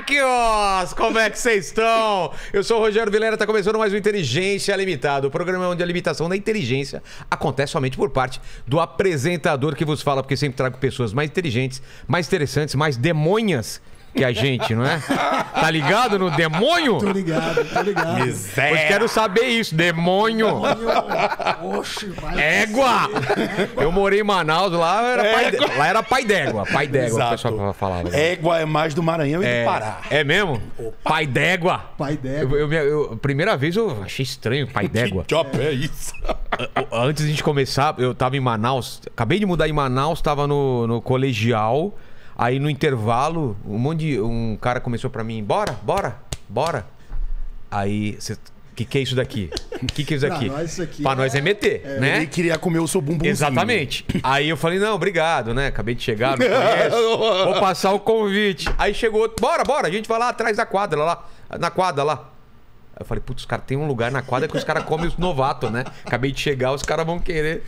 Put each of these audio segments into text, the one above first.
Terráqueos! Como é que vocês estão? Eu sou o Rogério Vilera, tá começando mais um Inteligência Limitada, o programa é onde a limitação da inteligência acontece somente por parte do apresentador que vos fala, porque sempre trago pessoas mais inteligentes, mais interessantes, mais demônias que a gente, não é? Tá ligado no demônio? Tô ligado, tô ligado. Miséria. Eu quero saber isso, demônio. demônio. Oxe, égua. Eu morei em Manaus, lá era pai, de... lá era pai d'égua, pai d'égua, o pessoal falava. Né? Égua é mais do Maranhão e do é, Pará. É mesmo? Opa. Pai d'égua. Pai d'égua. Eu, eu, eu, primeira vez eu achei estranho, pai d'égua. Que job é isso? Antes de a gente começar, eu tava em Manaus, acabei de mudar em Manaus, tava no, no colegial. Aí no intervalo, um monte de, um cara começou para mim, bora, bora, bora. Aí O que que é isso daqui? Que que é isso daqui? pra nós, isso aqui pra é... nós é meter, é, né? Ele queria comer o seu bumbum Exatamente. Aí eu falei, não, obrigado, né? Acabei de chegar, não conheço. Vou passar o convite. Aí chegou outro, bora, bora, a gente vai lá atrás da quadra, lá. Na quadra, lá. Eu falei, putz, os caras tem um lugar na quadra que os caras comem os novatos, né? Acabei de chegar, os caras vão querer.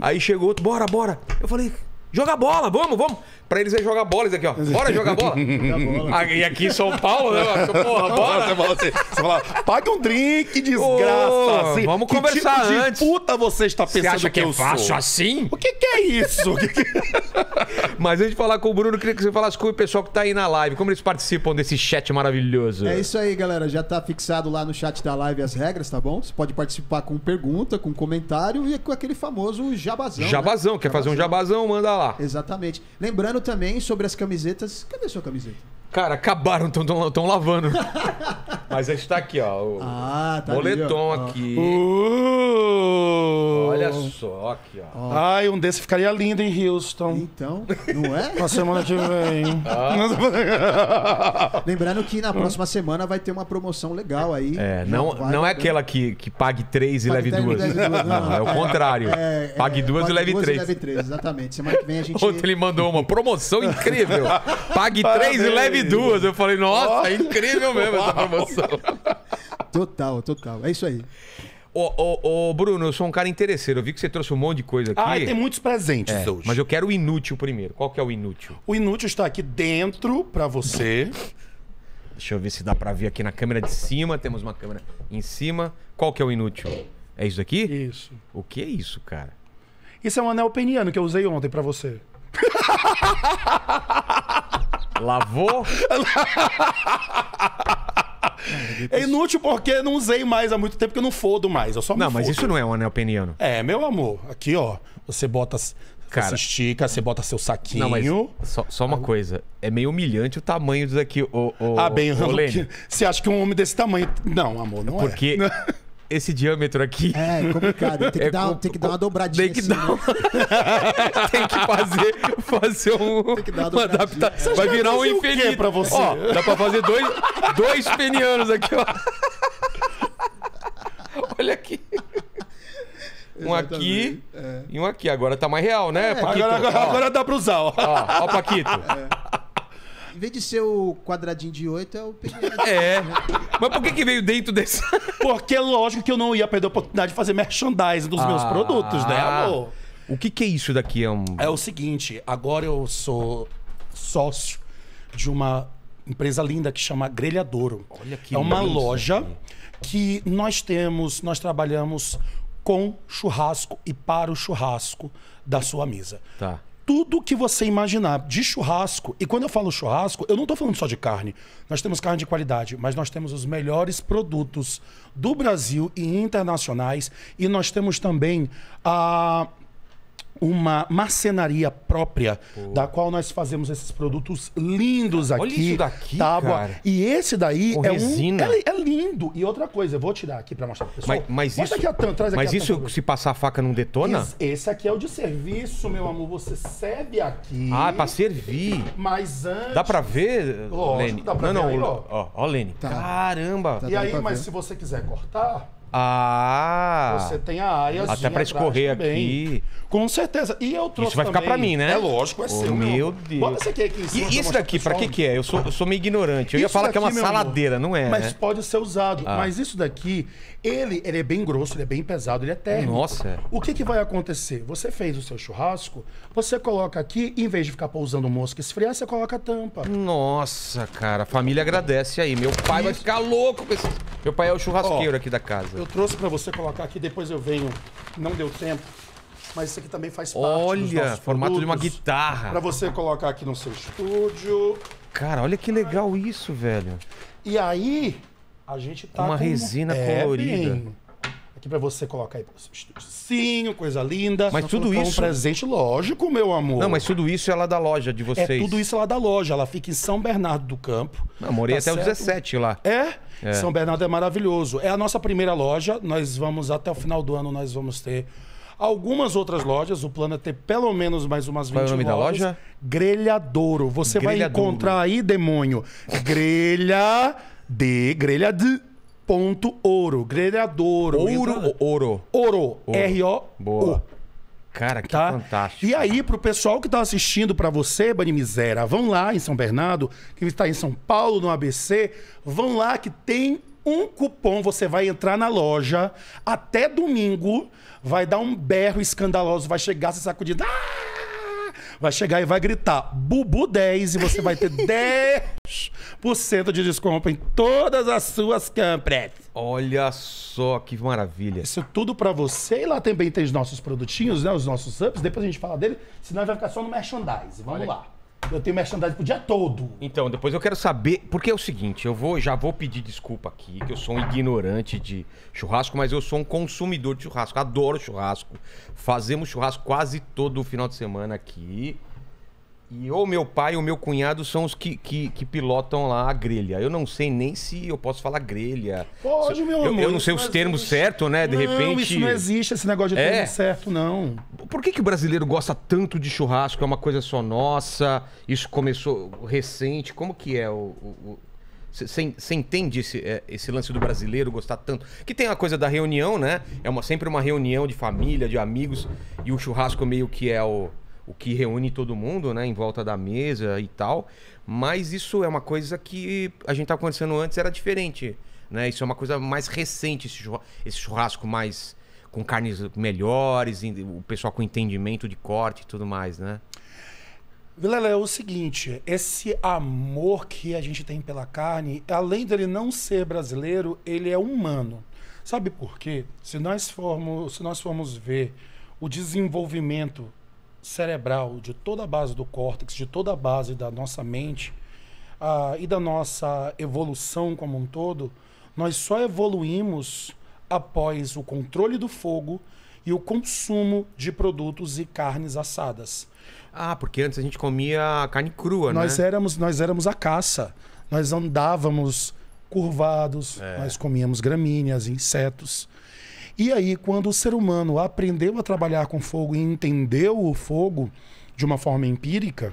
Aí chegou outro, bora, bora. Eu falei, Joga bola, vamos, vamos. Pra eles é jogar bola, isso aqui, ó. Bora jogar bola. bola. e aqui em São Paulo, né? Porra, bora. Você fala, assim, você fala paga um drink, desgraça. Oh, assim. Vamos que tipo conversar tipo antes. Que puta você está pensando você acha que, que é eu faço assim? O que, que é isso? que que... É? Mas antes de falar com o Bruno, eu queria que você falasse com o pessoal que tá aí na live. Como eles participam desse chat maravilhoso? É isso aí, galera. Já tá fixado lá no chat da live as regras, tá bom? Você pode participar com pergunta, com comentário e com aquele famoso jabazão. Né? Jabazão. Né? Quer jabazão. fazer um jabazão? Manda lá. Exatamente. Lembrando também sobre as camisetas. Cadê a sua camiseta? Cara, acabaram, estão lavando. Mas a gente tá aqui, ó. O ah, tá Moletom ali, ó. aqui. Uh! Olha só aqui, ó. Ai, um desse ficaria lindo em Houston. Então, não é? Na semana que vem. Ah. Lembrando que na ah. próxima semana vai ter uma promoção legal aí. É, não, não, é aquela que, que pague três e pague leve duas. E leve duas. Não, não, é o contrário. É, é, pague duas, pague e, leve duas três. e leve três. Exatamente. Semana que vem a gente. Ontem ele mandou uma promoção incrível. Pague três e leve duas. Eu falei, nossa, oh. é incrível mesmo essa promoção. Total, total. É isso aí. Ô, ô, ô, Bruno, eu sou um cara interesseiro. Eu vi que você trouxe um monte de coisa aqui. Ah, tem muitos presentes é, hoje. Mas eu quero o inútil primeiro. Qual que é o inútil? O inútil está aqui dentro para você. Deixa eu ver se dá para ver aqui na câmera de cima. Temos uma câmera em cima. Qual que é o inútil? É isso aqui? Isso. O que é isso, cara? Isso é um anel peniano que eu usei ontem para você. Lavou? É inútil porque não usei mais há muito tempo, que eu não fodo mais. Eu só Não, mas isso não é um anel peniano. É, meu amor, aqui ó, você bota. Cara, você estica, você bota seu saquinho. Não, mas só, só uma coisa. É meio humilhante o tamanho disso aqui, O ah, bem, ô, Você acha que um homem desse tamanho. Não, amor, não é. Porque é esse diâmetro aqui. É, é, complicado. Tem que, é dar, com... tem que dar uma dobradinha. Tem que assim, dar. Né? Uma... tem que fazer, fazer um. Tem que dar uma, Vai virar um infinito. pra você? Ó, dá pra fazer dois, dois penianos aqui, ó. Olha aqui. Um Exatamente. aqui é. e um aqui. Agora tá mais real, né, é, Agora, agora, dá pra usar, ó. Ó, ó Paquito. É. Em vez de ser o quadradinho de 8, é o pequeno. É. Mas por que, que veio dentro desse. Porque lógico que eu não ia perder a oportunidade de fazer merchandising dos meus ah. produtos, né, amor? O que, que é isso daqui? É um. É o seguinte, agora eu sou sócio de uma empresa linda que chama Grelhadouro. Olha que é uma loja que nós temos, nós trabalhamos com churrasco e para o churrasco da sua mesa. Tá tudo que você imaginar de churrasco. E quando eu falo churrasco, eu não estou falando só de carne. Nós temos carne de qualidade, mas nós temos os melhores produtos do Brasil e internacionais. E nós temos também a uma marcenaria própria, Pô. da qual nós fazemos esses produtos lindos aqui. Olha isso daqui, tábua. Cara. E esse daí Com é resina. um... É, é, lindo. E outra coisa, eu vou tirar aqui para mostrar pro pessoal. Mas, mas isso, aqui a traz aqui mas isso se passar a faca não detona? Esse, esse, aqui é o de serviço, meu amor. Você serve aqui. Ah, é servir. Mas antes... Dá para ver, Lógico, Dá pra não, ver não, aí, ó. Ó, ó Tá. Caramba. E aí, mas ver. se você quiser cortar... Ah! Você tem a área Até para escorrer aqui. Com certeza. E eu trouxe. Isso vai ficar para mim, né? É lógico, é oh, seu. Meu Deus. Bota esse aqui, aqui em cima. E isso daqui, para que, que é? Eu sou, eu sou meio ignorante. Eu isso ia falar daqui, que é uma saladeira, amor, não é? Mas né? pode ser usado. Ah. Mas isso daqui, ele, ele é bem grosso, ele é bem pesado, ele é térmico. Nossa. O que, que vai acontecer? Você fez o seu churrasco, você coloca aqui, em vez de ficar pousando mosca esfriar, você coloca a tampa. Nossa, cara. A família agradece aí. Meu pai isso. vai ficar louco com esse... Meu pai é o churrasqueiro oh. aqui da casa. Eu trouxe para você colocar aqui, depois eu venho. Não deu tempo, mas isso aqui também faz parte Olha, formato produtos, de uma guitarra. Para você colocar aqui no seu estúdio. Cara, olha que legal isso, velho. E aí, a gente tá uma com... resina é, colorida. Bem. Aqui para você colocar aí pro seu estúdio. coisa linda. Mas tudo isso. Um presente, lógico, meu amor. Não, mas tudo isso é lá da loja de é vocês. É tudo isso é lá da loja. Ela fica em São Bernardo do Campo. Não, eu morei tá até certo? os 17 lá. É? É. São Bernardo é maravilhoso. É a nossa primeira loja. Nós vamos, até o final do ano, nós vamos ter algumas outras lojas. O plano é ter pelo menos mais umas 20 Qual é o nome lojas. da loja? Grelhadouro. Você Grelhadouro. vai encontrar aí, demônio. Grelha de grelha de ponto ouro. Grelhadouro. Ouro ouro? Ouro. R-O. Boa. O. Cara, que tá? fantástico. E aí, pro pessoal que tá assistindo, para você, Bani Misera, vão lá em São Bernardo, que está em São Paulo, no ABC, vão lá que tem um cupom, você vai entrar na loja até domingo, vai dar um berro escandaloso, vai chegar, se sacudir. Ah! vai chegar e vai gritar Bubu 10 e você vai ter 10% de desconto em todas as suas compras. Olha só que maravilha. Isso tudo para você. E lá também tem os nossos produtinhos, né? Os nossos subs. Depois a gente fala dele, senão vai ficar só no merchandise. Vamos Olha. lá. Eu tenho merchandising pro dia todo. Então, depois eu quero saber. Porque é o seguinte, eu vou, já vou pedir desculpa aqui, que eu sou um ignorante de churrasco, mas eu sou um consumidor de churrasco. Adoro churrasco. Fazemos churrasco quase todo final de semana aqui. E ou meu pai ou meu cunhado são os que, que, que, pilotam lá a grelha. Eu não sei nem se eu posso falar grelha. Pode, meu eu, amor. Eu não sei os termos existe. certos, né? De não, repente. Isso não existe, esse negócio de é. termo certo, não. Por que, que o brasileiro gosta tanto de churrasco? É uma coisa só nossa? Isso começou recente? Como que é o. Você entende esse, é, esse lance do brasileiro gostar tanto? Que tem a coisa da reunião, né? É uma, sempre uma reunião de família, de amigos, e o churrasco meio que é o o que reúne todo mundo, né, em volta da mesa e tal. Mas isso é uma coisa que a gente estava conversando antes, era diferente, né? Isso é uma coisa mais recente, esse churrasco, mais com carnes melhores, o pessoal com entendimento de corte e tudo mais, né? Vilela, é o seguinte, esse amor que a gente tem pela carne, além dele não ser brasileiro, ele é humano. Sabe por quê? Se nós formos, se nós formos ver o desenvolvimento cerebral, de toda a base do córtex, de toda a base da nossa mente uh, e da nossa evolução como um todo, nós só evoluímos após o controle do fogo e o consumo de produtos e carnes assadas. Ah, porque antes a gente comia carne crua, nós né? Éramos, nós éramos a caça. Nós andávamos curvados, é. nós comíamos gramíneas, insetos. E aí, quando o ser humano aprendeu a trabalhar com fogo e entendeu o fogo de uma forma empírica,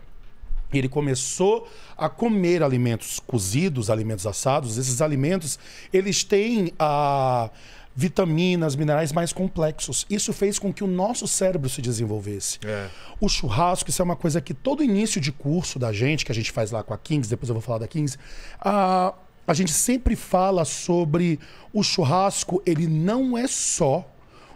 ele começou a comer alimentos cozidos, alimentos assados. Esses alimentos, eles têm a ah, vitaminas, minerais mais complexos. Isso fez com que o nosso cérebro se desenvolvesse. É. O churrasco, isso é uma coisa que todo início de curso da gente, que a gente faz lá com a Kings, depois eu vou falar da Kings, a, ah, a gente sempre fala sobre o churrasco, ele não é só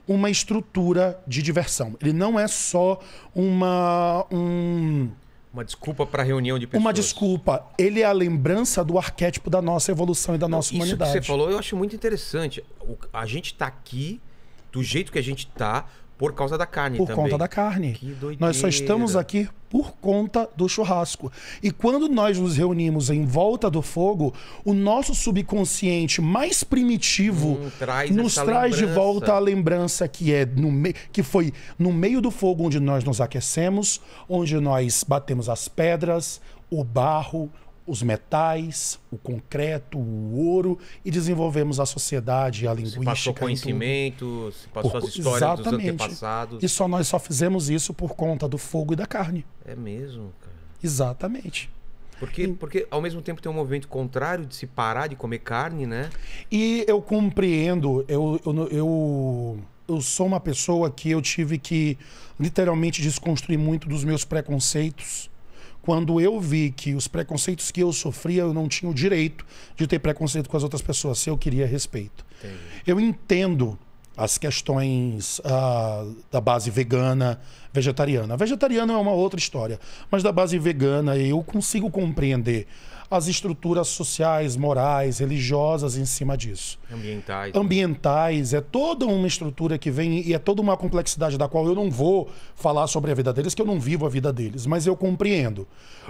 uma estrutura de diversão. Ele não é só uma um uma desculpa para reunião de pessoas. Uma desculpa. Ele é a lembrança do arquétipo da nossa evolução e da nossa isso humanidade. Isso que você falou, eu acho muito interessante. a gente está aqui do jeito que a gente está por causa da carne Por também. conta da carne. Que doideira. Nós só estamos aqui por conta do churrasco. E quando nós nos reunimos em volta do fogo, o nosso subconsciente mais primitivo Hum, traz nos traz de volta a lembrança que é no me... que foi no meio do fogo onde nós nos aquecemos, onde nós batemos as pedras, o barro, os metais, o concreto, o ouro e desenvolvemos a sociedade, a linguística. Se passou conhecimento, se passou por... as histórias Exatamente. dos antepassados. E só nós só fizemos isso por conta do fogo e da carne. É mesmo, cara. Exatamente. Porque, porque ao mesmo tempo tem um movimento contrário de se parar de comer carne, né? E eu compreendo, eu, eu, eu, eu sou uma pessoa que eu tive que literalmente desconstruir muito dos meus preconceitos quando eu vi que os preconceitos que eu sofria, eu não tinha o direito de ter preconceito com as outras pessoas, se eu queria respeito. Entendi. Eu entendo as questões uh, da base vegana, vegetariana. A vegetariana é uma outra história, mas da base vegana eu consigo compreender as estruturas sociais, morais, religiosas em cima disso. Ambientais. Né? Ambientais, é toda uma estrutura que vem e é toda uma complexidade da qual eu não vou falar sobre a vida deles, que eu não vivo a vida deles, mas eu compreendo.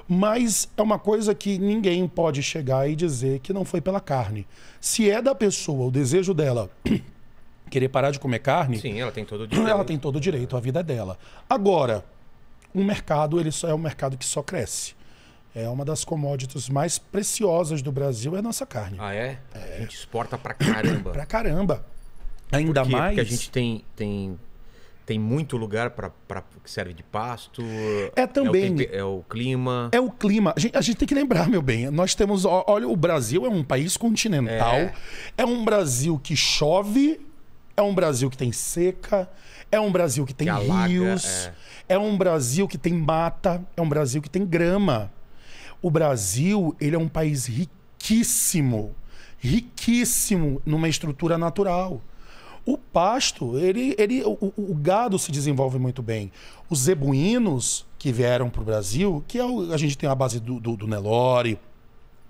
Mas é uma coisa que ninguém pode chegar e dizer que não foi pela carne. Se é da pessoa, o desejo dela. querer parar de comer carne. Sim, ela tem todo o direito. Ela tem todo o direito, a vida é dela. Agora, o mercado, ele só é um mercado que só cresce. É uma das commodities mais preciosas do Brasil é a nossa carne. Ah, é? é. A gente exporta pra caramba. pra caramba. Ainda Por mais. Porque a gente tem, tem, tem muito lugar para que serve de pasto. É também. É o, é o clima. É o clima. A gente, a gente, tem que lembrar, meu bem. Nós temos. Olha, o Brasil é um país continental. é, é um Brasil que chove é um Brasil que tem seca, é um Brasil que tem que alaga, rios, é. é. um Brasil que tem mata, é um Brasil que tem grama. O Brasil, ele é um país riquíssimo, riquíssimo numa estrutura natural. O pasto, ele, ele, o, o gado se desenvolve muito bem. Os zebuínos que vieram para o Brasil, que é o, a gente tem a base do, do, do Nelore,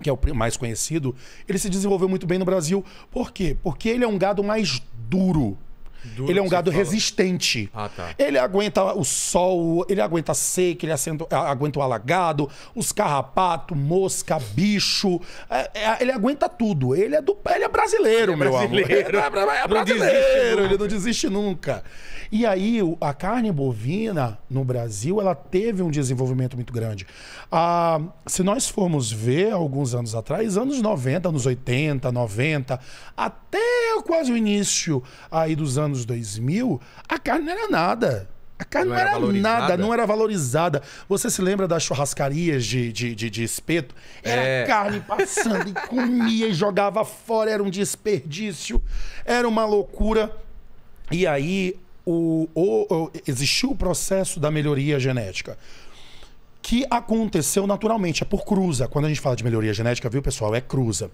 que é o mais conhecido, ele se desenvolveu muito bem no Brasil. Por quê? Porque ele é um gado mais duro. Duro ele é um gado resistente. Ah, tá. Ele aguenta o sol, ele aguenta seca, ele aguenta o alagado, os carrapatos mosca, bicho. É, é, ele aguenta tudo. Ele é, do, ele é brasileiro, ele é meu brasileiro. amor. Ele é, é brasileiro, não ele não desiste nunca. E aí, a carne bovina no Brasil, ela teve um desenvolvimento muito grande. Ah, se nós formos ver alguns anos atrás, anos 90, anos 80, 90, até quase o início aí dos anos anos 2000, a carne não era nada. A carne não, não era, era nada, não era valorizada. Você se lembra das churrascarias de, de, de, de espeto? Era é. carne passando e comia e jogava fora, era um desperdício, era uma loucura. E aí o, o, o, existiu o processo da melhoria genética. Que aconteceu naturalmente, é por cruza. Quando a gente fala de melhoria genética, viu, pessoal? É cruza.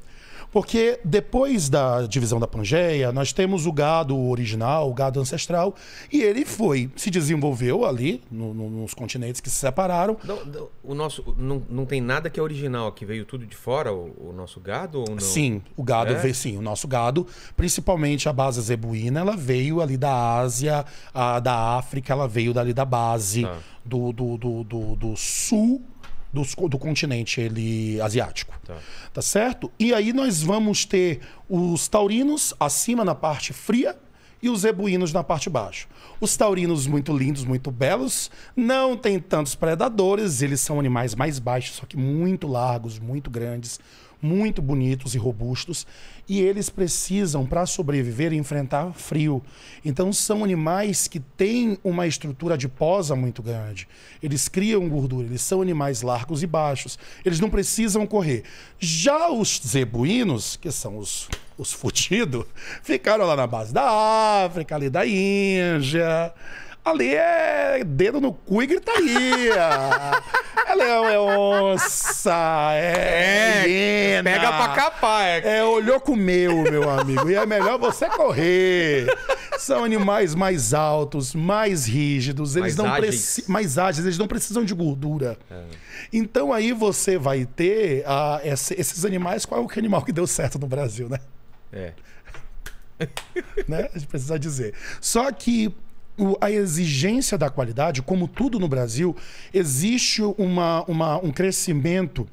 Porque depois da divisão da Pangeia, nós temos o gado original, o gado ancestral, e ele foi, se desenvolveu ali, no, no, nos continentes que se separaram. Não, não, o nosso, não, não tem nada que é original, que veio tudo de fora, o, o nosso gado ou não? Sim, o gado é? veio, sim, o nosso gado, principalmente a base zebuína, ela veio ali da Ásia, a, da África, ela veio dali da base, tá. do, do, do, do, do sul do, do continente ele, asiático. Tá. tá certo? E aí nós vamos ter os taurinos acima na parte fria e os ebuínos na parte baixa. Os taurinos muito lindos, muito belos, não tem tantos predadores, eles são animais mais baixos, só que muito largos, muito grandes, muito bonitos e robustos, e eles precisam, para sobreviver, enfrentar frio. Então, são animais que têm uma estrutura adiposa muito grande. Eles criam gordura, eles são animais largos e baixos, eles não precisam correr. Já os zebuínos, que são os os fudidos, ficaram lá na base da África, ali da Índia, ali é dedo no cu e gritaria. é leão, é onça, é, é hiena, Pega pra capar. É... é olhou com meu meu amigo. E é melhor você correr. São animais mais altos, mais rígidos. Eles mais não ágeis. mais ágeis. Eles não precisam de gordura. É. Então aí você vai ter ah, esses animais. Qual é o animal que deu certo no Brasil, né? É. né? A gente precisa dizer. Só que a exigência da qualidade, como tudo no Brasil, existe uma, uma, um crescimento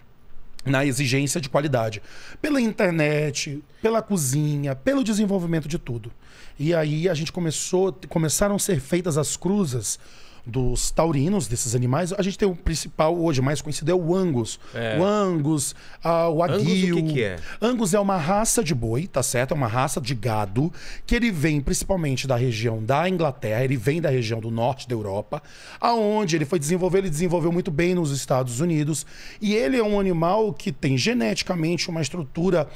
na exigência de qualidade. Pela internet, pela cozinha, pelo desenvolvimento de tudo. E aí a gente começou, começaram a ser feitas as cruzas dos taurinos, desses animais, a gente tem o principal hoje, mais conhecido, é o Angus. É. O Angus, o Aguil. Angus, o que, que é? Angus é uma raça de boi, tá certo? É uma raça de gado, que ele vem principalmente da região da Inglaterra, ele vem da região do norte da Europa, aonde ele foi desenvolver, ele desenvolveu muito bem nos Estados Unidos. E ele é um animal que tem geneticamente uma estrutura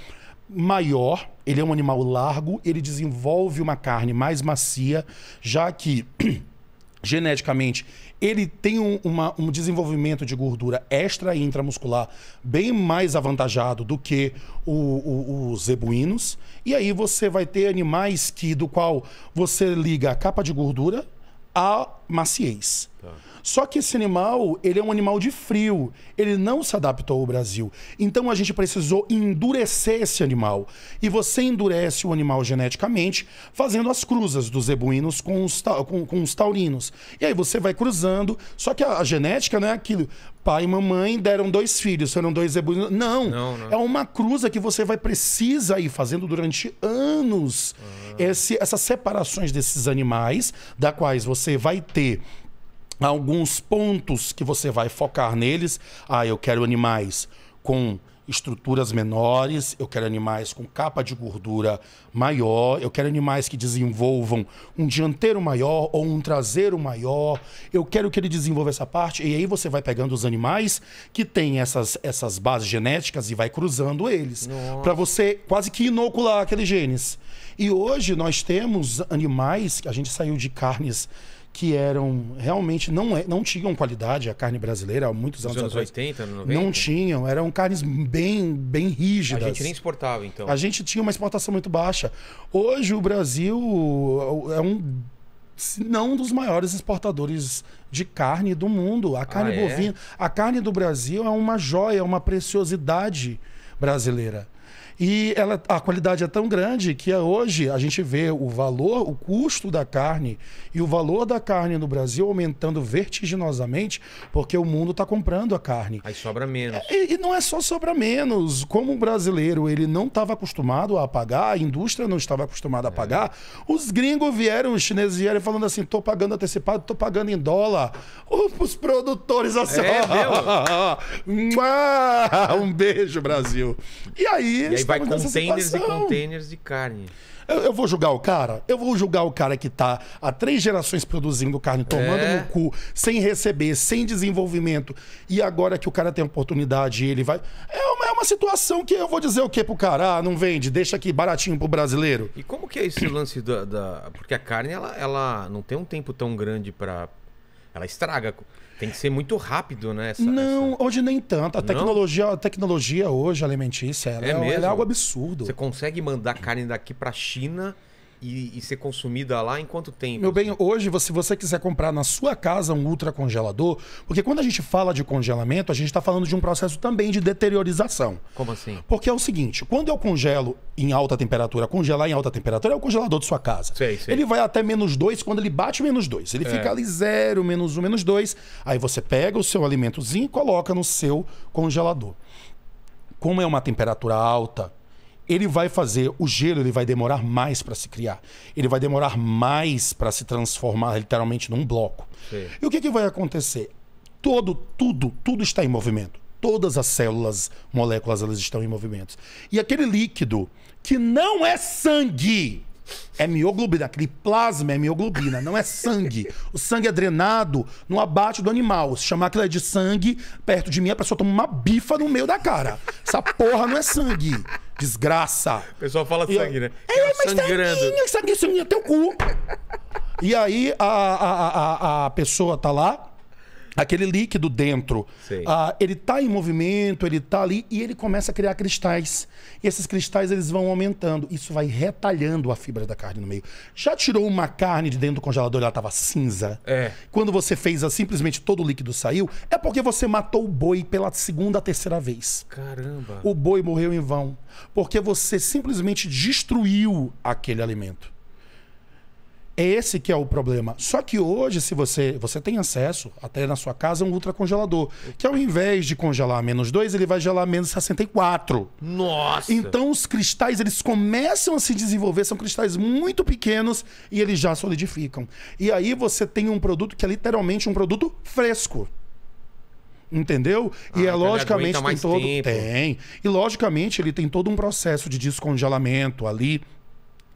maior, ele é um animal largo, ele desenvolve uma carne mais macia, já que geneticamente, ele tem um, uma, um desenvolvimento de gordura extra e intramuscular bem mais avantajado do que o, o, os zebuínos. E aí você vai ter animais que do qual você liga a capa de gordura à maciez. Tá. Só que esse animal, ele é um animal de frio. Ele não se adaptou ao Brasil. Então a gente precisou endurecer esse animal. E você endurece o animal geneticamente fazendo as cruzas dos zebuínos com os, com, com os taurinos. E aí você vai cruzando. Só que a, a genética não é aquilo pai e mamãe deram dois filhos, foram dois zebuínos. Não, não, não, É uma cruza que você vai precisa ir fazendo durante anos. Ah. Esse, essas separações desses animais, da quais você vai ter alguns pontos que você vai focar neles. Ah, eu quero animais com estruturas menores, eu quero animais com capa de gordura maior, eu quero animais que desenvolvam um dianteiro maior ou um traseiro maior, eu quero que ele desenvolva essa parte, e aí você vai pegando os animais que têm essas, essas bases genéticas e vai cruzando eles, para você quase que inocular aqueles genes. E hoje nós temos animais, que a gente saiu de carnes que eram realmente não, é, não tinham qualidade a carne brasileira há muitos anos, anos atrás. 80, 90? Não tinham, eram carnes bem bem rígidas. A gente nem exportava então. A gente tinha uma exportação muito baixa. Hoje o Brasil é um se não um dos maiores exportadores de carne do mundo, a carne ah, é? bovina, é? a carne do Brasil é uma joia, uma preciosidade brasileira. E ela, a qualidade é tão grande que é hoje a gente vê o valor, o custo da carne e o valor da carne no Brasil aumentando vertiginosamente, porque o mundo está comprando a carne. Aí sobra menos. É, e, e, não é só sobra menos. Como o brasileiro ele não estava acostumado a pagar, a indústria não estava acostumada a é. pagar, é. os gringos vieram, os chineses vieram falando assim: estou pagando antecipado, estou pagando em dólar. Os produtores assim. É, um beijo, Brasil. E aí, e aí vai containers e containers de carne. Eu, eu, vou julgar o cara? Eu vou julgar o cara que tá há três gerações produzindo carne, tomando é. no cu, sem receber, sem desenvolvimento, e agora que o cara tem oportunidade, ele vai. É uma, é uma situação que eu vou dizer o quê pro cara? Ah, não vende, deixa aqui baratinho pro brasileiro. E como que é esse lance da. da... Porque a carne, ela, ela não tem um tempo tão grande para Ela estraga. Tem que ser muito rápido, né? Essa, não, essa... hoje nem tanto. A tecnologia, a tecnologia hoje, alimentícia, ela é, é, ela é, algo absurdo. Você consegue mandar carne daqui para China e, e, ser consumida lá em quanto tempo? Meu bem, assim? hoje, se você quiser comprar na sua casa um ultracongelador, porque quando a gente fala de congelamento, a gente está falando de um processo também de deteriorização. Como assim? Porque é o seguinte, quando eu congelo em alta temperatura, congelar em alta temperatura é o congelador de sua casa. Sei, sei. Ele vai até menos 2, quando ele bate menos 2. Ele é. fica ali 0, menos 1, um, menos 2. Aí você pega o seu alimentozinho e coloca no seu congelador como é uma temperatura alta, ele vai fazer o gelo, ele vai demorar mais para se criar. Ele vai demorar mais para se transformar literalmente num bloco. Sim. E o que, que vai acontecer? Todo, tudo, tudo está em movimento. Todas as células, moléculas, elas estão em movimento. E aquele líquido que não é sangue, é mioglobina, aquele plasma é mioglobina, não é sangue. O sangue é drenado no abate do animal. Se chamar aquilo de sangue, perto de mim a pessoa toma uma bifa no meio da cara. Essa porra não é sangue. Desgraça. O pessoal fala e sangue, eu... né? É, mas sangrando. sanguinho, sanguinho, sanguinho, teu cu. E aí a, a, a, a pessoa tá lá, aquele líquido dentro, ah, ele está em movimento, ele está ali e ele começa a criar cristais. E esses cristais eles vão aumentando. Isso vai retalhando a fibra da carne no meio. Já tirou uma carne de dentro do congelador e ela estava cinza? É. Quando você fez a, simplesmente todo o líquido saiu, é porque você matou o boi pela segunda, terceira vez. Caramba. O boi morreu em vão. Porque você simplesmente destruiu aquele alimento. É esse que é o problema. Só que hoje, se você, você tem acesso, até na sua casa, um ultracongelador. Que ao invés de congelar menos 2, ele vai gelar menos 64. Nossa! Então os cristais, eles começam a se desenvolver, são cristais muito pequenos e eles já solidificam. E aí você tem um produto que é literalmente um produto fresco. Entendeu? Ah, e é então logicamente tem todo. Tempo. Tem. E logicamente ele tem todo um processo de descongelamento ali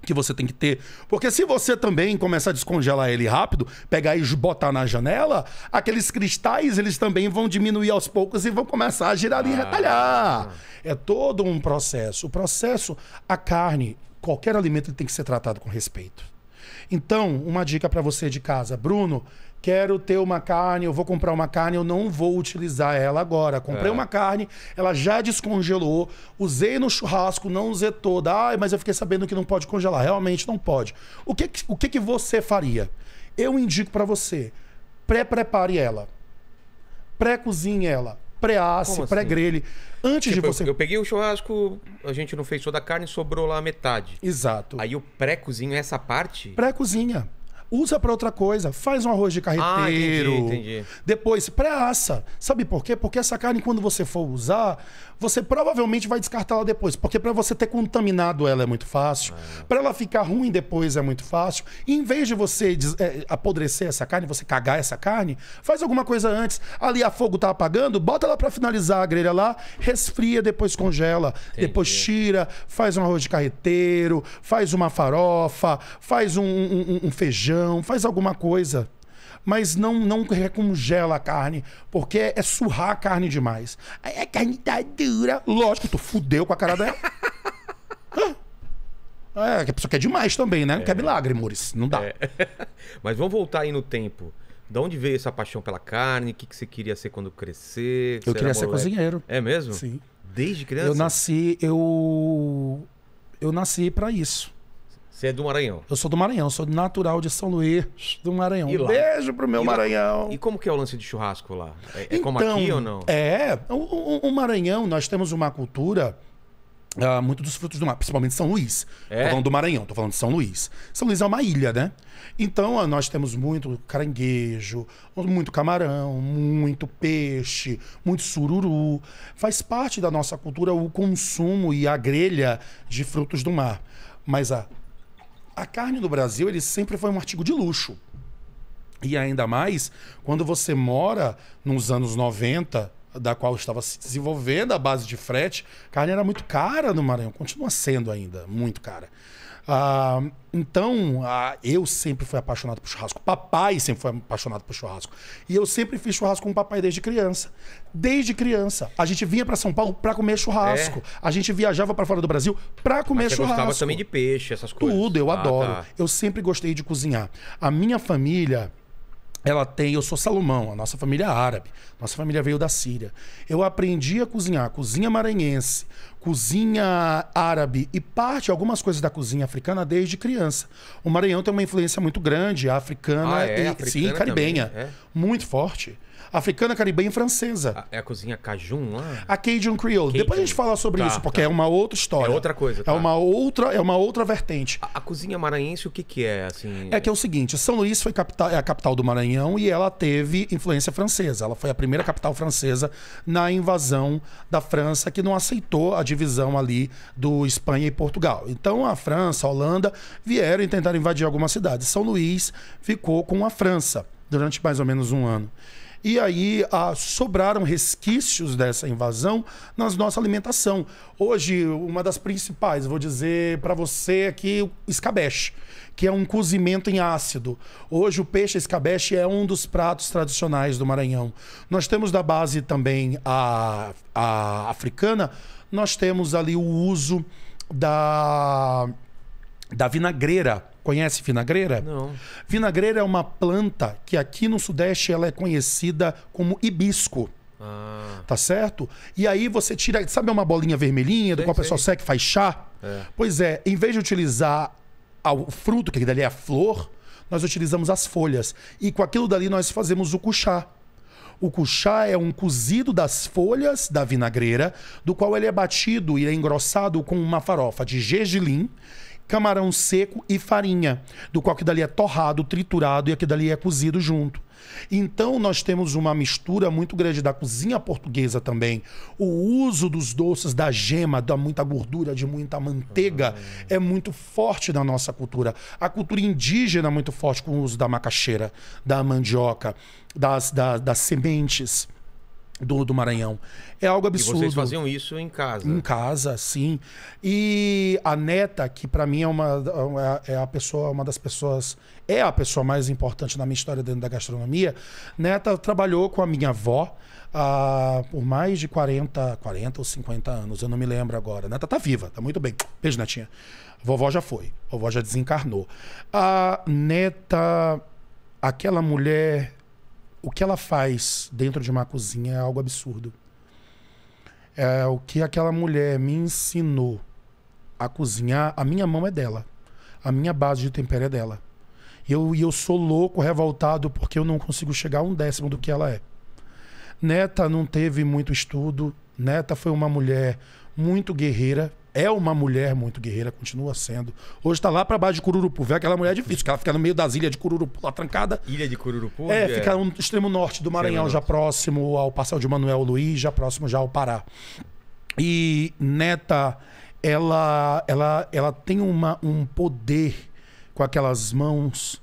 que você tem que ter. Porque se você também começar a descongelar ele rápido, pegar e botar na janela, aqueles cristais eles também vão diminuir aos poucos e vão começar a girar e ah. retalhar. É todo um processo. O processo, a carne, qualquer alimento tem que ser tratado com respeito. Então, uma dica para você de casa, Bruno, quero ter uma carne, eu vou comprar uma carne, eu não vou utilizar ela agora. Comprei é. uma carne, ela já descongelou, usei no churrasco, não usei toda. Ai, mas eu fiquei sabendo que não pode congelar. Realmente não pode. O que, o que, que você faria? Eu indico para você, pré-prepare ela. Pré-cozinhe ela pré-asse, assim? pré-grelhe. Antes tipo, de você. Eu, eu peguei o churrasco, a gente não fez toda a carne, sobrou lá a metade. Exato. Aí o pré-cozinho é essa parte? Pré-cozinha usa para outra coisa. Faz um arroz de carreteiro. Ah, entendi, entendi. Depois pré-assa. Sabe por quê? Porque essa carne, quando você for usar, você provavelmente vai descartar ela depois, porque para você ter contaminado ela é muito fácil, é. para ela ficar ruim depois é muito fácil. E em vez de você é, apodrecer essa carne, você cagar essa carne, faz alguma coisa antes. Ali a fogo tá apagando, bota ela para finalizar a grelha lá, resfria, depois congela, Entendi. depois tira, faz um arroz de carreteiro, faz uma farofa, faz um, um, um feijão, faz alguma coisa mas não, não recongela é a carne, porque é, surrar a carne demais. Aí a carne tá dura. Lógico, tu fudeu com a cara dela. é, que a pessoa quer demais também, né? É. Quer milagre, Mores. Não dá. É. mas vamos voltar aí no tempo. De onde veio essa paixão pela carne? O que, que você queria ser quando crescer? Eu queria ser cozinheiro. É mesmo? Sim. Desde criança? Eu nasci, eu. Eu nasci para isso. Você é do Maranhão? Eu sou do Maranhão, sou natural de São Luís do Maranhão. E Beijo pro meu e Maranhão. E como que é o lance de churrasco lá? É, é então, é como aqui ou não? É, o, o Maranhão, nós temos uma cultura uh, muito dos frutos do mar, principalmente São Luís. É? Tô falando do Maranhão, tô falando de São Luís. São Luís é uma ilha, né? Então uh, nós temos muito caranguejo, muito camarão, muito peixe, muito sururu. Faz parte da nossa cultura o consumo e a grelha de frutos do mar. Mas a ah, a carne no Brasil ele sempre foi um artigo de luxo. E ainda mais quando você mora nos anos 90, da qual estava se desenvolvendo a base de frete, carne era muito cara no Maranhão, continua sendo ainda muito cara. Ah, então, ah, eu sempre fui apaixonado por churrasco. Papai sempre foi apaixonado por churrasco. E eu sempre fiz churrasco com o papai desde criança. Desde criança. A gente vinha para São Paulo para comer churrasco. É. A gente viajava para fora do Brasil para comer Mas você churrasco. gostava também de peixe, essas coisas. Tudo, eu ah, adoro. Tá. Eu sempre gostei de cozinhar. A minha família ela tem. Eu sou Salomão, a nossa família é árabe, nossa família veio da Síria. Eu aprendi a cozinhar cozinha maranhense, cozinha árabe e parte, algumas coisas da cozinha africana desde criança. O Maranhão tem uma influência muito grande, africana, ah, é? e, africana sim, caribenha, é? muito forte africana, caribenha e francesa. É a cozinha Cajun lá? A Cajun Creole. Cajun. Depois a gente fala sobre tá, isso, porque tá. é uma outra história. É outra coisa, é tá. É uma outra, é uma outra vertente. A, a, cozinha maranhense, o que que é, assim? É que é o seguinte, São Luís foi capital, é a capital do Maranhão e ela teve influência francesa. Ela foi a primeira capital francesa na invasão da França, que não aceitou a divisão ali do Espanha e Portugal. Então a França, a Holanda vieram e tentaram invadir algumas cidades. São Luís ficou com a França durante mais ou menos um ano. E aí ah, sobraram resquícios dessa invasão na nossa alimentação. Hoje, uma das principais, vou dizer para você aqui, escabeche, que é um cozimento em ácido. Hoje, o peixe escabeche é um dos pratos tradicionais do Maranhão. Nós temos da base também a, a africana, nós temos ali o uso da, da vinagreira Conhece vinagreira? Não. Vinagreira é uma planta que aqui no Sudeste ela é conhecida como hibisco. Ah. Tá certo? E aí você tira, sabe uma bolinha vermelhinha do qual a pessoa seca e faz chá? É. Pois é, em vez de utilizar o fruto, que dali é a flor, nós utilizamos as folhas. E com aquilo dali nós fazemos o cuchá. O cuchá é um cozido das folhas da vinagreira, do qual ele é batido e é engrossado com uma farofa de gergelim camarão seco e farinha, do qual que dali é torrado, triturado e aqui dali é cozido junto. Então nós temos uma mistura muito grande da cozinha portuguesa também. O uso dos doces da gema, da muita gordura, de muita manteiga uhum. é muito forte na nossa cultura. A cultura indígena é muito forte com o uso da macaxeira, da mandioca, das, das sementes do, do Maranhão. É algo absurdo. E vocês faziam isso em casa? Em casa, sim. E a neta, que para mim é uma é a pessoa, uma das pessoas, é a pessoa mais importante na minha história dentro da gastronomia, neta trabalhou com a minha avó a ah, por mais de 40, 40 ou 50 anos, eu não me lembro agora. Neta tá viva, tá muito bem. Beijo, netinha. vovó já foi, vovó já desencarnou. A neta, aquela mulher o que ela faz dentro de uma cozinha é algo absurdo. É, o que aquela mulher me ensinou a cozinhar, a minha mão é dela. A minha base de tempero é dela. E eu, eu sou louco, revoltado, porque eu não consigo chegar a um décimo do que ela é. Neta não teve muito estudo. Neta foi uma mulher muito guerreira, é uma mulher muito guerreira, continua sendo. Hoje está lá para baixo de Cururupu. Vê aquela mulher difícil, que ela fica no meio das ilhas de Cururupu, lá trancada. Ilha de Cururupu? É, é? fica no extremo norte do Maranhão, já próximo ao Parcel de Manuel Luiz, já próximo já ao Pará. E Neta, ela, ela, ela tem uma, um poder com aquelas mãos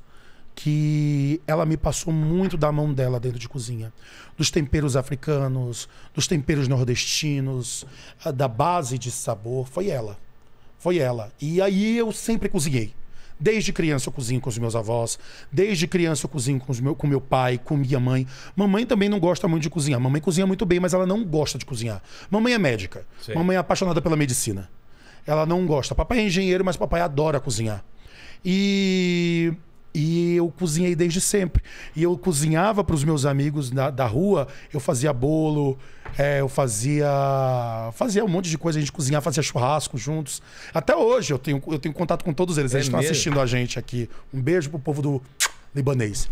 que ela me passou muito da mão dela dentro de cozinha. Dos temperos africanos, dos temperos nordestinos, ah, da base de sabor, foi ela. Foi ela. E aí eu sempre cozinhei. Desde criança eu cozinho com os meus avós, desde criança eu cozinho com, meu, com meu pai, com minha mãe. Mamãe também não gosta muito de cozinhar. Mamãe cozinha muito bem, mas ela não gosta de cozinhar. Mamãe é médica. Sim. Mamãe é apaixonada pela medicina. Ela não gosta. Papai é engenheiro, mas papai adora cozinhar. E e eu cozinhei desde sempre. E eu cozinhava para os meus amigos na, da rua. Eu fazia bolo, é, eu fazia fazia um monte de coisa. A gente cozinhava, fazia churrasco juntos. Até hoje eu tenho, eu tenho contato com todos eles. É eles estão assistindo a gente aqui. Um beijo pro povo do libanês.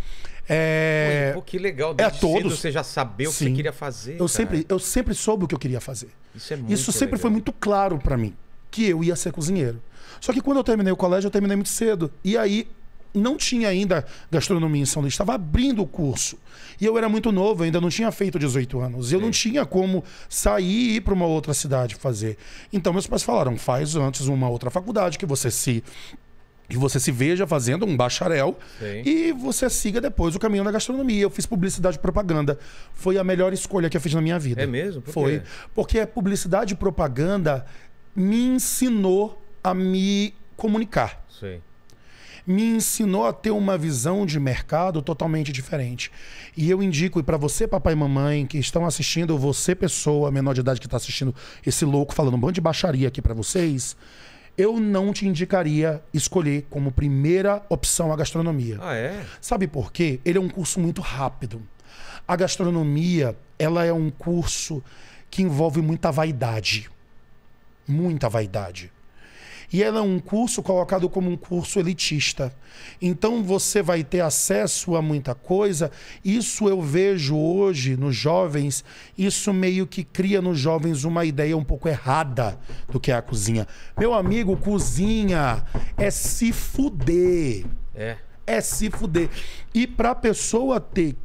É... Pô, que legal, é desde é todos. você já sabia o que você queria fazer. Eu sempre, eu sempre soube o que eu queria fazer. Isso, é muito Isso sempre legal. foi muito claro para mim, que eu ia ser cozinheiro. Só que quando eu terminei o colégio, eu terminei muito cedo. E aí não tinha ainda gastronomia em São Luís, estava abrindo o curso. E eu era muito novo, ainda não tinha feito 18 anos. Eu Sim. não tinha como sair e ir para uma outra cidade fazer. Então meus pais falaram: faz antes uma outra faculdade que você se que você se veja fazendo um bacharel Sim. e você siga depois o caminho da gastronomia. Eu fiz publicidade e propaganda. Foi a melhor escolha que eu fiz na minha vida. É mesmo? Por Foi. Porque a publicidade e propaganda me ensinou a me comunicar. Sim me ensinou a ter uma visão de mercado totalmente diferente. E eu indico, e para você, papai e mamãe, que estão assistindo, ou você, pessoa menor de idade que está assistindo esse louco falando um bando de baixaria aqui para vocês, eu não te indicaria escolher como primeira opção a gastronomia. Ah, é? Sabe por quê? Ele é um curso muito rápido. A gastronomia, ela é um curso que envolve muita vaidade. Muita vaidade. E é um curso colocado como um curso elitista. Então você vai ter acesso a muita coisa. Isso eu vejo hoje nos jovens, isso meio que cria nos jovens uma ideia um pouco errada do que é a cozinha. Meu amigo, cozinha é se fuder. É. É se fuder. E para a pessoa ter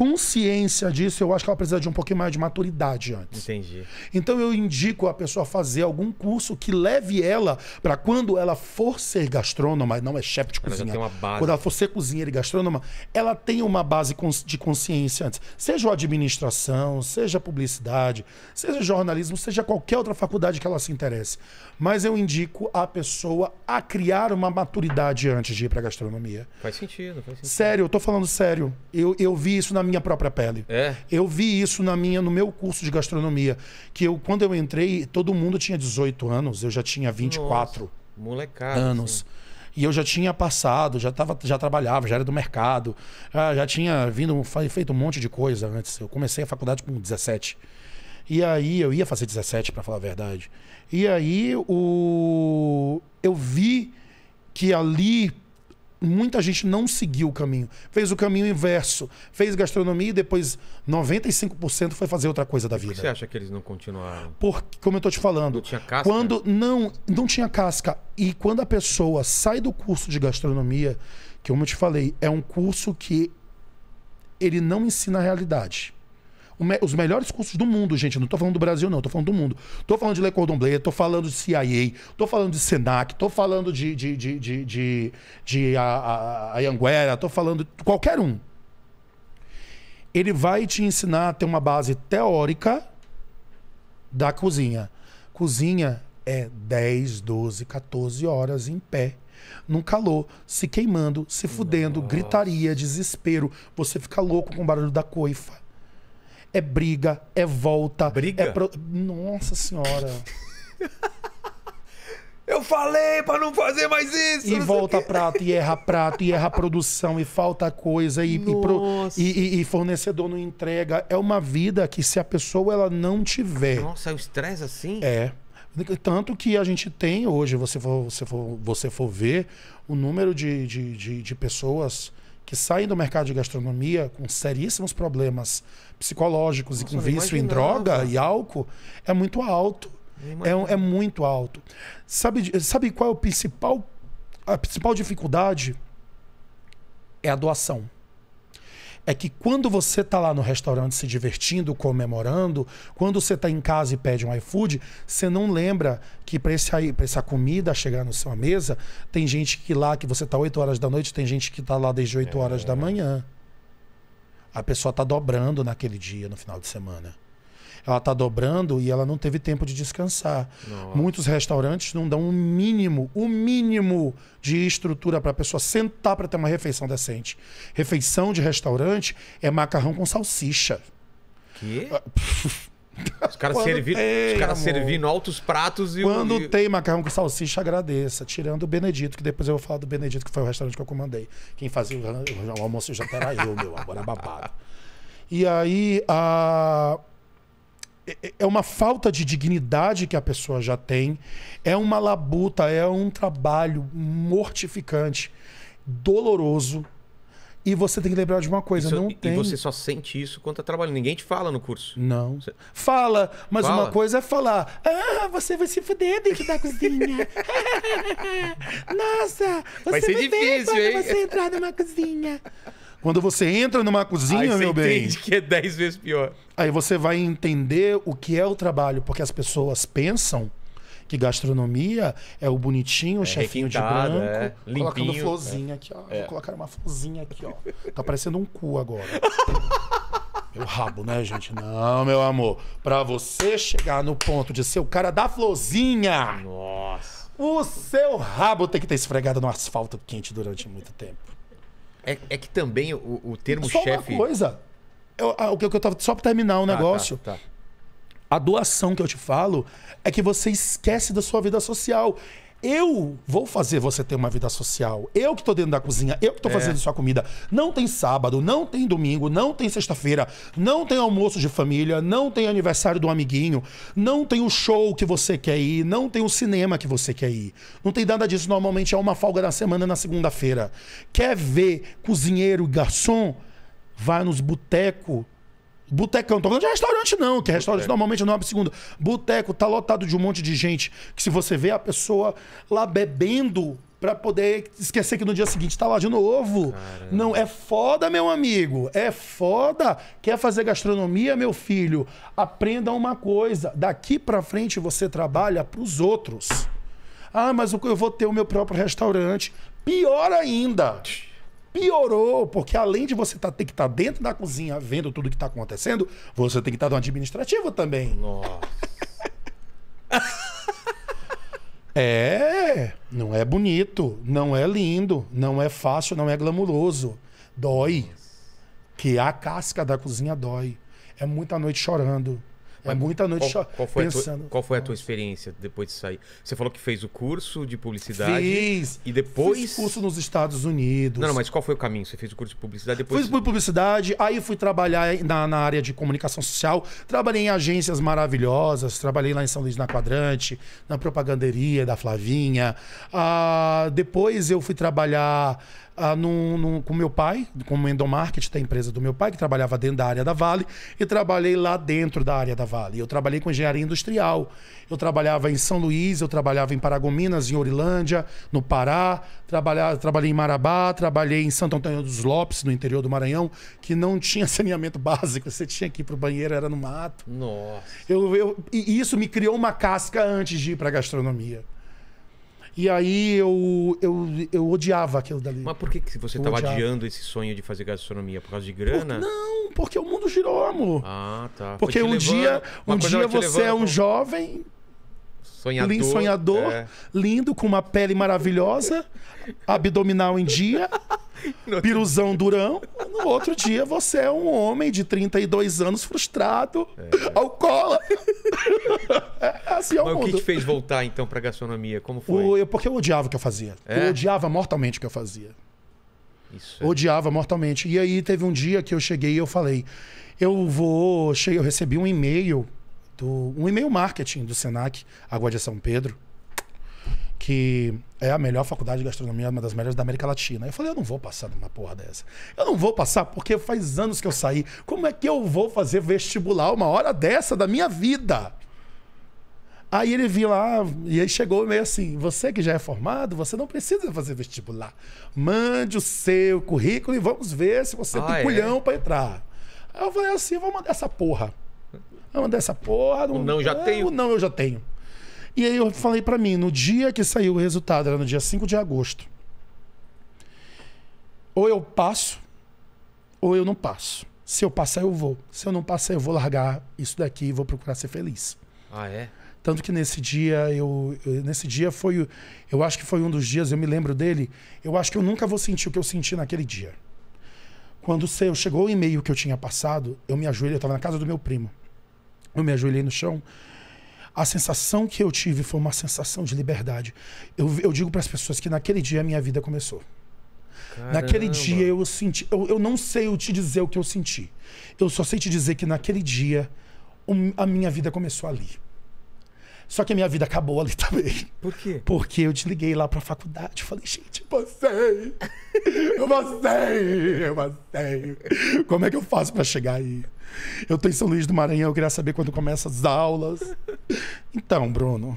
consciência disso, eu acho que ela precisa de um pouquinho mais de maturidade antes. Entendi. Então eu indico a pessoa fazer algum curso que leve ela para quando ela for ser gastrônoma, não é chefe de cozinha. Ela tem uma base. Quando ela for ser cozinheira e gastrônoma, ela tenha uma base de consciência antes. Seja administração, seja publicidade, seja jornalismo, seja qualquer outra faculdade que ela se interesse. Mas eu indico a pessoa a criar uma maturidade antes de ir para gastronomia. Faz sentido, faz sentido. Sério, eu tô falando sério. Eu, eu vi isso na minha minha própria pele. É? Eu vi isso na minha, no meu curso de gastronomia. Que eu, quando eu entrei, todo mundo tinha 18 anos, eu já tinha 24 Nossa, molecada, anos. Assim. E eu já tinha passado, já, tava, já trabalhava, já era do mercado, já tinha vindo, feito um monte de coisa antes. Eu comecei a faculdade com 17. E aí eu ia fazer 17, para falar a verdade. E aí o eu vi que ali muita gente não seguiu o caminho. Fez o caminho inverso. Fez gastronomia e depois 95% foi fazer outra coisa da vida. Por que você acha que eles não continuaram? Porque, como eu estou te falando. Não tinha casca? Quando, não, não tinha casca. E quando a pessoa sai do curso de gastronomia, que como eu te falei, é um curso que ele não ensina a realidade os melhores cursos do mundo, gente. Não estou falando do Brasil, não, estou falando do mundo. Estou falando de Le Cordon Bleu, estou falando de CIA, estou falando de Senac, estou falando de, de, de, de, de, de a, a, estou falando de qualquer um. Ele vai te ensinar a ter uma base teórica da cozinha. Cozinha é 10, 12, 14 horas em pé num calor, se queimando, se fudendo, Nossa. gritaria, desespero. Você fica louco com o barulho da coifa é briga, é volta. É briga? É pro... Nossa senhora. Eu falei para não fazer mais isso. E volta prato, e erra prato, e erra produção, e falta coisa, e, e, pro, e, e, fornecedor não entrega. É uma vida que se a pessoa ela não tiver. Nossa, é o estresse assim? É. Tanto que a gente tem hoje, você for, você for, você for ver, o número de, de, de, de pessoas que saem do mercado de gastronomia com seríssimos problemas psicológicos Nossa, e com vício em droga e álcool é muito alto. É, é, muito alto. Sabe, sabe qual é o principal, a principal dificuldade? É a doação é que quando você está lá no restaurante se divertindo, comemorando, quando você está em casa e pede um iFood, você não lembra que para essa comida chegar na sua mesa, tem gente que lá, que você tá 8 horas da noite, tem gente que está lá desde 8 horas da é. manhã. A pessoa está dobrando naquele dia, no final de semana ela está dobrando e ela não teve tempo de descansar. Nossa. Muitos restaurantes não dão o um mínimo, o um mínimo de estrutura para a pessoa sentar para ter uma refeição decente. Refeição de restaurante é macarrão com salsicha. Que? Ah, os caras servir, servindo altos pratos e Quando o... tem macarrão com salsicha, agradeça. Tirando o Benedito, que depois eu vou falar do Benedito, que foi o restaurante que eu comandei. Quem fazia o, almoço já era eu, meu Agora é babado. E aí, a... É, é, é uma falta de dignidade que a pessoa já tem, é uma labuta, é um trabalho mortificante, doloroso. E você tem que lembrar de uma coisa, isso, não e tem. E você só sente isso quando tá trabalhando. Ninguém te fala no curso. Não. Você... Fala, mas fala. uma coisa é falar. Ah, você vai se fuder dentro da cozinha. Nossa, você vai ser vai é difícil, ver hein? você entrar numa cozinha. Quando você entra numa cozinha, meu bem. Entende que é 10 vezes pior. Aí você vai entender o que é o trabalho, porque as pessoas pensam que gastronomia é o bonitinho, o é, chefinho de branco, é, limpinho, colocando é. florzinha é. aqui, ó. Vou é. colocar uma florzinha aqui, ó. Tá parecendo um cu agora. meu rabo, né, gente? Não, meu amor. Pra você chegar no ponto de ser o cara da florzinha. Nossa. O seu rabo tem que ter esfregado no asfalto quente durante muito tempo. É, é que também o, o termo só chefe. Uma coisa. Ah, o que eu, eu tava. Só pra terminar o tá, tá negócio. Tá, tá. A doação que eu te falo é que você esquece da sua vida social. Eu vou fazer você ter uma vida social. Eu que estou dentro da cozinha, eu que estou é. fazendo sua comida. Não tem sábado, não tem domingo, não tem sexta-feira, não tem almoço de família, não tem aniversário do amiguinho, não tem o show que você quer ir, não tem o cinema que você quer ir. Não tem nada disso. Normalmente é uma folga na semana na segunda-feira. Quer ver cozinheiro e garçom? Vai nos botecos Botecão, não tô falando de restaurante, não, que é restaurante Boteco. normalmente não abre segunda. Boteco tá lotado de um monte de gente que, se você vê a pessoa lá bebendo para poder esquecer que no dia seguinte tá lá de novo. Caramba. Não, é foda, meu amigo. É foda. Quer fazer gastronomia, meu filho? Aprenda uma coisa. Daqui para frente você trabalha para os outros. Ah, mas eu vou ter o meu próprio restaurante. Pior ainda piorou, porque além de você tá, ter que estar tá dentro da cozinha vendo tudo que está acontecendo, você tem que estar tá no administrativo também. Nossa. é, não é bonito, não é lindo, não é fácil, não é glamuroso. Dói. Nossa. Que a casca da cozinha dói. É muita noite chorando. É muita noite qual, qual foi pensando. Tua, qual foi a tua experiência depois de sair? Você falou que fez o curso de publicidade. Fiz. E depois. Fiz curso nos Estados Unidos. Não, não, mas qual foi o caminho? Você fez o curso de publicidade depois? Fiz publicidade, aí fui trabalhar na, na área de comunicação social. Trabalhei em agências maravilhosas. Trabalhei lá em São Luís na Quadrante, na propaganderia da Flavinha. Ah, depois eu fui trabalhar. Ah, com meu pai, como endomarket da empresa do meu pai, que trabalhava dentro da área da Vale, e trabalhei lá dentro da área da Vale. Eu trabalhei com engenharia industrial. Eu trabalhava em São Luís, eu trabalhava em Paragominas, em Orilândia, no Pará, trabalhava, trabalhei em Marabá, trabalhei em Santo Antônio dos Lopes, no interior do Maranhão, que não tinha saneamento básico. Você tinha que ir para o banheiro, era no mato. Nossa. Eu, eu, e isso me criou uma casca antes de ir para a gastronomia. E aí eu, eu, eu odiava aquilo dali. Mas por que, que você estava adiando esse sonho de fazer gastronomia? Por causa de grana? Por, não, porque o mundo girou, amor. Ah, tá. porque um levando, dia, um dia você é levando, é um como... jovem Sonhador. Lindo, sonhador, é. lindo, com uma pele maravilhosa, abdominal em dia, piruzão durão. No outro dia, você é um homem de 32 anos frustrado, é. alcoólatra. É, é, assim é o Mas mundo. o que te fez voltar, então, pra gastronomia? Como foi? O, eu, porque eu odiava o que eu fazia. É? Eu odiava mortalmente o que eu fazia. Isso. É. Odiava mortalmente. E aí teve um dia que eu cheguei e eu falei, eu vou... Eu recebi um e-mail do um e-mail marketing do Senac Água de São Pedro, que é a melhor faculdade de gastronomia, uma das melhores da América Latina. Eu falei, eu não vou passar numa porra dessa. Eu não vou passar porque faz anos que eu saí. Como é que eu vou fazer vestibular uma hora dessa da minha vida? Aí ele vinha lá e aí chegou meio assim: você que já é formado, você não precisa fazer vestibular. Mande o seu currículo e vamos ver se você ah, tem é? culhão para entrar. Aí eu falei é assim: vou mandar essa porra. Eu ah, mandei essa porra. Não, o não já é, tenho? O não eu já tenho. E aí eu falei para mim, no dia que saiu o resultado, era no dia 5 de agosto. Ou eu passo, ou eu não passo. Se eu passar, eu vou. Se eu não passar, eu vou largar isso daqui e vou procurar ser feliz. Ah, é? Tanto que nesse dia, eu, eu, Nesse dia foi. Eu acho que foi um dos dias, eu me lembro dele. Eu acho que eu nunca vou sentir o que eu senti naquele dia. Quando eu chegou o e-mail que eu tinha passado, eu me ajoelhei, eu estava na casa do meu primo. Eu me ajoelhei no chão. A sensação que eu tive foi uma sensação de liberdade. Eu, eu digo para as pessoas que naquele dia a minha vida começou. Caramba. Naquele dia eu senti. Eu, eu não sei eu te dizer o que eu senti. Eu só sei te dizer que naquele dia um, a minha vida começou ali. Só que a minha vida acabou ali também. Por quê? Porque eu desliguei lá pra faculdade. Eu falei, gente, eu passei. Eu passei. Eu passei. Como é que eu faço pra chegar aí? Eu tô em São Luís do Maranhão, eu queria saber quando começam as aulas. Então, Bruno,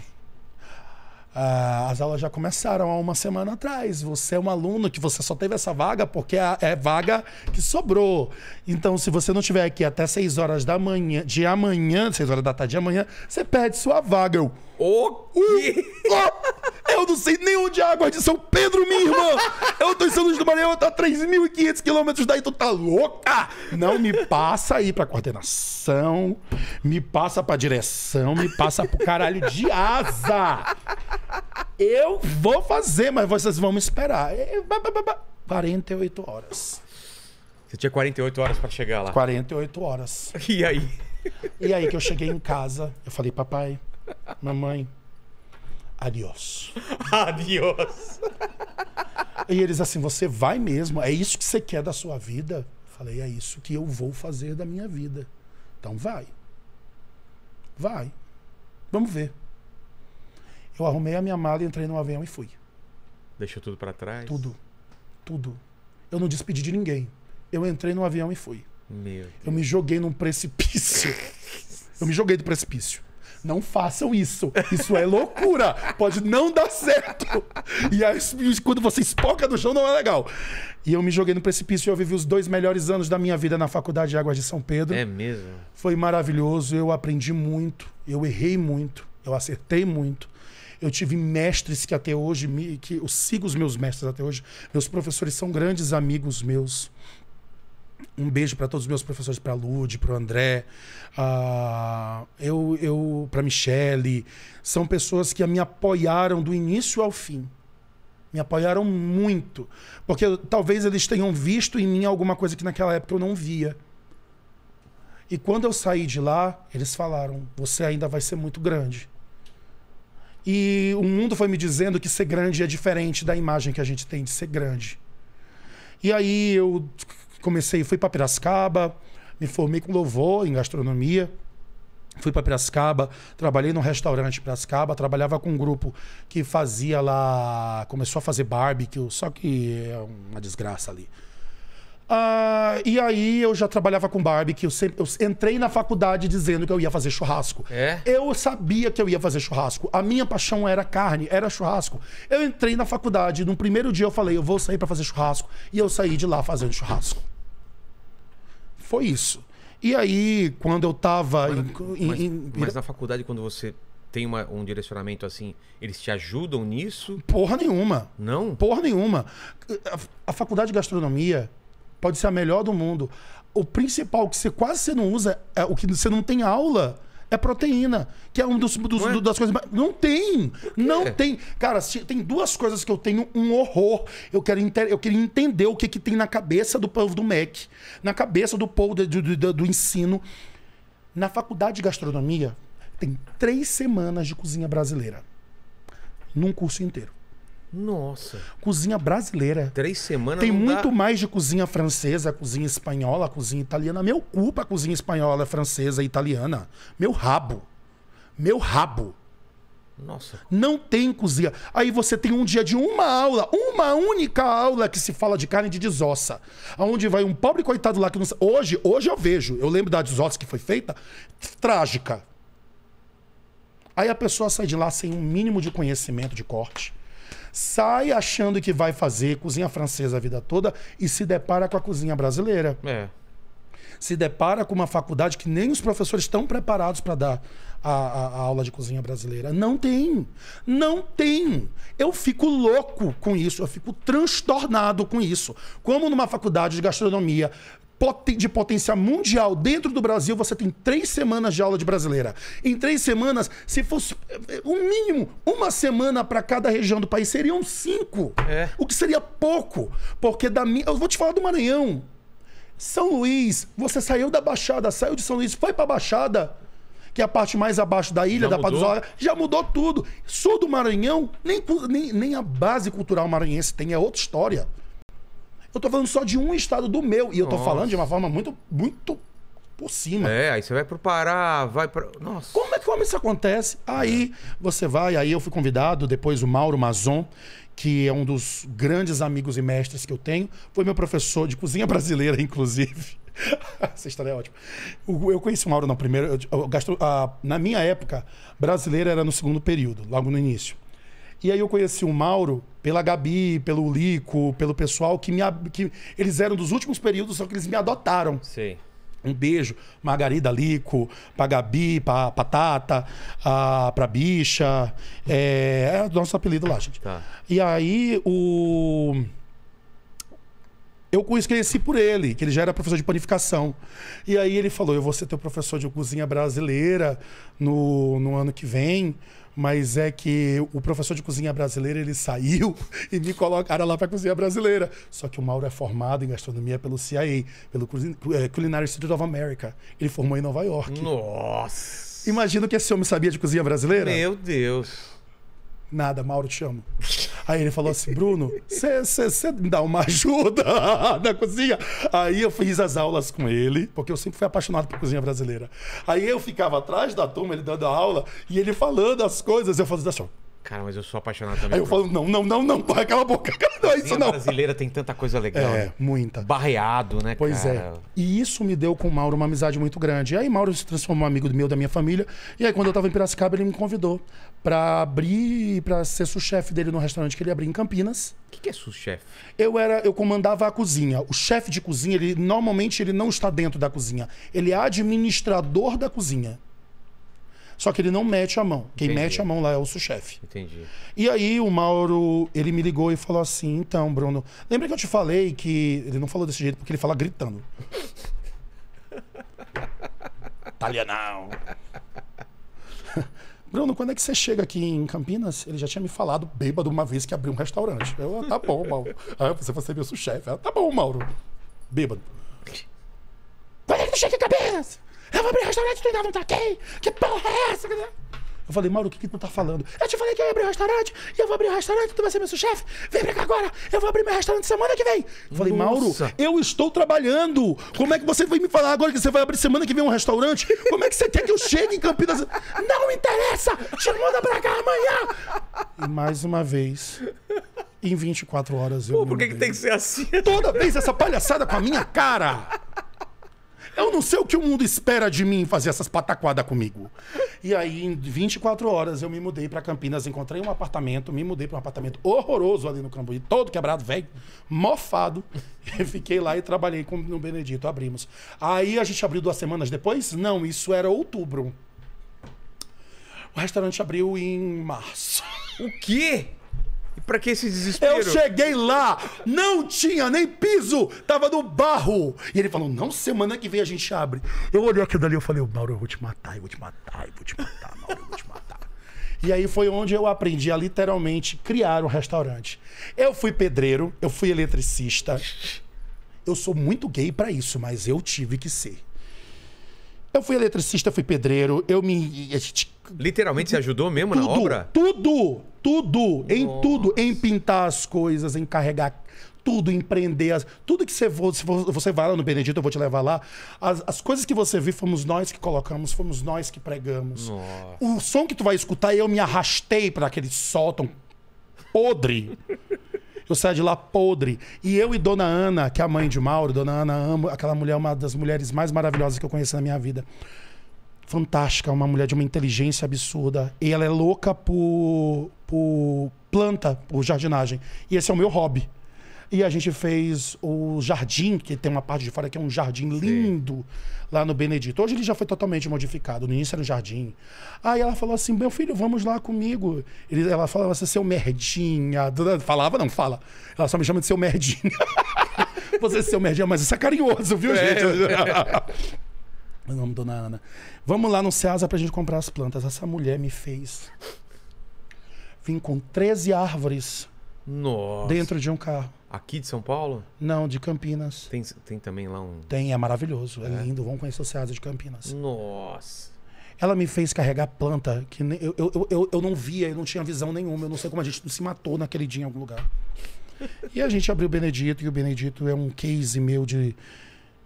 ah, as aulas já começaram há uma semana atrás. Você é um aluno que você só teve essa vaga porque é vaga que sobrou. Então, se você não estiver aqui até 6 horas da manhã, de amanhã, 6 horas da tarde de amanhã, você perde sua vaga. Eu, o quê? Oh, eu não sei nem onde é água de São Pedro, minha irmã! Eu tô em São Luís do Maranhão, eu tô a 3.500 quilômetros daí, tu tá louca? Não, me passa aí pra coordenação, me passa pra direção, me passa pro caralho de asa! Eu vou fazer, mas vocês vão me esperar. 48 horas. Você tinha 48 horas para chegar lá. 48 horas. E aí? E aí que eu cheguei em casa, eu falei, papai, mamãe, adiós. Adiós. E eles assim, você vai mesmo? É isso que você quer da sua vida? falei, é isso que eu vou fazer da minha vida. Então vai. Vai. Vamos ver. Eu arrumei a minha mala, entrei no avião e fui. Deixou tudo para trás? Tudo. Tudo. Eu não despedi de ninguém. Eu entrei no avião e fui. Meu Deus. Eu me joguei num precipício. Eu me joguei do precipício. Não façam isso. Isso é loucura. Pode não dar certo. E aí, quando você espoca no chão, não é legal. E eu me joguei no precipício. Eu vivi os dois melhores anos da minha vida na Faculdade de Águas de São Pedro. É mesmo? Foi maravilhoso. Eu aprendi muito. Eu errei muito. Eu acertei muito. Eu tive mestres que até hoje, me, que eu sigo os meus mestres até hoje. Meus professores são grandes amigos meus. Um beijo para todos os meus professores, para Lude, para o André, uh, eu, eu, para Michele. São pessoas que me apoiaram do início ao fim me apoiaram muito. Porque talvez eles tenham visto em mim alguma coisa que naquela época eu não via. E quando eu saí de lá, eles falaram: Você ainda vai ser muito grande. E o mundo foi me dizendo que ser grande é diferente da imagem que a gente tem de ser grande. E aí eu comecei, fui para Piracicaba, me formei com louvor em gastronomia. Fui para Piracicaba, trabalhei num restaurante em Piracicaba, trabalhava com um grupo que fazia lá, começou a fazer barbecue, só que é uma desgraça ali. Ah, e aí eu já trabalhava com barbecue, eu, sempre, eu entrei na faculdade dizendo que eu ia fazer churrasco. É? Eu sabia que eu ia fazer churrasco. A minha paixão era carne, era churrasco. Eu entrei na faculdade, no primeiro dia eu falei, eu vou sair para fazer churrasco, e eu saí de lá fazendo churrasco. Foi isso. E aí, quando eu tava mas, em, mas, em... mas na faculdade quando você tem uma, um direcionamento assim, eles te ajudam nisso? Porra nenhuma. Não? Porra nenhuma. A, a faculdade de gastronomia pode ser a melhor do mundo. O principal que você quase você não usa, é, o que você não tem aula, é proteína, que é uma dos, dos é? das coisas. Não tem! Não tem! Cara, tem duas coisas que eu tenho um horror. Eu, quero inter... eu queria entender o que, que tem na cabeça do povo do MEC, na cabeça do povo do ensino. Na faculdade de gastronomia, tem três semanas de cozinha brasileira. Num curso inteiro. Nossa. Cozinha brasileira. Três semanas. Tem muito dá... mais de cozinha francesa, cozinha espanhola, cozinha italiana. Meu cu a cozinha espanhola, francesa, italiana. Meu rabo. Meu rabo. Nossa. Não tem cozinha. Aí você tem um dia de uma aula, uma única aula que se fala de carne de desossa. Aonde vai um pobre coitado lá que não Hoje, hoje eu vejo. Eu lembro da desossa que foi feita. Trágica. Aí a pessoa sai de lá sem um mínimo de conhecimento de corte sai achando que vai fazer cozinha francesa a vida toda e se depara com a cozinha brasileira. É. Se depara com uma faculdade que nem os professores estão preparados para dar a, a, a, aula de cozinha brasileira. Não tem. Não tem. Eu fico louco com isso. Eu fico transtornado com isso. Como numa faculdade de gastronomia de potência mundial dentro do Brasil, você tem três semanas de aula de brasileira. Em três semanas, se fosse o eh, eh, um mínimo uma semana para cada região do país, seriam cinco. É. O que seria pouco. Porque da minha. Eu vou te falar do Maranhão. São Luís, você saiu da Baixada, saiu de São Luís, foi para Baixada, que é a parte mais abaixo da ilha, já da Paduzora, já mudou tudo. Sul do Maranhão, nem, nem, nem a base cultural maranhense tem, é outra história. Eu tô falando só de um estado do meu. E eu tô falando de uma forma muito, muito por cima. É, aí você vai pro Pará, vai para Nossa. Como é que como isso acontece? Aí é. você vai, aí eu fui convidado, depois o Mauro Mazon, que é um dos grandes amigos e mestres que eu tenho, foi meu professor de cozinha brasileira, inclusive. Essa história é ótima. Eu conheci o Mauro na primeira. Eu, a, na minha época, brasileira era no segundo período, logo no início. E aí eu conheci o Mauro pela Gabi, pelo Lico, pelo pessoal que me que eles eram dos últimos períodos, só que eles me adotaram. Sim. Um beijo, Margarida Lico, pra Gabi, pra Patata, a, pra Bicha. É, é o nosso apelido lá, gente. Tá. E aí o. Eu conheci por ele, que ele já era professor de panificação. E aí ele falou: Eu vou ser teu professor de cozinha brasileira no, no ano que vem mas é que o professor de cozinha brasileira ele saiu e me colocaram lá para cozinha brasileira. Só que o Mauro é formado em gastronomia pelo CIA, pelo é, Culinary Institute of America. Ele formou em Nova York. Nossa! Imagina o que esse homem sabia de cozinha brasileira. Meu Deus! Nada, Mauro te amo. Aí ele falou assim: Bruno, você me dá uma ajuda na cozinha? Aí eu fiz as aulas com ele, porque eu sempre fui apaixonado por cozinha brasileira. Aí eu ficava atrás da turma, ele dando aula, e ele falando as coisas. Eu fazia assim: Cara, mas eu sou apaixonado também. Aí eu por... falo, não, não, não, não, pai, cala a boca, cara, não, é isso não. A brasileira tem tanta coisa legal. É, né? muita. Barreado, né, pois é. cara? Pois é. E isso me deu com o Mauro uma amizade muito grande. E aí Mauro se transformou um amigo meu, da minha família. E aí quando eu tava em Piracicaba, ele me convidou para abrir, para ser sous-chefe dele no restaurante que ele abriu em Campinas. O que, que é sous-chefe? Eu era, eu comandava a cozinha. O chefe de cozinha, ele normalmente ele não está dentro da cozinha. Ele é administrador da cozinha. Só que ele não mete a mão. Quem Entendi. mete a mão lá é o chefe. Entendi. E aí o Mauro, ele me ligou e falou assim: então, Bruno, lembra que eu te falei que. Ele não falou desse jeito porque ele fala gritando. Italianão. Bruno, quando é que você chega aqui em Campinas? Ele já tinha me falado, bêbado, uma vez que abriu um restaurante. Eu, ah, tá bom, Mauro. Ah, você vai ser meu chefe. Ah, tá bom, Mauro. Bêbado. Quando é que tu chega em Campinas? Eu vou abrir restaurante, tu ainda não tá aqui? Que porra é essa? Eu falei, Mauro, o que, que tu tá falando? Eu te falei que eu ia abrir um restaurante, e eu vou abrir um restaurante, tu vai ser meu chefe, vem pra cá agora, eu vou abrir meu restaurante semana que vem. Eu falei, Mauro, eu estou trabalhando. Como é que você vai me falar agora que você vai abrir semana que vem um restaurante? Como é que você quer que eu chegue em Campinas? Não interessa! Te manda pra cá amanhã! E mais uma vez, em 24 horas eu. Pô, por que, que tem que ser assim? Toda vez essa palhaçada com a minha cara! Eu não sei o que o mundo espera de mim fazer essas pataquadas comigo. E aí, em 24 horas, eu me mudei para Campinas, encontrei um apartamento, me mudei para um apartamento horroroso ali no Cambuí, todo quebrado, velho, mofado. E fiquei lá e trabalhei com, o Benedito, abrimos. Aí a gente abriu duas semanas depois? Não, isso era outubro. O restaurante abriu em março. O quê? Pra que esse desespero? Eu cheguei lá, não tinha nem piso, tava no barro. E ele falou, não, semana que vem a gente abre. Eu olhei aquilo dali e falei, Mauro, eu vou te matar, eu vou te matar, eu vou te matar, Mauro, eu vou te matar. E aí foi onde eu aprendi a literalmente criar um restaurante. Eu fui pedreiro, eu fui eletricista. Eu sou muito gay para isso, mas eu tive que ser. Eu fui eletricista, fui pedreiro, eu me. Literalmente você ajudou mesmo na obra? Tudo! tudo, em tudo, em pintar as coisas, em carregar tudo, prender as, tudo que você for, se você vai lá no Benedito, eu vou te levar lá. As, as coisas que você viu fomos nós que colocamos, fomos nós que pregamos. Nossa. O som que tu vai escutar, eu me arrastei para aquele sótão podre. Eu saio de lá podre. E eu e Dona Ana, que é a mãe de Mauro, Dona Ana amo, aquela mulher uma das mulheres mais maravilhosas que eu conheci na minha vida fantástica, uma mulher de uma inteligência absurda. E ela é louca por, por planta, por jardinagem. E esse é o meu hobby. E a gente fez o jardim, que tem uma parte de fora que é um jardim lindo Sim. lá no Benedito. Hoje ele já foi totalmente modificado. No início era um jardim. Aí ela falou assim: meu filho, vamos lá comigo. Ele, ela falava assim, seu merdinha. Falava, não, fala. Ela só me chama de seu merdinha. Você é seu merdinha, mas isso é carinhoso, viu, é. gente? É. Meu nome, é dona Ana. Vamos lá no Ceasa pra gente comprar as plantas. Essa mulher me fez. Vim com 13 árvores Nossa. dentro de um carro. Aqui de São Paulo? Não, de Campinas. Tem, tem também lá um. Tem, é maravilhoso, é, é lindo. Vamos conhecer o Ceasa de Campinas. Nossa. Ela me fez carregar planta que eu, eu, eu, eu não via, eu não tinha visão nenhuma. Eu não sei como a gente se matou naquele dia em algum lugar. E a gente abriu o Benedito, e o Benedito é um case meu de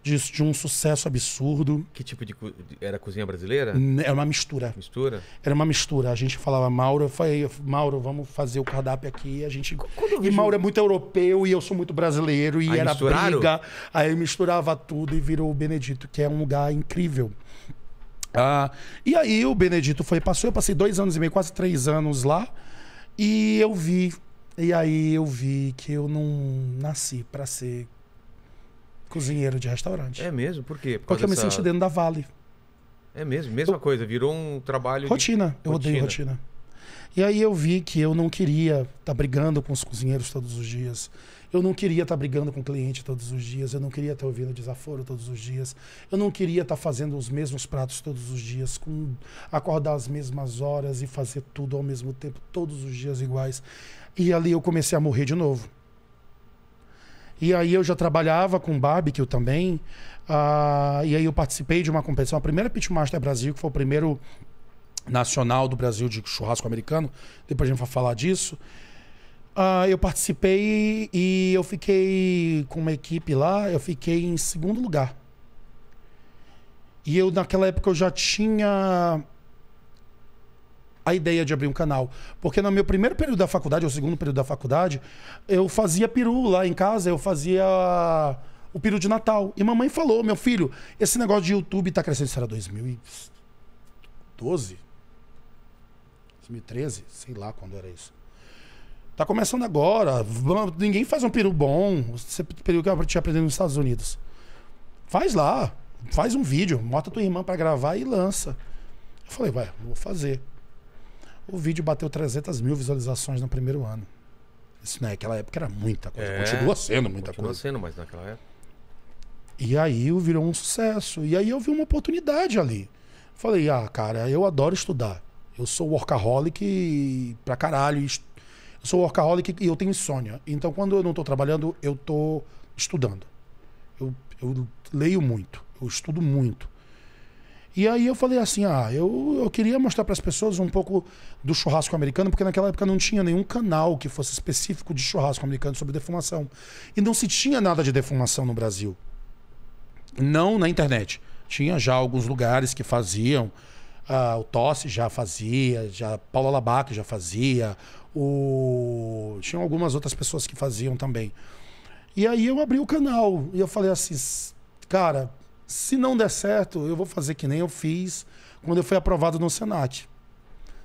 de, de um sucesso absurdo. Que tipo de. era cozinha brasileira? Era é uma mistura. Mistura? Era uma mistura. A gente falava, Mauro, eu falei, Mauro, vamos fazer o cardápio aqui. A gente. E Mauro é muito europeu e eu sou muito brasileiro. E Aí era misturaram? briga. Aí misturava tudo e virou o Benedito, que é um lugar incrível. Ah, e aí o Benedito foi, passou, eu passei dois anos e meio, quase três anos lá, e eu vi, e aí eu vi que eu não nasci para ser Cozinheiro de restaurante. É mesmo? Por quê? Por Porque eu me senti dentro da Vale. É mesmo, mesma coisa. Virou um trabalho. Rotina. De... Eu odeio rotina. E aí eu vi que eu não queria estar tá brigando com os cozinheiros todos os dias. Eu não queria estar tá brigando com o cliente todos os dias. Eu não queria estar tá ouvindo desaforo todos os dias. Eu não queria estar fazendo os mesmos pratos todos os dias, com acordar às mesmas horas e fazer tudo ao mesmo tempo, todos os dias iguais. E ali eu comecei a morrer de novo. E aí eu já trabalhava com barbecue também. Uh, e aí eu participei de uma competição, a primeira Pitmaster Brasil, que foi o primeiro nacional do Brasil de churrasco americano. Depois a gente vai falar disso. Uh, eu participei e eu fiquei com uma equipe lá, eu fiquei em segundo lugar. E eu naquela época eu já tinha a ideia de abrir um canal. Porque no meu primeiro período da faculdade, ou segundo período da faculdade, eu fazia peru lá em casa, eu fazia o peru de Natal. E mamãe falou, meu filho, esse negócio de YouTube tá crescendo, isso era 2012? 2013? Sei lá quando era isso. Tá começando agora, ninguém faz um peru bom, esse peru que eu tinha aprendido nos Estados Unidos. Faz lá, faz um vídeo, mota tua irmã para gravar e lança. Eu falei, vai, vou fazer. O vídeo bateu 300 mil visualizações no primeiro ano. Isso né, naquela época era muita coisa. É, continua sendo muita continua coisa. Continua sendo, mas naquela época. E aí virou um sucesso. E aí eu vi uma oportunidade ali. Falei, ah, cara, eu adoro estudar. Eu sou workaholic pra caralho. Eu sou workaholic e eu tenho insônia. Então, quando eu não tô trabalhando, eu tô estudando. Eu, eu leio muito, eu estudo muito. E aí eu falei assim, ah, eu, eu queria mostrar para as pessoas um pouco do churrasco americano, porque naquela época não tinha nenhum canal que fosse específico de churrasco americano sobre defumação. E não se tinha nada de defumação no Brasil. Não na internet. Tinha já alguns lugares que faziam. Ah, o Tosse já fazia, já Paulo Labac já fazia, o... tinham algumas outras pessoas que faziam também. E aí eu abri o canal e eu falei assim, cara, se não der certo, eu vou fazer que nem eu fiz quando eu fui aprovado no Senat.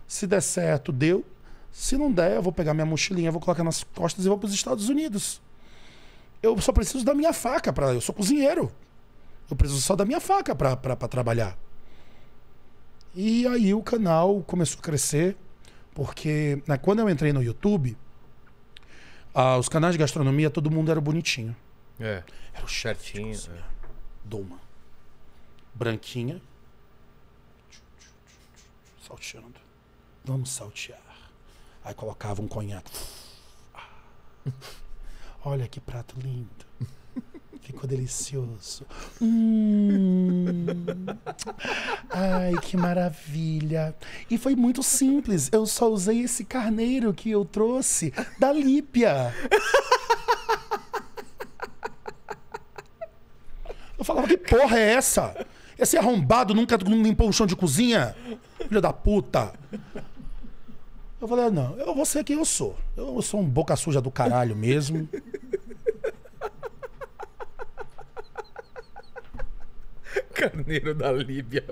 Se der certo, deu. Se não der, eu vou pegar minha mochilinha, vou colocar nas costas e vou para os Estados Unidos. Eu só preciso da minha faca para. Eu sou cozinheiro. Eu preciso só da minha faca para trabalhar. E aí o canal começou a crescer, porque né, quando eu entrei no YouTube, ah, os canais de gastronomia, todo mundo era bonitinho. É. Era o certinho. Tipo é. Doma branquinha. Salteando. Vamos saltear. Aí colocava um conhaque. Olha que prato lindo. Ficou delicioso. Hum. Ai, que maravilha. E foi muito simples. Eu só usei esse carneiro que eu trouxe da Lípia. Eu falava, que porra é essa? Esse arrombado nunca limpou o chão de cozinha? Filho da puta. Eu falei, ah, não, eu vou ser quem eu sou. Eu sou um boca suja do caralho mesmo. Carneiro da Líbia.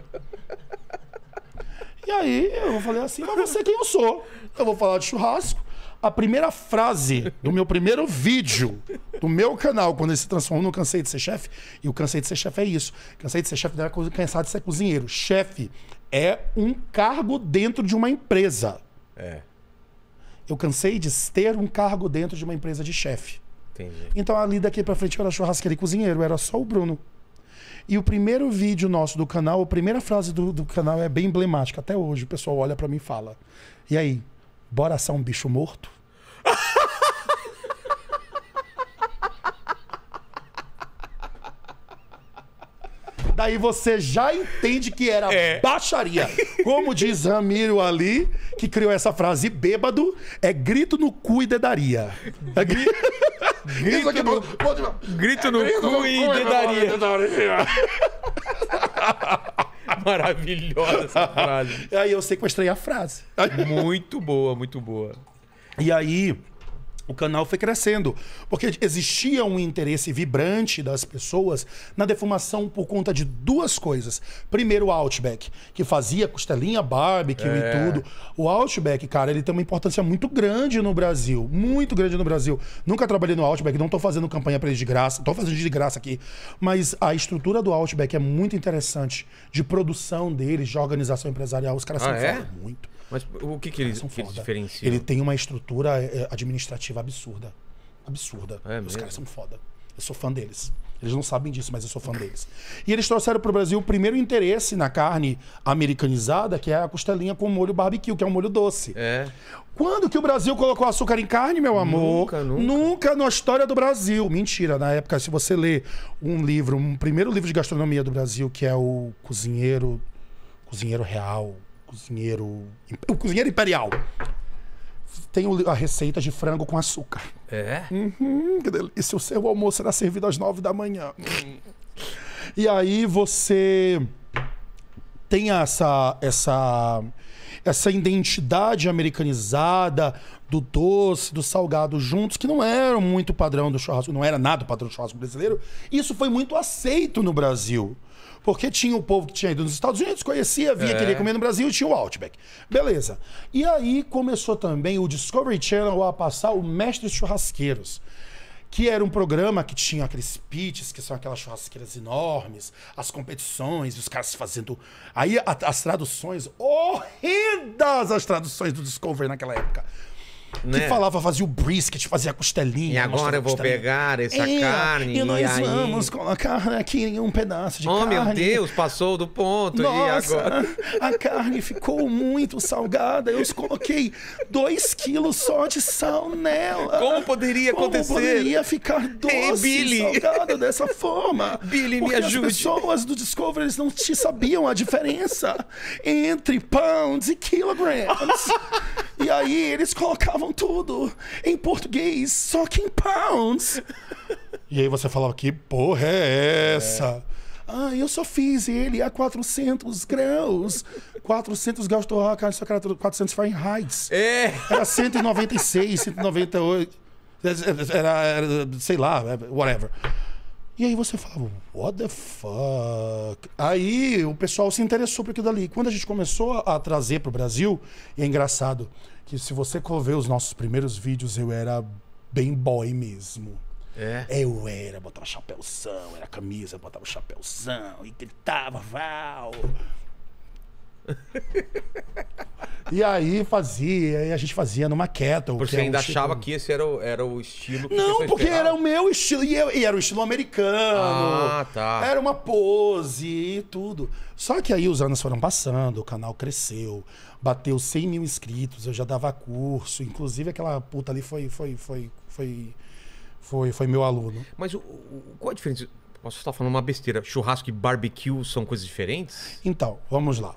E aí eu falei assim, mas vou ser é quem eu sou. Eu vou falar de churrasco, a primeira frase do meu primeiro vídeo do meu canal, quando ele se transformou no Cansei de Ser Chefe, e o Cansei de Ser Chefe é isso. Cansei de Ser Chefe não é cansado de ser cozinheiro. Chefe é um cargo dentro de uma empresa. É. Eu cansei de ter um cargo dentro de uma empresa de chefe. Entendi. Então ali daqui pra frente eu era churrasqueiro e cozinheiro, era só o Bruno. E o primeiro vídeo nosso do canal, a primeira frase do, do canal é bem emblemática. Até hoje o pessoal olha para mim e fala: E aí, Bora assar um bicho morto? Daí você já entende que era é. baixaria. Como diz Ramiro ali, que criou essa frase bêbado, é grito no cu e dedaria. É gri... grito, aqui, no... Pode... grito, no... É, grito no cu, cu e dedaria. dedaria maravilhosa essa frase. aí eu sequestrei a frase. Muito boa, muito boa. E aí, o canal foi crescendo, porque existia um interesse vibrante das pessoas na defumação por conta de duas coisas. Primeiro, o Outback, que fazia costelinha, barbecue é. e tudo. O Outback, cara, ele tem uma importância muito grande no Brasil, muito grande no Brasil. Nunca trabalhei no Outback, não estou fazendo campanha para eles de graça, estou fazendo de graça aqui, mas a estrutura do Outback é muito interessante de produção deles, de organização empresarial, os caras ah, são é? muito. Mas o que, que, ele, que foda. eles diferenciam? Ele tem uma estrutura eh, administrativa absurda. Absurda. É Os caras são foda. Eu sou fã deles. Eles não sabem disso, mas eu sou fã deles. E eles trouxeram para o Brasil o primeiro interesse na carne americanizada, que é a costelinha com molho barbecue, que é um molho doce. É. Quando que o Brasil colocou açúcar em carne, meu amor? Nunca, nunca. Nunca na história do Brasil. Mentira, na época, se você ler um livro, um primeiro livro de gastronomia do Brasil, que é o Cozinheiro, Cozinheiro Real, cozinheiro. O cozinheiro imperial. Tem a receita de frango com açúcar. É? Uhum, que delícia. O seu almoço será servido às nove da manhã. e aí você tem essa essa essa identidade americanizada do doce, do salgado juntos, que não era muito padrão do churrasco, não era nada o padrão do churrasco brasileiro. Isso foi muito aceito no Brasil. Porque tinha o povo que tinha ido nos Estados Unidos, conhecia, via é. que ele ia é. comer no Brasil e tinha o Outback. Beleza. E aí começou também o Discovery Channel a passar o Mestre Churrasqueiros que era um programa que tinha aqueles pits, que são aquelas churrasqueiras enormes, as competições, os caras fazendo. Aí a, as traduções, horrendas as traduções do Discovery naquela época né? Que falava, fazia o brisket, fazia a costelinha. E agora eu vou pegar essa é, carne. E nós e vamos colocar aqui em um pedaço de oh, carne. Oh, meu Deus, passou do ponto. Nossa, e agora? A carne ficou muito salgada. Eu coloquei dois quilos só de sal nela. Como poderia acontecer? Como poderia ficar doce, Ei, Billy. dessa forma? Billy, Porque me ajude. as pessoas do Discovery eles não te sabiam a diferença entre pounds e kilograms. e aí eles colocavam falavam tudo em português, só que em pounds. E aí você falava, que porra é essa? É. Ah, eu só fiz ele a 400 graus. 400 graus torraca, só que era 400 Fahrenheit. É. Era 196, 198. Era, era, sei lá, é, whatever. E aí você falava, what the fuck? Aí o pessoal se interessou por aquilo dali. Quando a gente começou a trazer para o Brasil, é engraçado, que se você ver os nossos primeiros vídeos, eu era bem boy mesmo. É? Eu era, botava chapéuzão, era camisa, botava chapéuzão e gritava, Val. e aí fazia, e a gente fazia numa kettle. Porque você é ainda é um achava que esse era o, era o estilo que Não, porque esperava. era o meu estilo, e, eu, e, era o estilo americano. Ah, tá. Era uma pose e tudo. Só que aí os anos foram passando, o canal cresceu, bateu 100 mil inscritos, eu já dava curso, inclusive aquela puta ali foi foi foi foi foi, foi meu aluno. Mas o, o, qual a diferença? Posso estar falando uma besteira? Churrasco e barbecue são coisas diferentes? Então, vamos lá.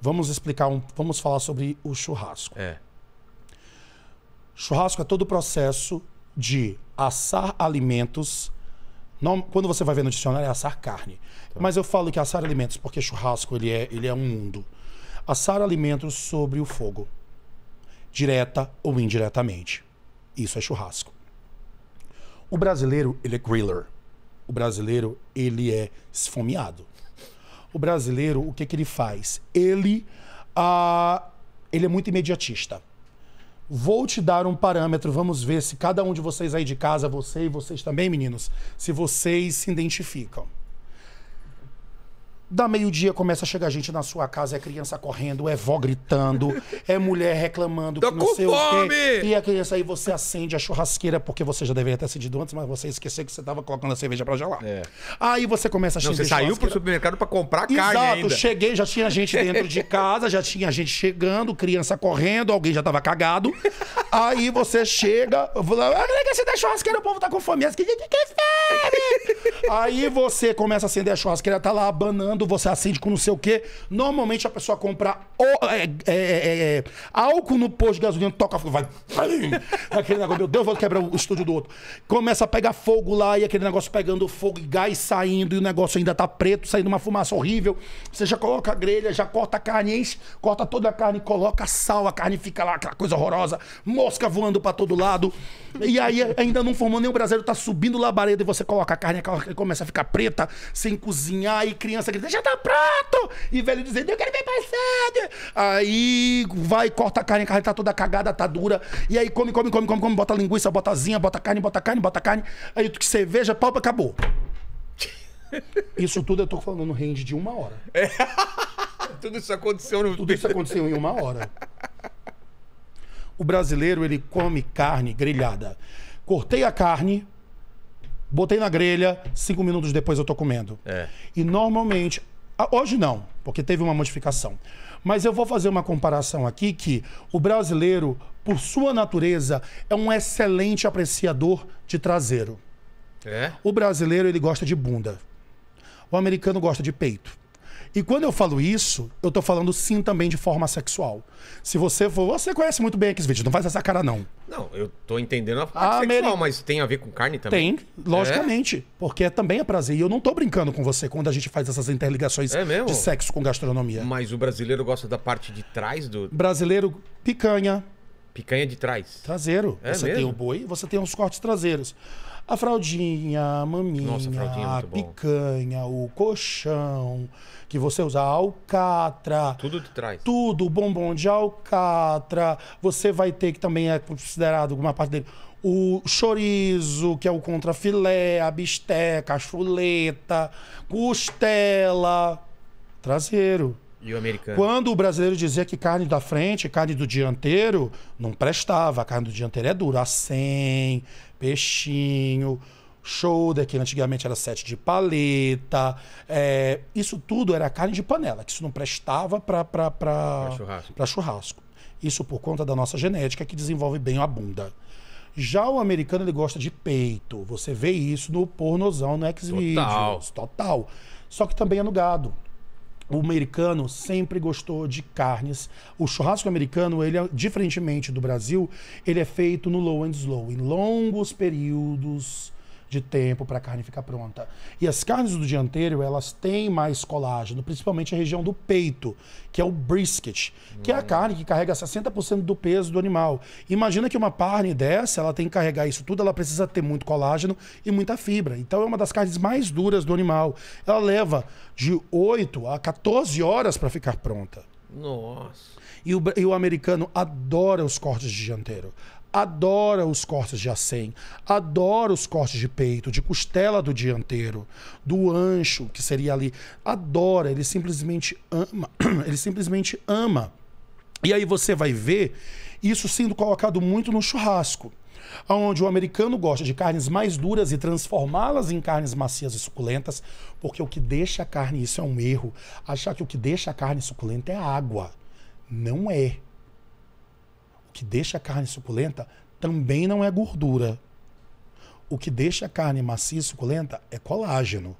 Vamos explicar um, vamos falar sobre o churrasco. É. Churrasco é todo o processo de assar alimentos. Não, quando você vai ver no dicionário é assar carne. Tá. Mas eu falo que assar alimentos porque churrasco ele é, ele é um mundo assar alimentos sobre o fogo, direta ou indiretamente. Isso é churrasco. O brasileiro, ele é griller. O brasileiro, ele é esfomeado. O brasileiro, o que, que ele faz? Ele, ah, ele é muito imediatista. Vou te dar um parâmetro, vamos ver se cada um de vocês aí de casa, você e vocês também, meninos, se vocês se identificam. Da meio-dia começa a chegar gente na sua casa, é criança correndo, é vó gritando, é mulher reclamando Tô que não sei fome. o quê. E a criança aí você acende a churrasqueira, porque você já deveria ter acendido antes, mas você esqueceu que você tava colocando a cerveja para gelar. É. Aí você começa a acender Não, você saiu pro supermercado para comprar Exato, carne Exato, cheguei, já tinha gente dentro de casa, já tinha gente chegando, criança correndo, alguém já tava cagado. aí você chega, fala, você tá da churrasqueira, o povo tá com fome. É aí você começa a acender a churrasqueira, tá lá abanando quando você acende com não sei o quê, normalmente a pessoa compra é é, é, é, é, álcool no posto de gasolina, toca fogo, vai. aquele negócio, meu Deus, vou quebrar o estúdio do outro. Começa a pegar fogo lá e aquele negócio pegando fogo e gás saindo, e o negócio ainda tá preto, saindo uma fumaça horrível. Você já coloca a grelha, já corta a carne, enche, corta toda a carne, coloca sal, a carne fica lá, aquela coisa horrorosa, mosca voando para todo lado. E aí ainda não formou nem o brasileiro, tá subindo labareda e você coloca a carne, a carne começa a ficar preta, sem cozinhar, e criança grita já tá pronto! E velho dizendo, eu quero ver mais passado! Aí vai, corta a carne, a carne tá toda cagada, tá dura. E aí come, come, come, come, come, bota linguiça, bota zinha, bota carne, bota carne, bota carne. Aí tu que cerveja, palpa, acabou. Isso tudo eu tô falando no range de uma hora. É. Tudo isso aconteceu no... Tudo isso aconteceu em uma hora. O brasileiro, ele come carne grelhada. Cortei a carne, botei na grelha, cinco minutos depois eu tô comendo. É. E normalmente, hoje não, porque teve uma modificação. Mas eu vou fazer uma comparação aqui que o brasileiro, por sua natureza, é um excelente apreciador de traseiro. É? O brasileiro, ele gosta de bunda. O americano gosta de peito. E quando eu falo isso, eu tô falando sim também de forma sexual. Se você for. Você conhece muito bem X-Video, não faz essa cara, não. Não, eu tô entendendo a parte a ah, sexual, Ameri... mas tem a ver com carne também? Tem, é? logicamente. É? Porque também é prazer. E eu não tô brincando com você quando a gente faz essas interligações é de sexo com gastronomia. Mas o brasileiro gosta da parte de trás do. Brasileiro, picanha. Picanha de trás. Traseiro. É você mesmo? tem o boi, você tem os cortes traseiros. A fraldinha, a maminha, Nossa, a, fraldinha é a picanha, bom. o colchão, que você usa a alcatra. Tudo de trás. Tudo, o bombom de alcatra. Você vai ter, que também é considerado alguma parte dele, o chorizo, que é o contrafilé, a bisteca, a chuleta, costela, traseiro. E o americano? Quando o brasileiro dizia que carne da frente, carne do dianteiro, não prestava. A carne do dianteiro é dura. 100, peixinho, shoulder, que antigamente era sete de paleta. É, isso tudo era carne de panela, que isso não prestava para churrasco. churrasco. Isso por conta da nossa genética, que desenvolve bem a bunda. Já o americano ele gosta de peito. Você vê isso no pornozão, no X-Videos. Total. Total. Só que também é no gado o americano sempre gostou de carnes. O churrasco americano, ele é diferentemente do Brasil, ele é feito no low and slow, em longos períodos de tempo para a carne ficar pronta. E as carnes do dianteiro, elas têm mais colágeno, principalmente a região do peito, que é o brisket, que é a carne que carrega 60% do peso do animal. Imagina que uma carne dessa, ela tem que carregar isso tudo, ela precisa ter muito colágeno e muita fibra. Então é uma das carnes mais duras do animal. Ela leva de 8 a 14 horas para ficar pronta. Nossa. E o, e o, americano adora os cortes de dianteiro adora os cortes de acém, adora os cortes de peito, de costela do dianteiro, do ancho, que seria ali, adora, ele simplesmente ama, ele simplesmente ama. E aí você vai ver isso sendo colocado muito no churrasco onde o americano gosta de carnes mais duras e transformá-las em carnes macias e suculentas, porque o que deixa a carne, isso é um erro, achar que o que deixa a carne suculenta é água. Não é que deixa a carne suculenta também não é gordura. O que deixa a carne macia e suculenta é colágeno.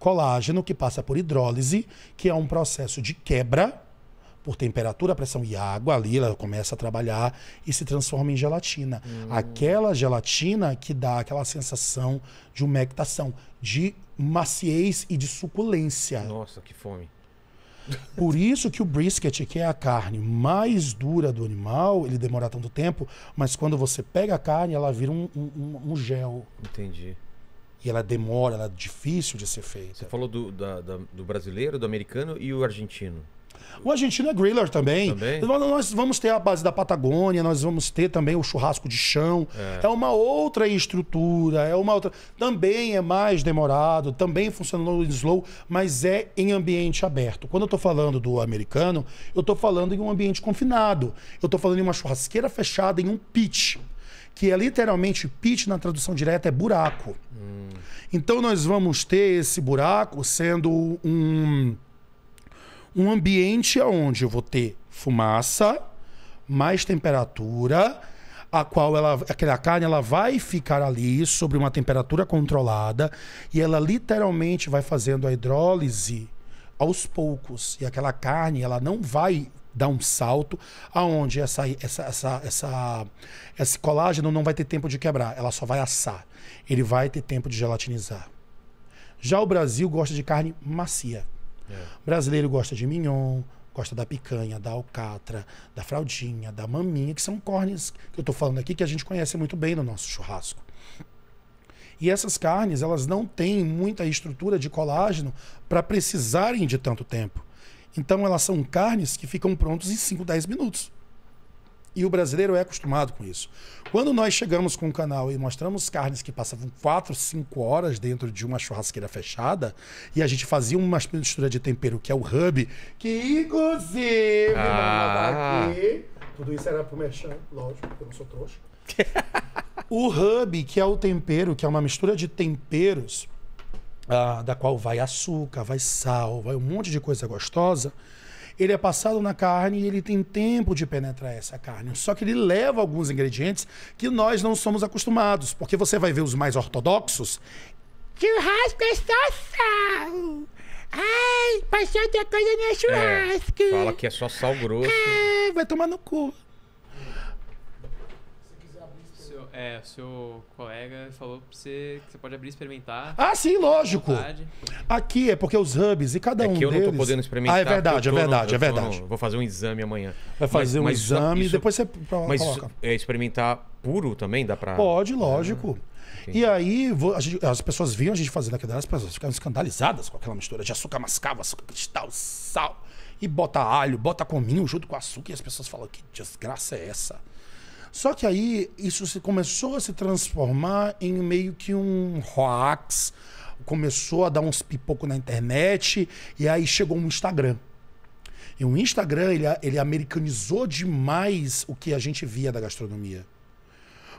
Colágeno que passa por hidrólise, que é um processo de quebra por temperatura, pressão e água ali, ela começa a trabalhar e se transforma em gelatina. Hum. Aquela gelatina que dá aquela sensação de umectação, de maciez e de suculência. Nossa, que fome. Por isso que o brisket, que é a carne mais dura do animal, ele demora tanto tempo, mas quando você pega a carne, ela vira um, um, um gel. Entendi. E ela demora, ela é difícil de ser feita. Você falou do, da, da, do brasileiro, do americano e o argentino. O argentino é griller também. também. Nós vamos ter a base da Patagônia, nós vamos ter também o churrasco de chão. É. é. uma outra estrutura, é uma outra. Também é mais demorado, também funciona no slow, mas é em ambiente aberto. Quando eu estou falando do americano, eu estou falando em um ambiente confinado. Eu estou falando em uma churrasqueira fechada, em um pit que é literalmente pit na tradução direta é buraco. Hum. Então nós vamos ter esse buraco sendo um um ambiente onde eu vou ter fumaça, mais temperatura, a qual ela, aquela carne ela vai ficar ali sobre uma temperatura controlada e ela literalmente vai fazendo a hidrólise aos poucos e aquela carne ela não vai dar um salto aonde essa, essa, essa, essa, esse colágeno não vai ter tempo de quebrar, ela só vai assar. Ele vai ter tempo de gelatinizar. Já o Brasil gosta de carne macia. É. O brasileiro gosta de mignon, gosta da picanha, da alcatra, da fraldinha, da maminha, que são cornes que eu estou falando aqui que a gente conhece muito bem no nosso churrasco. E essas carnes, elas não têm muita estrutura de colágeno para precisarem de tanto tempo. Então, elas são carnes que ficam prontas em 5, 10 minutos. E o brasileiro é acostumado com isso. Quando nós chegamos com o canal e mostramos carnes que passavam 4, 5 horas dentro de uma churrasqueira fechada, e a gente fazia uma mistura de tempero, que é o hub, que inclusive, ah. aqui, tudo isso era pro merchan, lógico, porque eu não sou trouxa. o hub, que é o tempero, que é uma mistura de temperos, ah, da qual vai açúcar, vai sal, vai um monte de coisa gostosa, ele é passado na carne e ele tem tempo de penetrar essa carne. Só que ele leva alguns ingredientes que nós não somos acostumados, porque você vai ver os mais ortodoxos. Churrasco é só sal. Ai, passou outra coisa no é, churrasco. É, fala que é só sal grosso. É, vai tomar no cu é, o seu colega falou pra você que você pode abrir e experimentar. Ah, sim, lógico. Aqui é porque os hubs e cada é um deles... É que eu não tô podendo experimentar. Ah, é verdade, é verdade, é no, é verdade. No, vou fazer um exame amanhã. Vai fazer mas, um mas exame isso, depois você Mas É experimentar puro também dá pra... Pode, lógico. Ah. E aí gente, as pessoas viam a gente fazendo aquilo, as pessoas ficavam escandalizadas com aquela mistura de açúcar mascavo, açúcar cristal, sal. E bota alho, bota cominho junto com açúcar. E as pessoas falam, que desgraça é essa? Só que aí isso se começou a se transformar em meio que um hoax, começou a dar uns pipocos na internet e aí chegou um Instagram. E o Instagram, ele, ele americanizou demais o que a gente via da gastronomia.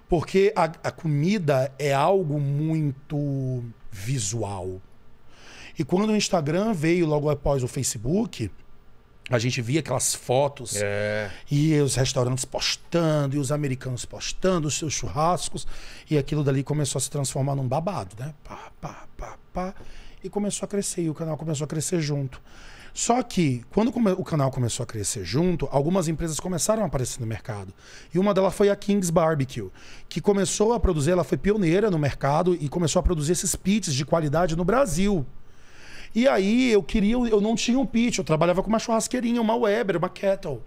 Porque a, a comida é algo muito visual. E quando o Instagram veio logo após o Facebook, a gente via aquelas fotos é. e os restaurantes postando, e os americanos postando os seus churrascos, e aquilo dali começou a se transformar num babado, né? Pá, pá, pá, pá. E começou a crescer, e o canal começou a crescer junto. Só que, quando o canal começou a crescer junto, algumas empresas começaram a aparecer no mercado. E uma delas foi a Kings Barbecue, que começou a produzir, ela foi pioneira no mercado e começou a produzir esses pits de qualidade no Brasil. E aí eu queria, eu não tinha um pitch, eu trabalhava com uma churrasqueirinha, uma Weber, uma kettle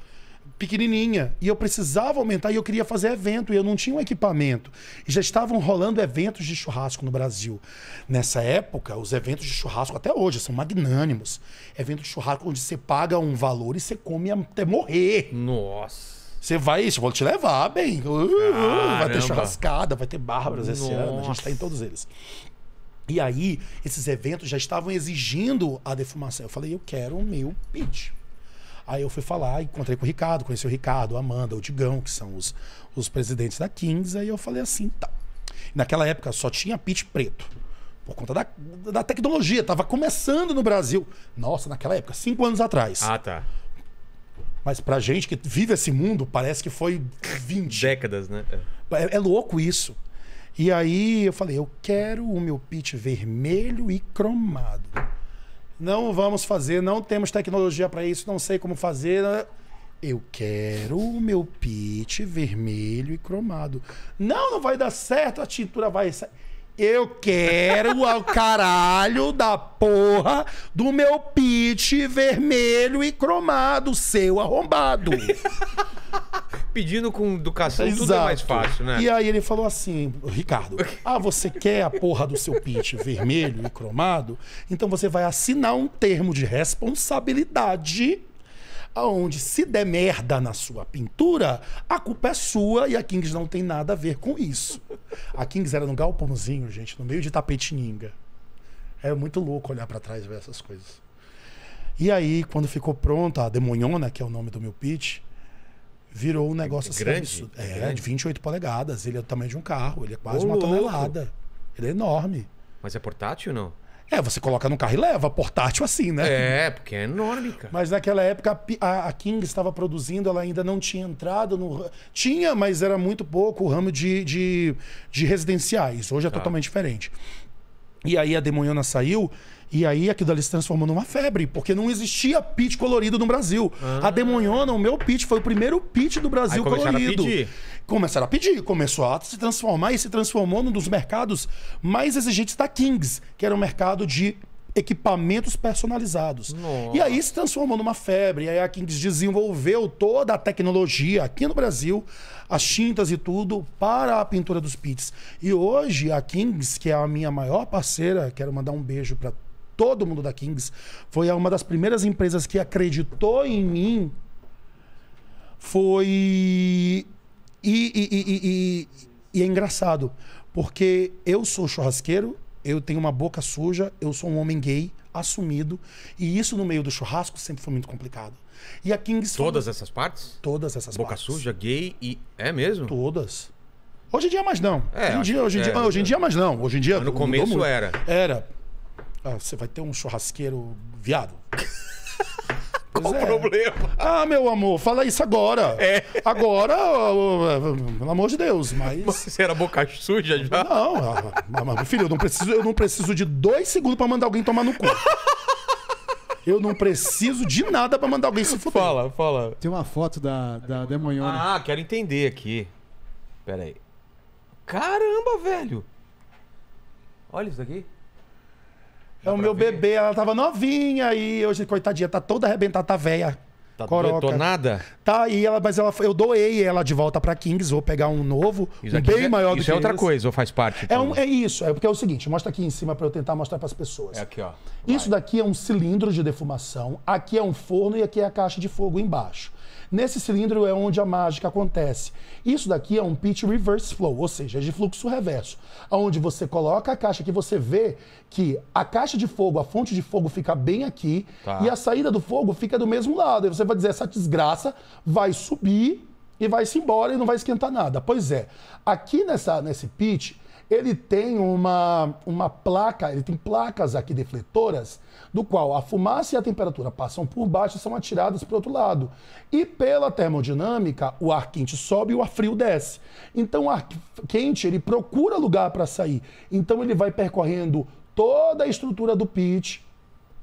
pequenininha e eu precisava aumentar e eu queria fazer evento e eu não tinha um equipamento. E já estavam rolando eventos de churrasco no Brasil. Nessa época, os eventos de churrasco até hoje são magnânimos. Evento de churrasco onde você paga um valor e você come até morrer. Nossa. Você vai, isso, vou te levar, bem. Uh, uh vai ter churrascada, vai ter bárbaras Nossa. esse ano, a gente está em todos eles. E aí, esses eventos já estavam exigindo a defumação. Eu falei, eu quero o meu pitch. Aí eu fui falar, encontrei com o Ricardo, conheci o Ricardo, a Amanda, o Digão, que são os, os presidentes da Kings. Aí eu falei assim, tá. Naquela época só tinha pitch preto. Por conta da, da tecnologia, tava começando no Brasil. Nossa, naquela época, cinco anos atrás. Ah, tá. Mas pra gente que vive esse mundo, parece que foi 20. Décadas, né? É, é, é louco isso. E aí eu falei, eu quero o meu pit vermelho e cromado. Não vamos fazer, não temos tecnologia para isso, não sei como fazer. Eu quero o meu pit vermelho e cromado. Não, não vai dar certo, a tintura vai sair. Eu quero o caralho da porra do meu pit vermelho e cromado, seu arrombado. pedindo com educação, Exato. tudo é mais fácil, né? E aí ele falou assim, Ricardo, ah, você quer a porra do seu pitch vermelho e cromado? Então você vai assinar um termo de responsabilidade aonde se der merda na sua pintura, a culpa é sua e a Kings não tem nada a ver com isso. A Kings era no galpãozinho, gente, no meio de tapetininga. É muito louco olhar para trás e ver essas coisas. E aí, quando ficou pronta a Demonhona, que é o nome do meu pitch, virou um negócio assim é, é grande. Assim, é, de 28 polegadas. Ele é o tamanho de um carro. Ele é quase Ô, uma louco. tonelada. Ele é enorme. Mas é portátil ou não? É, você coloca no carro e leva, portátil assim, né? É, porque é enorme, cara. Mas naquela época a, a King estava produzindo, ela ainda não tinha entrado no. Tinha, mas era muito pouco o ramo de, de, de residenciais. Hoje é tá. totalmente diferente. E aí a Demoniana saiu e aí aquilo ali se transformou numa febre, porque não existia pitch colorido no Brasil. Ah. A Demonhona, o meu pitch, foi o primeiro pitch do Brasil aí começaram colorido. A pedir. Começaram a pedir, começou a se transformar e se transformou num dos mercados mais exigentes da Kings, que era o um mercado de equipamentos personalizados. Nossa. E aí se transformou numa febre. E aí a Kings desenvolveu toda a tecnologia aqui no Brasil, as tintas e tudo, para a pintura dos pits. E hoje a Kings, que é a minha maior parceira, quero mandar um beijo para todo mundo da Kings. Foi uma das primeiras empresas que acreditou em mim. Foi. E, e, e, e, é engraçado, porque eu sou churrasqueiro, eu tenho uma boca suja, eu sou um homem gay, assumido, e isso no meio do churrasco sempre foi muito complicado. E a Kings. Todas foi... essas partes? Todas essas boca partes. Boca suja, gay e. É mesmo? Todas. Hoje em dia mais não. É, hoje em dia, é, hoje em é, dia, hoje em dia mais não. Hoje em dia. No começo era. Era. Ah, você vai ter um churrasqueiro viado. Qual é. o problema? Ah, meu amor, fala isso agora. É. Agora, pelo amor de Deus, mas. Você era boca suja já? Não, ah, ah, meu filho, eu não preciso, eu não preciso de dois segundos para mandar alguém tomar no cu. Eu não preciso de nada para mandar alguém se fuder. Fala, fala. Tem uma foto da, da Demonhona. Ah, quero entender aqui. Pera aí. Caramba, velho. Olha isso daqui. É o meu ver. bebê, ela tava novinha e hoje, coitadinha, tá toda arrebentada, tá velha. Tá detonada? Tá, e ela, mas ela, eu doei ela de volta pra Kings, vou pegar um novo, um bem é, maior do que Isso é outra esse. coisa, ou faz parte? É, um, então? é, isso, é porque é o seguinte, mostra aqui em cima pra eu tentar mostrar as pessoas. É aqui, ó. Vai. Isso daqui é um cilindro de defumação, aqui é um forno e aqui é a caixa de fogo embaixo. Nesse cilindro é onde a mágica acontece. Isso daqui é um pitch reverse flow, ou seja, é de fluxo reverso, onde você coloca a caixa que você vê que a caixa de fogo, a fonte de fogo fica bem aqui tá. e a saída do fogo fica do mesmo lado. E você vai dizer, essa desgraça vai subir e vai-se embora e não vai esquentar nada. Pois é, aqui nessa, nesse pitch ele tem uma, uma placa, ele tem placas aqui defletoras, do qual a fumaça e a temperatura passam por baixo e são atiradas para o outro lado. E pela termodinâmica, o ar quente sobe e o ar frio desce. Então o ar quente, ele procura lugar para sair. Então ele vai percorrendo toda a estrutura do pitch,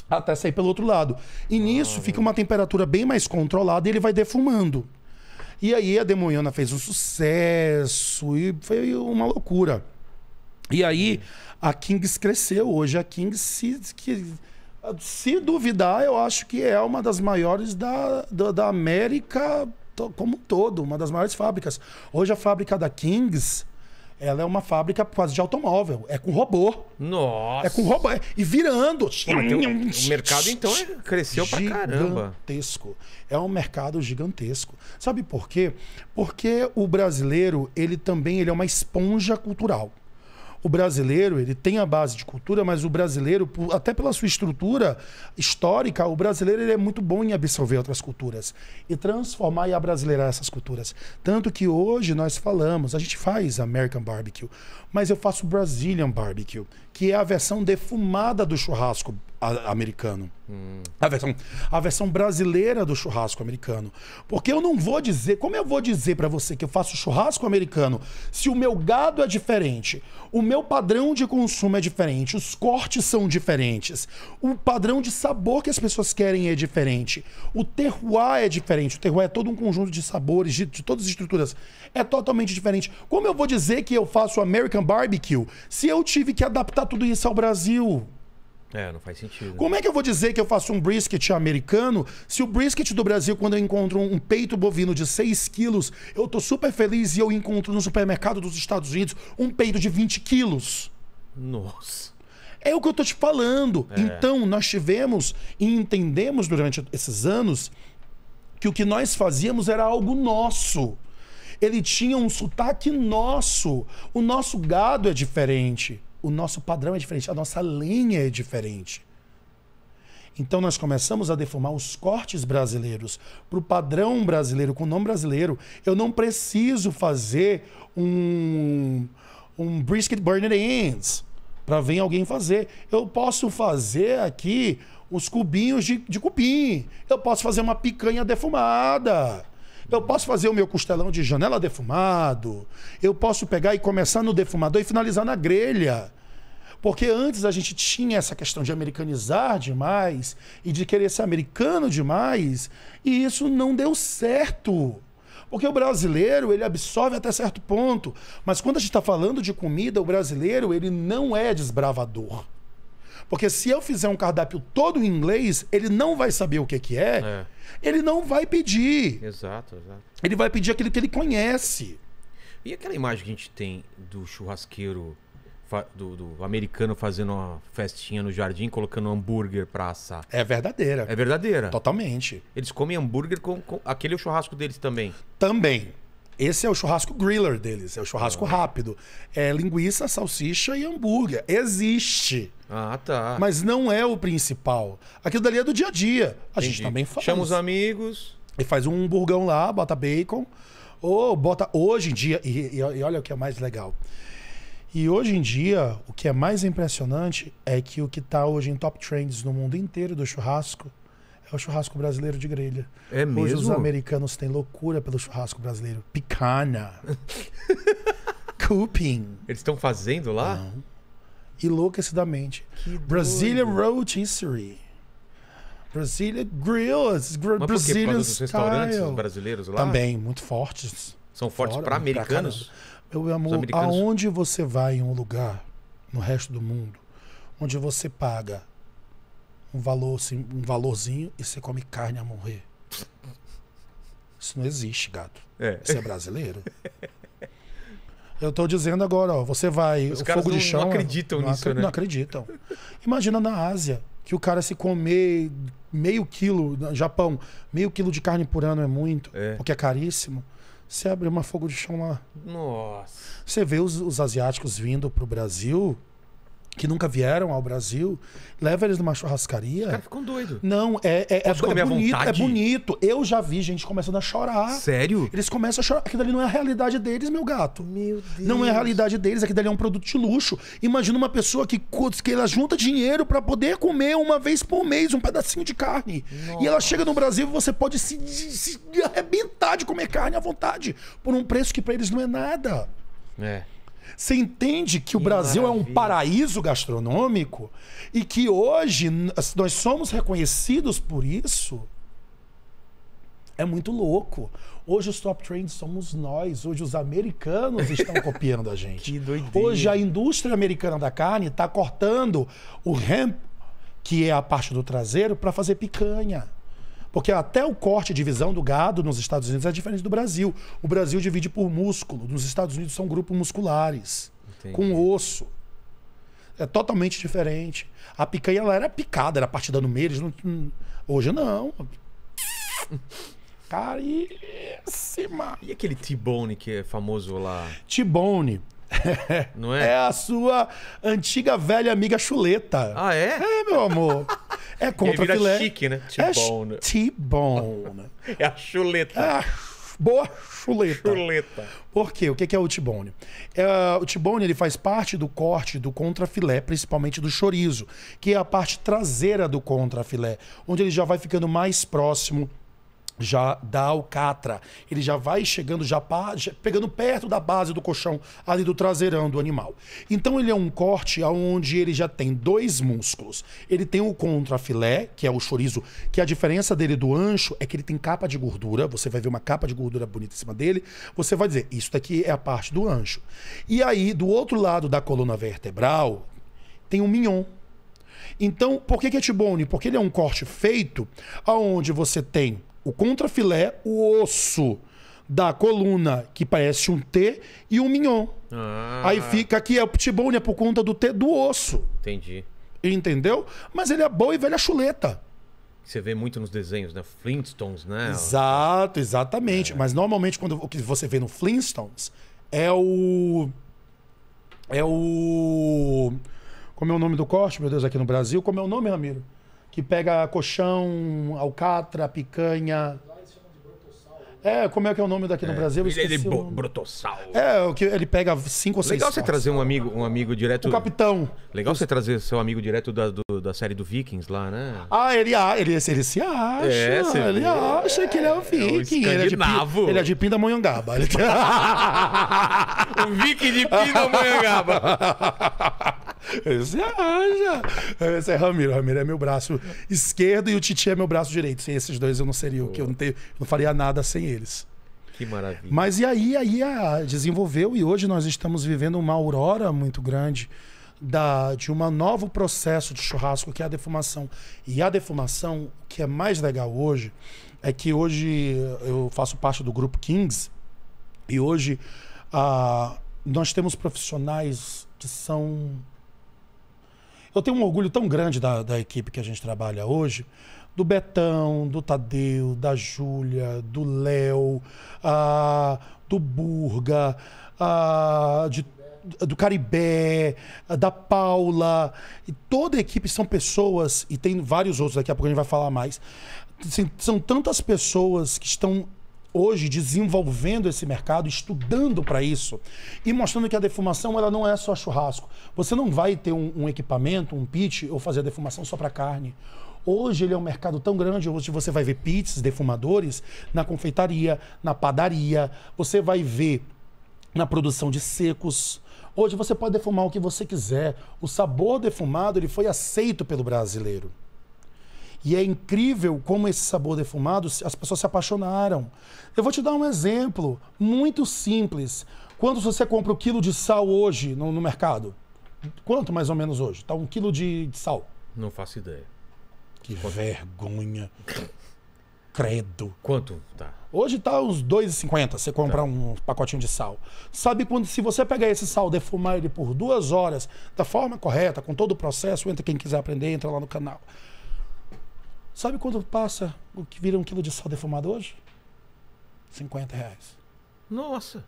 até sair pelo outro lado. E nisso fica uma temperatura bem mais controlada e ele vai defumando. E aí a Demoniana fez um sucesso e foi uma loucura. E aí a Kings cresceu. Hoje a Kings, se, que, se duvidar, eu acho que é uma das maiores da, da, da América como um todo, uma das maiores fábricas. Hoje a fábrica da Kings ela é uma fábrica quase de automóvel. É com robô. Nossa. É com robô. É, e virando. o, o, mercado, então, é, cresceu gigantesco. pra caramba. Gigantesco. É um mercado gigantesco. Sabe por quê? Porque o brasileiro, ele também ele é uma esponja cultural o brasileiro, ele tem a base de cultura, mas o brasileiro, até pela sua estrutura histórica, o brasileiro ele é muito bom em absorver outras culturas e transformar e abrasileirar essas culturas. Tanto que hoje nós falamos, a gente faz American Barbecue, mas eu faço Brazilian Barbecue, que é a versão defumada do churrasco americano. Hum. A, versão, a versão brasileira do churrasco americano. Porque eu não vou dizer, como eu vou dizer para você que eu faço churrasco americano se o meu gado é diferente, o meu padrão de consumo é diferente, os cortes são diferentes, o padrão de sabor que as pessoas querem é diferente, o terroir é diferente, o terroir é todo um conjunto de sabores, de, de todas as estruturas, é totalmente diferente. Como eu vou dizer que eu faço American Barbecue se eu tive que adaptar tudo isso ao Brasil? É, não faz sentido. Como é que eu vou dizer que eu faço um brisket americano se o brisket do Brasil, quando eu encontro um peito bovino de 6 quilos, eu tô super feliz e eu encontro no supermercado dos Estados Unidos um peito de 20 quilos? Nossa. É o que eu tô te falando. É. Então, nós tivemos e entendemos durante esses anos que o que nós fazíamos era algo nosso. Ele tinha um sotaque nosso. O nosso gado é diferente o nosso padrão é diferente, a nossa linha é diferente. Então nós começamos a deformar os cortes brasileiros para o padrão brasileiro, com o nome brasileiro. Eu não preciso fazer um, um brisket burner ends para vir alguém fazer. Eu posso fazer aqui os cubinhos de, de cupim. Eu posso fazer uma picanha defumada. Eu posso fazer o meu costelão de janela defumado. Eu posso pegar e começar no defumador e finalizar na grelha. Porque antes a gente tinha essa questão de americanizar demais e de querer ser americano demais, e isso não deu certo. Porque o brasileiro, ele absorve até certo ponto, mas quando a gente está falando de comida, o brasileiro, ele não é desbravador. Porque se eu fizer um cardápio todo em inglês, ele não vai saber o que, que é, é. Ele não vai pedir. Exato, exato. Ele vai pedir aquilo que ele conhece. E aquela imagem que a gente tem do churrasqueiro, do, do americano fazendo uma festinha no jardim, colocando hambúrguer pra assar? É verdadeira. É verdadeira. Totalmente. Eles comem hambúrguer com, com aquele é o churrasco deles também. Também. Esse é o churrasco griller deles, é o churrasco ah. rápido. É linguiça, salsicha e hambúrguer. Existe. Ah, tá. Mas não é o principal. Aquilo dali é do dia a dia. A Entendi. gente também faz. Chama os amigos. E faz um burgão lá, bota bacon. Ou bota. Hoje em dia. E, e, e olha o que é mais legal. E hoje em dia, o que é mais impressionante é que o que está hoje em top trends no mundo inteiro do churrasco é o churrasco brasileiro de grelha. É mesmo? Hoje os americanos têm loucura pelo churrasco brasileiro. Picana. Cooping. Eles estão fazendo lá? Não. Enlouquecidamente. Brasília Brazilian doido. Rotisserie. Brasília Grills, Gr Mas Brazilian por quê? restaurantes brasileiros lá? Também, muito fortes. São fortes para americanos? Pra Meu amor, americanos... aonde você vai em um lugar, no resto do mundo, onde você paga um, valor, assim, um valorzinho e você come carne a morrer. Isso não existe, gato. É. Você é brasileiro. Eu estou dizendo agora, ó, você vai. Os o caras fogo não, de chão. Não acreditam não nisso, né? Não acreditam. Imagina na Ásia, que o cara se comer meio quilo, no Japão, meio quilo de carne por ano é muito, é. porque é caríssimo. Você abre uma fogo de chão lá. Nossa. Você vê os, os asiáticos vindo pro Brasil, que nunca vieram ao Brasil, leva eles numa churrascaria. Os caras ficam doidos. Não, é, é, é, é bonito, é bonito. Eu já vi gente começando a chorar. Sério? Eles começam a chorar. Aquilo ali não é a realidade deles, meu gato. Meu Deus. Não é a realidade deles, aquilo ali é um produto de luxo. Imagina uma pessoa que, que ela junta dinheiro para poder comer uma vez por mês um pedacinho de carne. Nossa. E ela chega no Brasil e você pode se, se arrebentar de comer carne à vontade. Por um preço que para eles não é nada. É. Você entende que, que o Brasil maravilha. é um paraíso gastronômico e que hoje nós somos reconhecidos por isso? É muito louco. Hoje os top trends somos nós. Hoje os americanos estão copiando a gente. que doideira. Hoje a indústria americana da carne está cortando o ham que é a parte do traseiro, para fazer picanha. Porque até o corte de visão do gado nos Estados Unidos é diferente do Brasil. O Brasil divide por músculo. Nos Estados Unidos são grupos musculares, Entendi. com osso. É totalmente diferente. A picanha ela era picada, era partida no meio. Não... Hum, hoje não. Caríssima. E aquele T-Bone que é famoso lá? T-Bone Não é? É a sua antiga velha amiga chuleta. Ah, é? É, meu amor. É contra filé. É chique, né? T-bone. É T-bone. É a chuleta. É a boa chuleta. Chuleta. Por quê? O que é o tibone? É, o tibone ele faz parte do corte do contrafilé, principalmente do chorizo, que é a parte traseira do contrafilé, onde ele já vai ficando mais próximo já da alcatra. Ele já vai chegando, já, já, pegando perto da base do colchão, ali do traseirão do animal. Então ele é um corte onde ele já tem dois músculos. Ele tem o contrafilé, que é o chorizo, que a diferença dele do ancho é que ele tem capa de gordura. Você vai ver uma capa de gordura bonita em cima dele. Você vai dizer, isso daqui é a parte do ancho. E aí, do outro lado da coluna vertebral, tem o um mignon. Então, por que, que é tibone? Porque ele é um corte feito aonde você tem o contrafilé, o osso da coluna, que parece um T, e um mignon. Ah. Aí fica aqui, é o pitbull né? por conta do T do osso. Entendi. Entendeu? Mas ele é boa e velha chuleta. Você vê muito nos desenhos, né? Flintstones, né? Exato, exatamente. É. Mas normalmente quando o que você vê no Flintstones é o. É o. Como é o nome do corte, meu Deus, aqui no Brasil? Como é o nome, Ramiro? que pega colchão, alcatra, picanha. É, como é que é o nome daqui no é, Brasil? Ele, ele é o brotossauro. É, o que ele pega cinco ou seis. Legal você trazer um amigo, um amigo direto. O capitão. Legal você trazer seu amigo direto da, do, da série do Vikings lá, né? Ah, ele, ele, ele se acha. É, ele vê? acha que ele é o é, Viking. É ele, é de, ele é de Pindamonhangaba. Ele... o Viking de Pindamonhangaba. Você arranja. Esse é Ramiro. Ramiro é meu braço esquerdo e o Titi é meu braço direito. Sem esses dois eu não seria o que eu não, tenho, não faria nada sem eles. Que maravilha. Mas e aí, aí a, desenvolveu e hoje nós estamos vivendo uma aurora muito grande da, de um novo processo de churrasco que é a defumação. E a defumação, o que é mais legal hoje, é que hoje eu faço parte do grupo Kings e hoje ah, nós temos profissionais que são eu tenho um orgulho tão grande da, da equipe que a gente trabalha hoje, do Betão, do Tadeu, da Júlia, do Léo, ah, do Burga, ah, de, do Caribé, ah, da Paula. E toda a equipe são pessoas, e tem vários outros, daqui a pouco a gente vai falar mais. Assim, são tantas pessoas que estão hoje desenvolvendo esse mercado, estudando para isso e mostrando que a defumação ela não é só churrasco. Você não vai ter um, um equipamento, um pit ou fazer a defumação só para carne. Hoje ele é um mercado tão grande, hoje você vai ver pits, defumadores na confeitaria, na padaria, você vai ver na produção de secos. Hoje você pode defumar o que você quiser. O sabor defumado ele foi aceito pelo brasileiro. E é incrível como esse sabor defumado, as pessoas se apaixonaram. Eu vou te dar um exemplo muito simples. Quando você compra o um quilo de sal hoje no, no, mercado? Quanto mais ou menos hoje? Tá um quilo de, de sal. Não faço ideia. Que Quanto? vergonha. Credo. Quanto tá? Hoje tá uns 2,50 você comprar tá. um pacotinho de sal. Sabe quando, se você pegar esse sal, defumar ele por duas horas, da forma correta, com todo o processo, entra quem quiser aprender, entra lá no canal. Sabe quanto passa o que vira um quilo de sal defumado hoje? 50 reais. Nossa!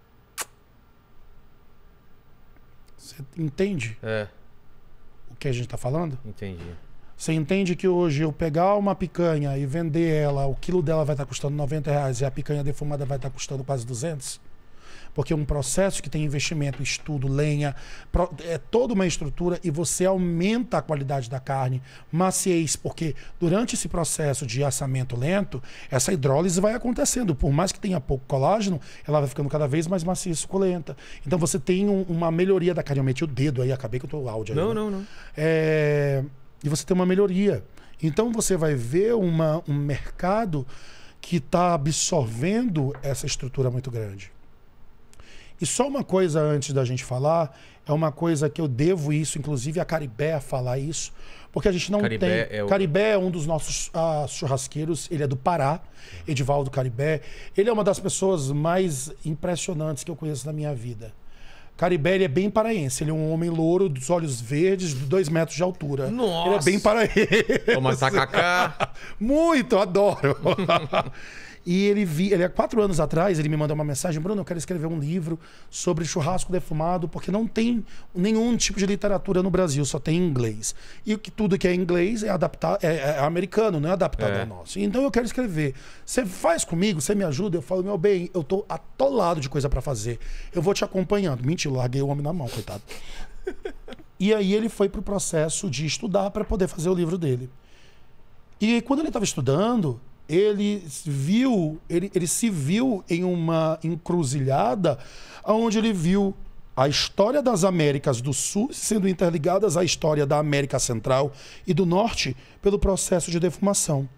Você entende é. o que a gente está falando? Entendi. Você entende que hoje eu pegar uma picanha e vender ela, o quilo dela vai estar tá custando 90 reais e a picanha defumada vai estar tá custando quase 200? Porque é um processo que tem investimento, estudo, lenha, é toda uma estrutura e você aumenta a qualidade da carne, maciez, porque durante esse processo de assamento lento, essa hidrólise vai acontecendo. Por mais que tenha pouco colágeno, ela vai ficando cada vez mais macia e suculenta. Então você tem um, uma melhoria da carne. Eu meti o dedo aí, acabei que eu tô áudio. Não, né? não, não. É... E você tem uma melhoria. Então você vai ver uma, um mercado que está absorvendo essa estrutura muito grande. E só uma coisa antes da gente falar, é uma coisa que eu devo isso, inclusive a Caribé a falar isso, porque a gente não Caribé tem. É o... Caribé é um dos nossos ah, churrasqueiros, ele é do Pará, Edivaldo Caribé. Ele é uma das pessoas mais impressionantes que eu conheço na minha vida. Caribé, ele é bem paraense. Ele é um homem louro, dos olhos verdes, de dois metros de altura. Nossa! Ele é bem paraense. Toma tá sacacá. Muito, adoro. E ele vi, ele há quatro anos atrás, ele me mandou uma mensagem, Bruno, eu quero escrever um livro sobre churrasco defumado, porque não tem nenhum tipo de literatura no Brasil, só tem inglês. E que tudo que é inglês é adaptado, é, é, é, americano, não é adaptado é. ao nosso. Então eu quero escrever. Você faz comigo, você me ajuda, eu falo, meu bem, eu tô atolado de coisa para fazer. Eu vou te acompanhando. Mentira, larguei o homem na mão, coitado. e aí ele foi pro processo de estudar para poder fazer o livro dele. E quando ele estava estudando, ele viu, ele, ele se viu em uma encruzilhada onde ele viu a história das Américas do Sul sendo interligadas à história da América Central e do Norte pelo processo de defumação.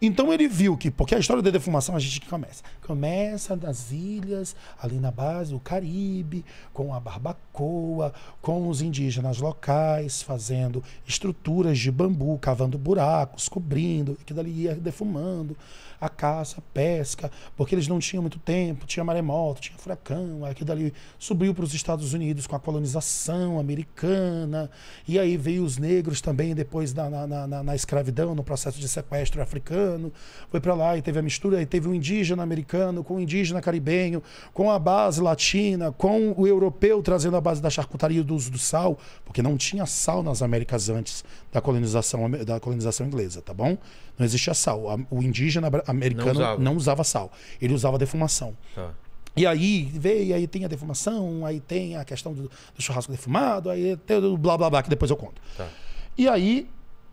Então ele viu que, porque a história da defumação a gente começa. Começa nas ilhas, ali na base, o Caribe, com a barbacoa com os indígenas locais, fazendo estruturas de bambu, cavando buracos, cobrindo, e que dali ia defumando a caça, a pesca, porque eles não tinham muito tempo, tinha maremoto, tinha furacão, aquilo dali subiu para os Estados Unidos com a colonização americana, e aí veio os negros também depois na, na, na, na escravidão, no processo de sequestro africano, foi para lá e teve a mistura, e teve o um indígena americano com o um indígena caribenho, com a base latina, com o europeu trazendo a base da charcutaria e do uso do sal, porque não tinha sal nas Américas antes da colonização, da colonização inglesa, tá bom? Não existia sal. O indígena americano não usava, não usava sal. Ele usava defumação. Tá. E aí veio, aí tem a defumação, aí tem a questão do, do churrasco defumado, aí tem o blá blá blá, que depois eu conto. Tá. E aí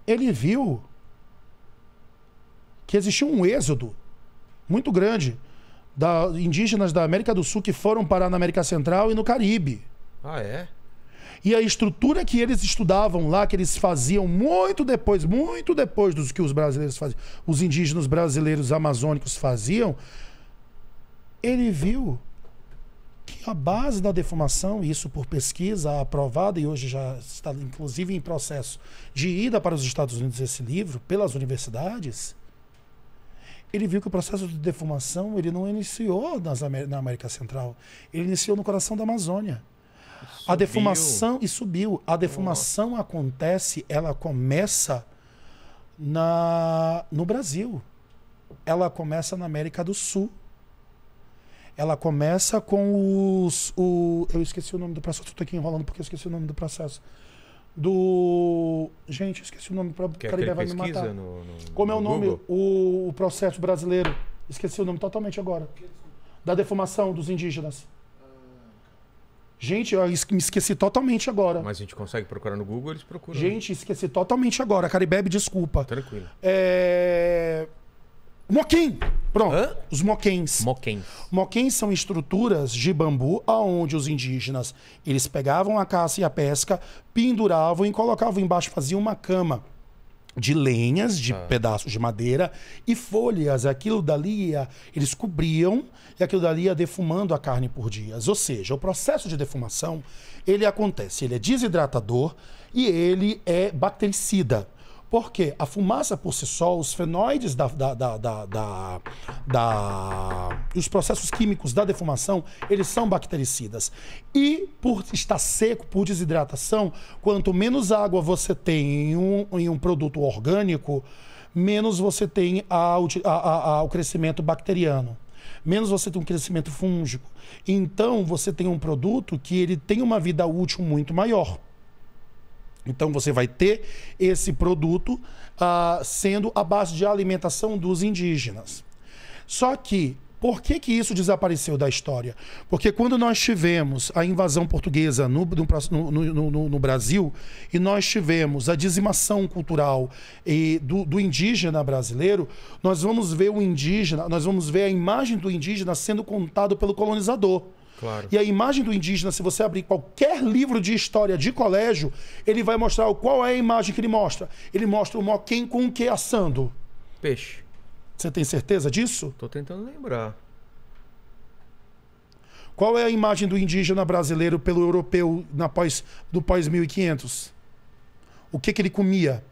ele viu que existiu um êxodo muito grande da indígenas da América do Sul que foram parar na América Central e no Caribe. Ah, é? E a estrutura que eles estudavam lá, que eles faziam muito depois, muito depois dos que os brasileiros faziam, os indígenas brasileiros amazônicos faziam, ele viu que a base da defumação, isso por pesquisa aprovada e hoje já está inclusive em processo de ida para os Estados Unidos esse livro pelas universidades, ele viu que o processo de defumação ele não iniciou nas, na América Central, ele iniciou no coração da Amazônia. A defumação e subiu. A defumação acontece, ela começa na no Brasil. Ela começa na América do Sul. Ela começa com os o eu esqueci o nome do processo, estou aqui enrolando porque eu esqueci o nome do processo. Do. Gente, esqueci o nome para Caribe vai me matar. No, no, Como é o nome? O, o processo brasileiro. Esqueci o nome totalmente agora. Da defumação dos indígenas. Gente, eu esqueci totalmente agora. Mas a gente consegue procurar no Google, eles procuram. Né? Gente, esqueci totalmente agora. Caribebe, desculpa. Tranquilo. É... Moquém! Pronto. Hã? Os moquens. Moquens. Moquens são estruturas de bambu aonde os indígenas eles pegavam a caça e a pesca, penduravam e colocavam embaixo, faziam uma cama de lenhas, de ah. pedaços de madeira e folhas. Aquilo dali ia, eles cobriam e aquilo dali ia defumando a carne por dias. Ou seja, o processo de defumação ele acontece, ele é desidratador e ele é bactericida. Porque a fumaça por si só, os fenóides da, da, da, da, da, da, os processos químicos da defumação, eles são bactericidas. E por estar seco, por desidratação, quanto menos água você tem em um, em um produto orgânico, menos você tem a, a, a, o crescimento bacteriano menos você tem um crescimento fúngico. Então, você tem um produto que ele tem uma vida útil muito maior. Então você vai ter esse produto uh, sendo a base de alimentação dos indígenas. Só que por que, que isso desapareceu da história? Porque quando nós tivemos a invasão portuguesa no, no, no, no Brasil e nós tivemos a dizimação cultural e, do, do, indígena brasileiro, nós vamos ver o indígena, nós vamos ver a imagem do indígena sendo contado pelo colonizador. Claro. E a imagem do indígena, se você abrir qualquer livro de história de colégio, ele vai mostrar qual é a imagem que ele mostra. Ele mostra o moquém com o que assando? Peixe. Você tem certeza disso? Tô tentando lembrar. Qual é a imagem do indígena brasileiro pelo europeu na pós, do pós-1500? O que, que ele comia?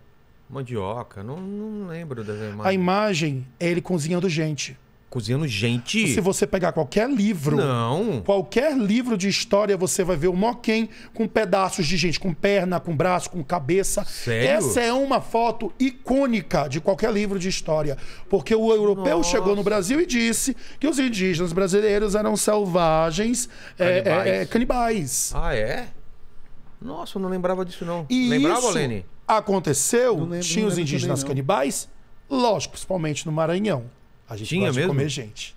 Mandioca, não, não lembro das imagem. A imagem é ele cozinhando gente cozinhando gente. Se você pegar qualquer livro, não. qualquer livro de história, você vai ver o moquém com pedaços de gente, com perna, com braço, com cabeça. Sério? Essa é uma foto icônica de qualquer livro de história, porque o europeu Nossa. chegou no Brasil e disse que os indígenas brasileiros eram selvagens, canibais. É, é, é canibais. Ah, é? Nossa, eu não lembrava disso não. E lembrava, Lene? Aconteceu, lembro, tinha os indígenas canibais, lógico, principalmente no Maranhão. A gente tinha mesmo? de comer gente.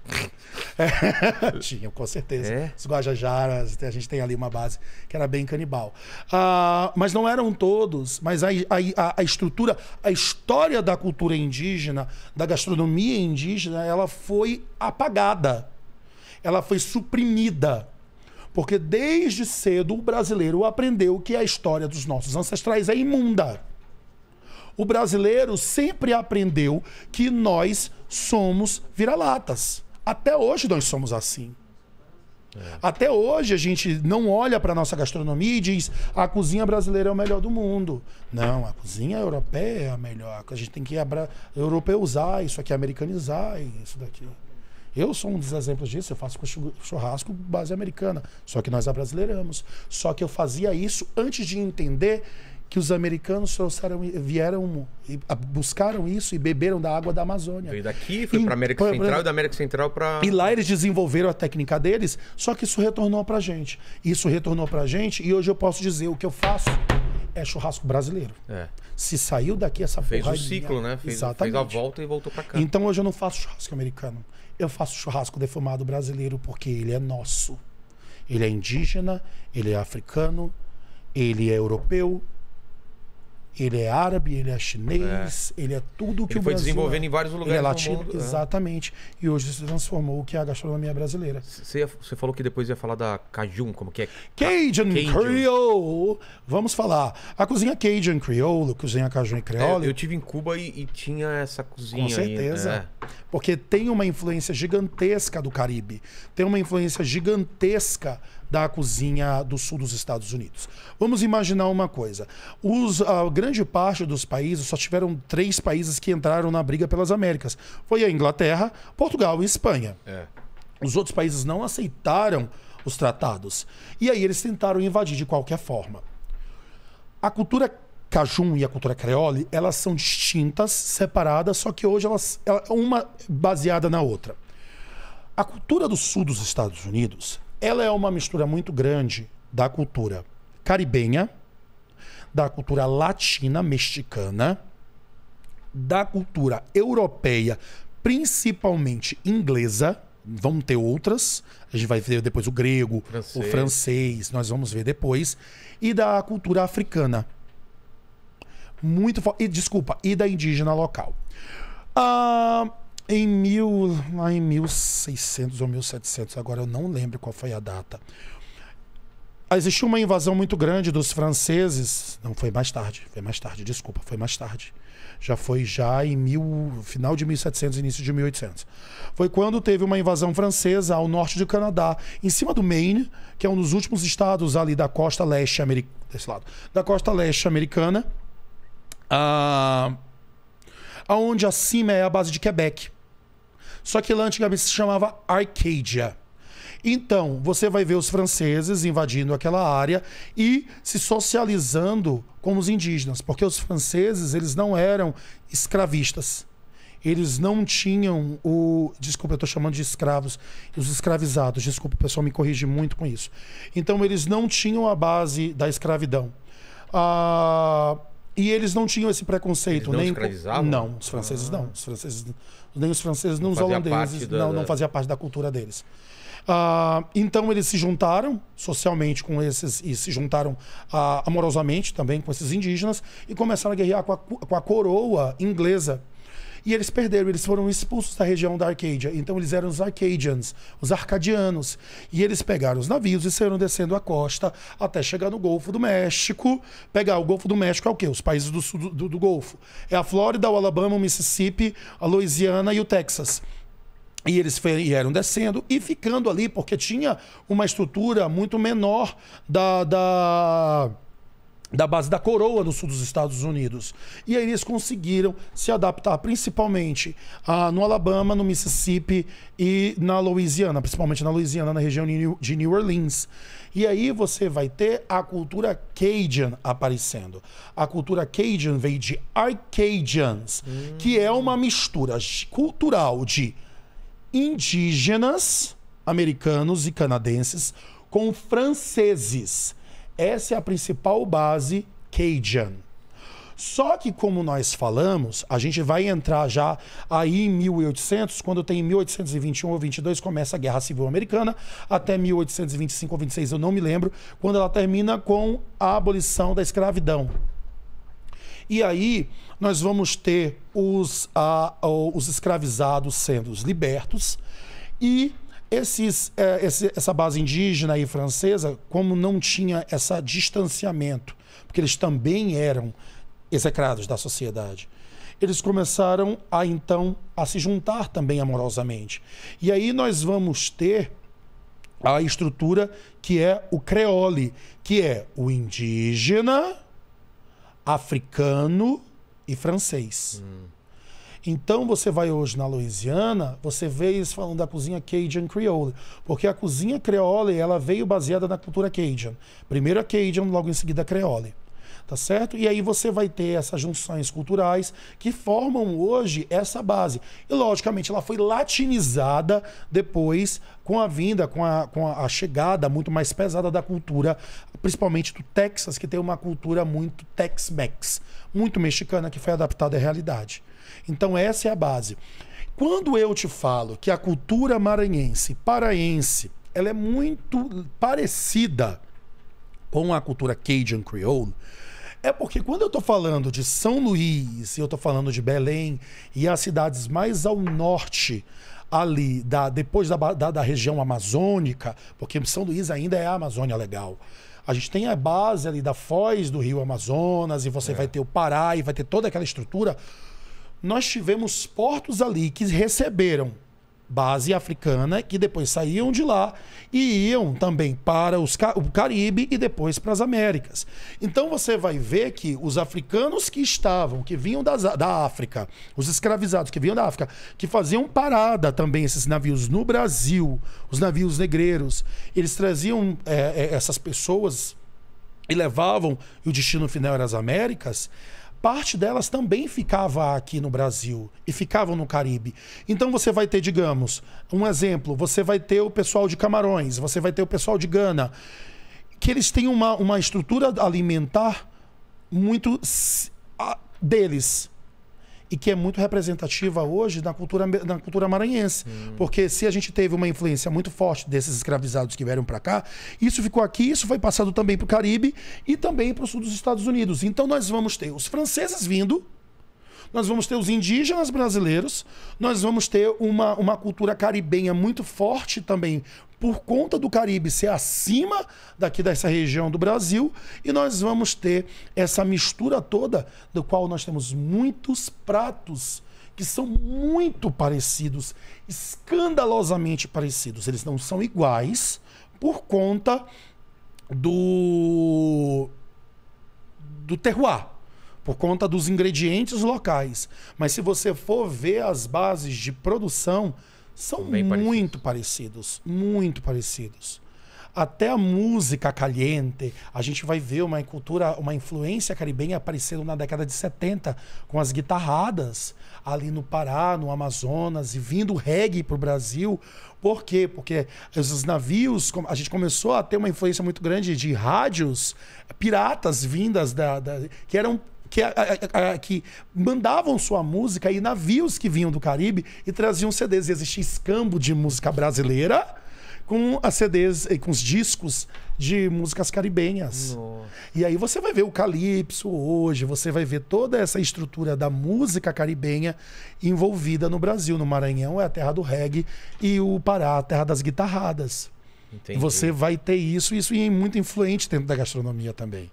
é, tinha, com certeza. É? Os Guajajaras, a gente tem ali uma base que era bem canibal. Ah, mas não eram todos, mas a, a, a estrutura, a história da cultura indígena, da gastronomia indígena, ela foi apagada. Ela foi suprimida. Porque desde cedo o brasileiro aprendeu que a história dos nossos ancestrais é imunda. O brasileiro sempre aprendeu que nós somos vira-latas. Até hoje nós somos assim. É. Até hoje a gente não olha para nossa gastronomia e diz a cozinha brasileira é o melhor do mundo. Não, a cozinha europeia é a melhor. A gente tem que abra... europeuzar isso aqui, é americanizar isso daqui. Eu sou um dos exemplos disso, eu faço churrasco base americana, só que nós abrasileiramos. É só que eu fazia isso antes de entender que os americanos trouxeram, vieram e buscaram isso e beberam da água da Amazônia. Foi daqui, foi para América pra, Central e da América Central para E lá eles desenvolveram a técnica deles, só que isso retornou para gente. Isso retornou para gente e hoje eu posso dizer o que eu faço é churrasco brasileiro. É. Se saiu daqui essa Fez o ciclo, né? Fez, fez a volta e voltou para cá. Então hoje eu não faço churrasco americano. Eu faço churrasco defumado brasileiro porque ele é nosso. Ele é indígena, ele é africano, ele é europeu, ele é árabe, ele é chinês, é. ele é tudo que ele o foi desenvolvendo é. em vários lugares ele é latino, mundo, é. Exatamente. É. E hoje se transformou o que é a gastronomia brasileira. Você falou que depois ia falar da Cajun, como que é? Cajun, Cajun. Creole. Vamos falar. A cozinha Cajun Creole, cozinha Cajun e é, Creole. eu tive em Cuba e, e, tinha essa cozinha Com certeza. Aí, né? Porque tem uma influência gigantesca do Caribe. Tem uma influência gigantesca da cozinha do sul dos Estados Unidos. Vamos imaginar uma coisa: os, a grande parte dos países só tiveram três países que entraram na briga pelas Américas: foi a Inglaterra, Portugal e Espanha. É. Os outros países não aceitaram os tratados. E aí eles tentaram invadir de qualquer forma. A cultura cajun e a cultura creole, elas são distintas, separadas, só que hoje elas, é uma baseada na outra. A cultura do sul dos Estados Unidos ela é uma mistura muito grande da cultura caribenha, da cultura latina mexicana, da cultura europeia, principalmente inglesa. Vamos ter outras. A gente vai ver depois o grego, francês. o francês, nós vamos ver depois. E da cultura africana. Muito forte. E desculpa, e da indígena local. Ah. Uh em, mil, lá em 1600 ou 1700, agora eu não lembro qual foi a data, ah, existiu uma invasão muito grande dos franceses. Não, foi mais tarde, foi mais tarde, desculpa, foi mais tarde. Já foi já em mil, final de 1700, início de 1800. Foi quando teve uma invasão francesa ao norte do Canadá, em cima do Maine, que é um dos últimos estados ali da costa leste americana, desse lado, da costa leste americana, ah, aonde acima é a base de Quebec. Só que lá antigamente se chamava Arcadia. Então, você vai ver os franceses invadindo aquela área e se socializando com os indígenas, porque os franceses, eles não eram escravistas. Eles não tinham o. Desculpa, eu estou chamando de escravos. Os escravizados, desculpa, o pessoal me corrige muito com isso. Então, eles não tinham a base da escravidão. Ah, e eles não tinham esse preconceito. Eles não nem... escravizavam? Não, os ah. franceses ah. não. Os franceses nem os franceses, nem os holandeses, da, não, não fazia parte da cultura deles. Ah, então eles se juntaram socialmente com esses e se juntaram ah, amorosamente também com esses indígenas e começaram a guerrear com a, com a coroa inglesa e eles perderam, eles foram expulsos da região da Arcadia. Então eles eram os Arcadians, os Arcadianos. E eles pegaram os navios e saíram descendo a costa até chegar no Golfo do México. Pegar o Golfo do México é o quê? Os países do sul do, do Golfo. É a Flórida, o Alabama, o Mississippi, a Louisiana e o Texas. E eles vieram descendo e ficando ali, porque tinha uma estrutura muito menor da. da da base da coroa no sul dos Estados Unidos. E aí eles conseguiram se adaptar principalmente ah, no Alabama, no Mississippi e na Louisiana, principalmente na Louisiana, na região de New Orleans. E aí você vai ter a cultura Cajun aparecendo. A cultura Cajun veio de Arcadians, hum. que é uma mistura cultural de indígenas americanos e canadenses com franceses essa é a principal base Cajun. Só que, como nós falamos, a gente vai entrar já aí em 1800, quando tem 1821 ou 22 começa a Guerra Civil Americana, até 1825 ou 26, eu não me lembro, quando ela termina com a abolição da escravidão. E aí nós vamos ter os, os escravizados sendo libertos e esses, é, esse, essa base indígena e francesa, como não tinha esse distanciamento, porque eles também eram execrados da sociedade, eles começaram a então a se juntar também amorosamente. E aí nós vamos ter a estrutura que é o creole, que é o indígena, africano e francês. Hum. Então você vai hoje na Louisiana, você vê eles falando da cozinha Cajun Creole, porque a cozinha Creole ela veio baseada na cultura Cajun. Primeiro a Cajun, logo em seguida a Creole tá certo? E aí você vai ter essas junções culturais que formam hoje essa base. E logicamente ela foi latinizada depois com a vinda, com a, com a chegada muito mais pesada da cultura, principalmente do Texas, que tem uma cultura muito Tex-Mex, muito mexicana, que foi adaptada à realidade. Então, essa é a base. Quando eu te falo que a cultura maranhense, paraense, ela é muito parecida com a cultura Cajun Creole, é porque quando eu estou falando de São Luís, eu estou falando de Belém e as cidades mais ao norte ali, da, depois da, da, da, região amazônica, porque São Luís ainda é a Amazônia legal. A gente tem a base ali da foz do rio Amazonas, e você é. vai ter o Pará, e vai ter toda aquela estrutura nós tivemos portos ali que receberam base africana, que depois saíam de lá e iam também para os, o Caribe e depois para as Américas. Então você vai ver que os africanos que estavam, que vinham das, da África, os escravizados que vinham da África, que faziam parada também esses navios no Brasil, os navios negreiros, eles traziam é, essas pessoas e levavam, e o destino final era as Américas parte delas também ficava aqui no Brasil e ficavam no Caribe. Então você vai ter, digamos, um exemplo, você vai ter o pessoal de Camarões, você vai ter o pessoal de Gana, que eles têm uma, uma estrutura alimentar muito deles e que é muito representativa hoje da cultura, da cultura maranhense. Hum. Porque se a gente teve uma influência muito forte desses escravizados que vieram para cá, isso ficou aqui, isso foi passado também para o Caribe e também para o sul dos Estados Unidos. Então nós vamos ter os franceses vindo, nós vamos ter os indígenas brasileiros, nós vamos ter uma, uma cultura caribenha muito forte também por conta do Caribe ser acima daqui dessa região do Brasil, e nós vamos ter essa mistura toda, do qual nós temos muitos pratos que são muito parecidos, escandalosamente parecidos. Eles não são iguais por conta do do terroir, por conta dos ingredientes locais. Mas se você for ver as bases de produção, são Bem muito parecidos. parecidos, muito parecidos. Até a música caliente, a gente vai ver uma cultura, uma influência caribenha aparecendo na década de 70 com as guitarradas ali no Pará, no Amazonas e vindo reggae para o Brasil. Por quê? Porque os navios, a gente começou a ter uma influência muito grande de rádios piratas vindas da, da que eram que, a, a, a, que mandavam sua música e navios que vinham do Caribe e traziam CDs. E existia escambo de música brasileira com as CDs, com os discos de músicas caribenhas. Nossa. E aí você vai ver o calypso hoje, você vai ver toda essa estrutura da música caribenha envolvida no Brasil. No Maranhão é a terra do reggae e o Pará, a terra das guitarradas. Entendi. Você vai ter isso, isso é muito influente dentro da gastronomia também.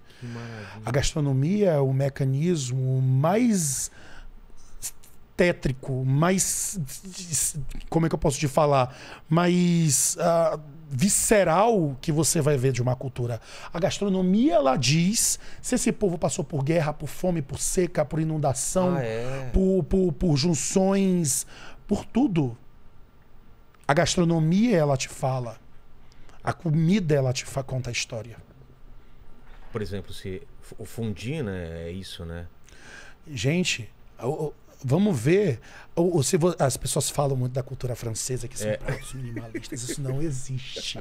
A gastronomia é o mecanismo mais tétrico, mais. Como é que eu posso te falar? Mais. Uh, visceral que você vai ver de uma cultura. A gastronomia, ela diz se esse povo passou por guerra, por fome, por seca, por inundação, ah, é. por, por, por junções, por tudo. A gastronomia, ela te fala. A comida, ela te conta a história por exemplo, se o fundir, né, é isso, né? Gente, vamos ver. Ou, se vo... as pessoas falam muito da cultura francesa, que são é. pratos minimalistas. Isso não existe.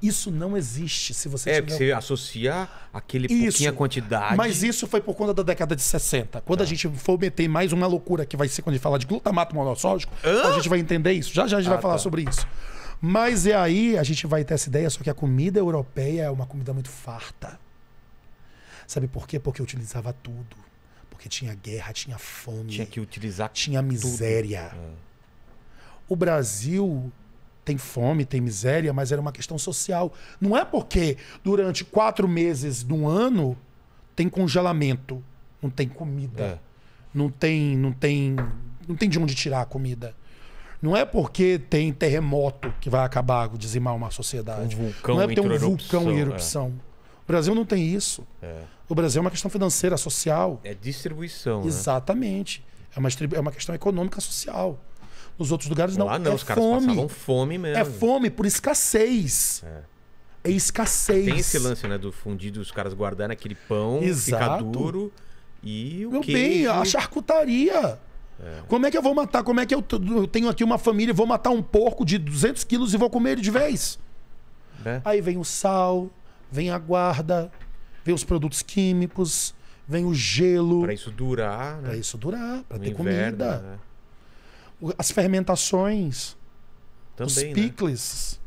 Isso não existe. Se você é, tiver... você associar aquele isso. a quantidade. Mas isso foi por conta da década de 60. Quando tá. a gente for meter mais uma loucura que vai ser quando a gente falar de glutamato monossódico, a gente vai entender isso. Já já a gente ah, vai falar tá. sobre isso. Mas é aí a gente vai ter essa ideia, só que a comida europeia é uma comida muito farta. Sabe por quê? Porque utilizava tudo. Porque tinha guerra, tinha fome. Tinha que utilizar Tinha miséria. É. O Brasil tem fome, tem miséria, mas era uma questão social. Não é porque durante quatro meses de um ano tem congelamento, não tem comida, é. não tem, não tem, não tem de onde tirar a comida. Não é porque tem terremoto que vai acabar, dizimar uma sociedade. Um vulcão não é porque tem um vulcão em erupção. É. O Brasil não tem isso. É. O Brasil é uma questão financeira, social. É distribuição. Né? Exatamente. Né? É, uma, é uma questão econômica, social. Nos outros lugares não. Lá ah, não, é os caras fome. passavam fome mesmo. É fome por escassez. É. é escassez. Tem esse lance, né, do fundido, os caras guardarem aquele pão, ficar duro e o Meu queijo. bem, a charcutaria. É. Como é que eu vou matar? Como é que eu, eu tenho aqui uma família e vou matar um porco de 200 quilos e vou comer ele de vez? É. Aí vem o sal, vem a guarda, vem os produtos químicos, vem o gelo. Para isso durar, né? Para isso durar, para ter inverno, comida. Né? As fermentações, Também, os né? picles.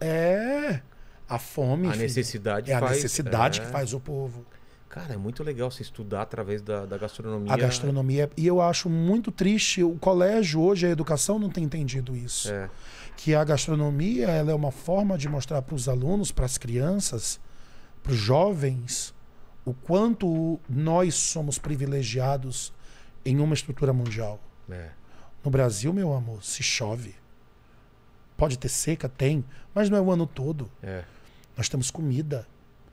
Né? É a fome. A filho. necessidade. É faz, a necessidade é... que faz o povo. Cara, é muito legal se estudar através da, da, gastronomia. A gastronomia. É, e eu acho muito triste. O colégio hoje, a educação, não tem entendido isso. É que a gastronomia ela é uma forma de mostrar para os alunos, para as crianças, para os jovens, o quanto nós somos privilegiados em uma estrutura mundial. É. No Brasil, meu amor, se chove. Pode ter seca, tem, mas não é o ano todo. É. Nós temos comida,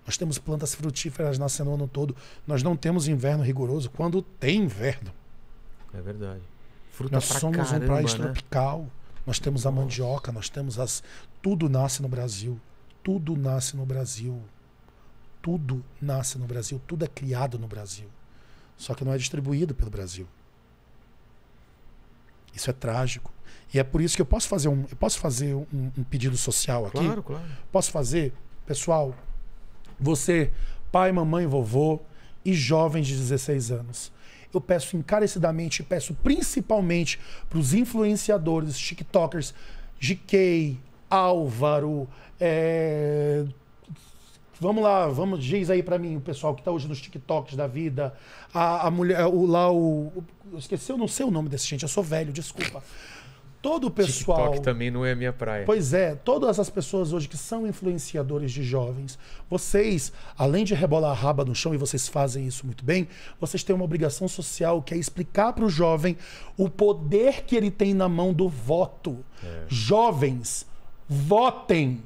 nós temos plantas frutíferas nascendo o ano todo. Nós não temos inverno rigoroso quando tem inverno. É verdade. Fruta nós somos caramba, um país né? tropical nós temos a mandioca, nós temos as. Tudo nasce no Brasil. Tudo nasce no Brasil. Tudo nasce no Brasil. Tudo é criado no Brasil. Só que não é distribuído pelo Brasil. Isso é trágico. E é por isso que eu posso fazer um, eu posso fazer um, um pedido social aqui. Claro, claro. Posso fazer, pessoal, você, pai, mamãe, vovô e jovens de 16 anos eu peço encarecidamente, peço principalmente para os influenciadores, TikTokers, GK, Álvaro, é... Vamos lá, vamos, diz aí para mim o pessoal que está hoje nos TikToks da vida. A, a mulher, o lá, o, o. Esqueci, eu não sei o nome desse gente, eu sou velho, desculpa todo o pessoal. TikTok também não é minha praia. Pois é, todas as pessoas hoje que são influenciadores de jovens, vocês, além de rebolar a raba no chão, e vocês fazem isso muito bem, vocês têm uma obrigação social que é explicar para o jovem o poder que ele tem na mão do voto. É. Jovens, votem,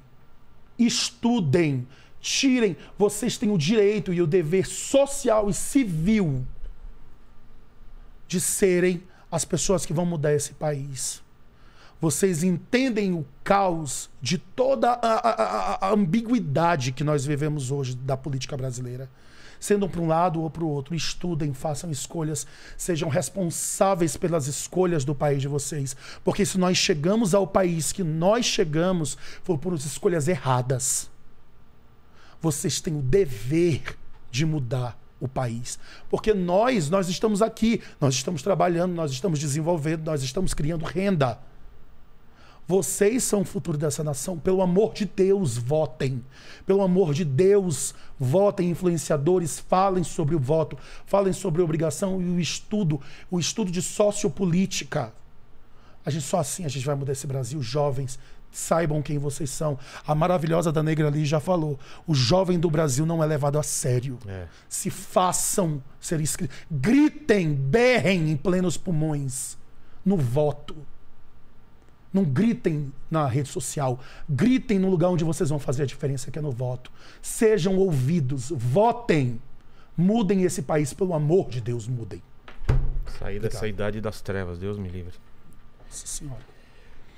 estudem, tirem. Vocês têm o direito e o dever social e civil de serem as pessoas que vão mudar esse país. Vocês entendem o caos de toda a, a, a, ambiguidade que nós vivemos hoje da política brasileira. Sendo para um lado ou para o outro, estudem, façam escolhas, sejam responsáveis pelas escolhas do país de vocês. Porque se nós chegamos ao país que nós chegamos, foi por escolhas erradas. Vocês têm o dever de mudar o país. Porque nós, nós estamos aqui, nós estamos trabalhando, nós estamos desenvolvendo, nós estamos criando renda. Vocês são o futuro dessa nação. Pelo amor de Deus, votem. Pelo amor de Deus, votem influenciadores, falem sobre o voto, falem sobre a obrigação e o estudo, o estudo de sociopolítica. A gente só assim a gente vai mudar esse Brasil, jovens, saibam quem vocês são. A maravilhosa da Negra ali já falou: o jovem do Brasil não é levado a sério. É. Se façam ser inscritos. Gritem, berrem em plenos pulmões no voto. Não gritem na rede social. Gritem no lugar onde vocês vão fazer a diferença, que é no voto. Sejam ouvidos. Votem. Mudem esse país, pelo amor de Deus, mudem. Sair dessa idade das trevas, Deus me livre. Nossa Senhora.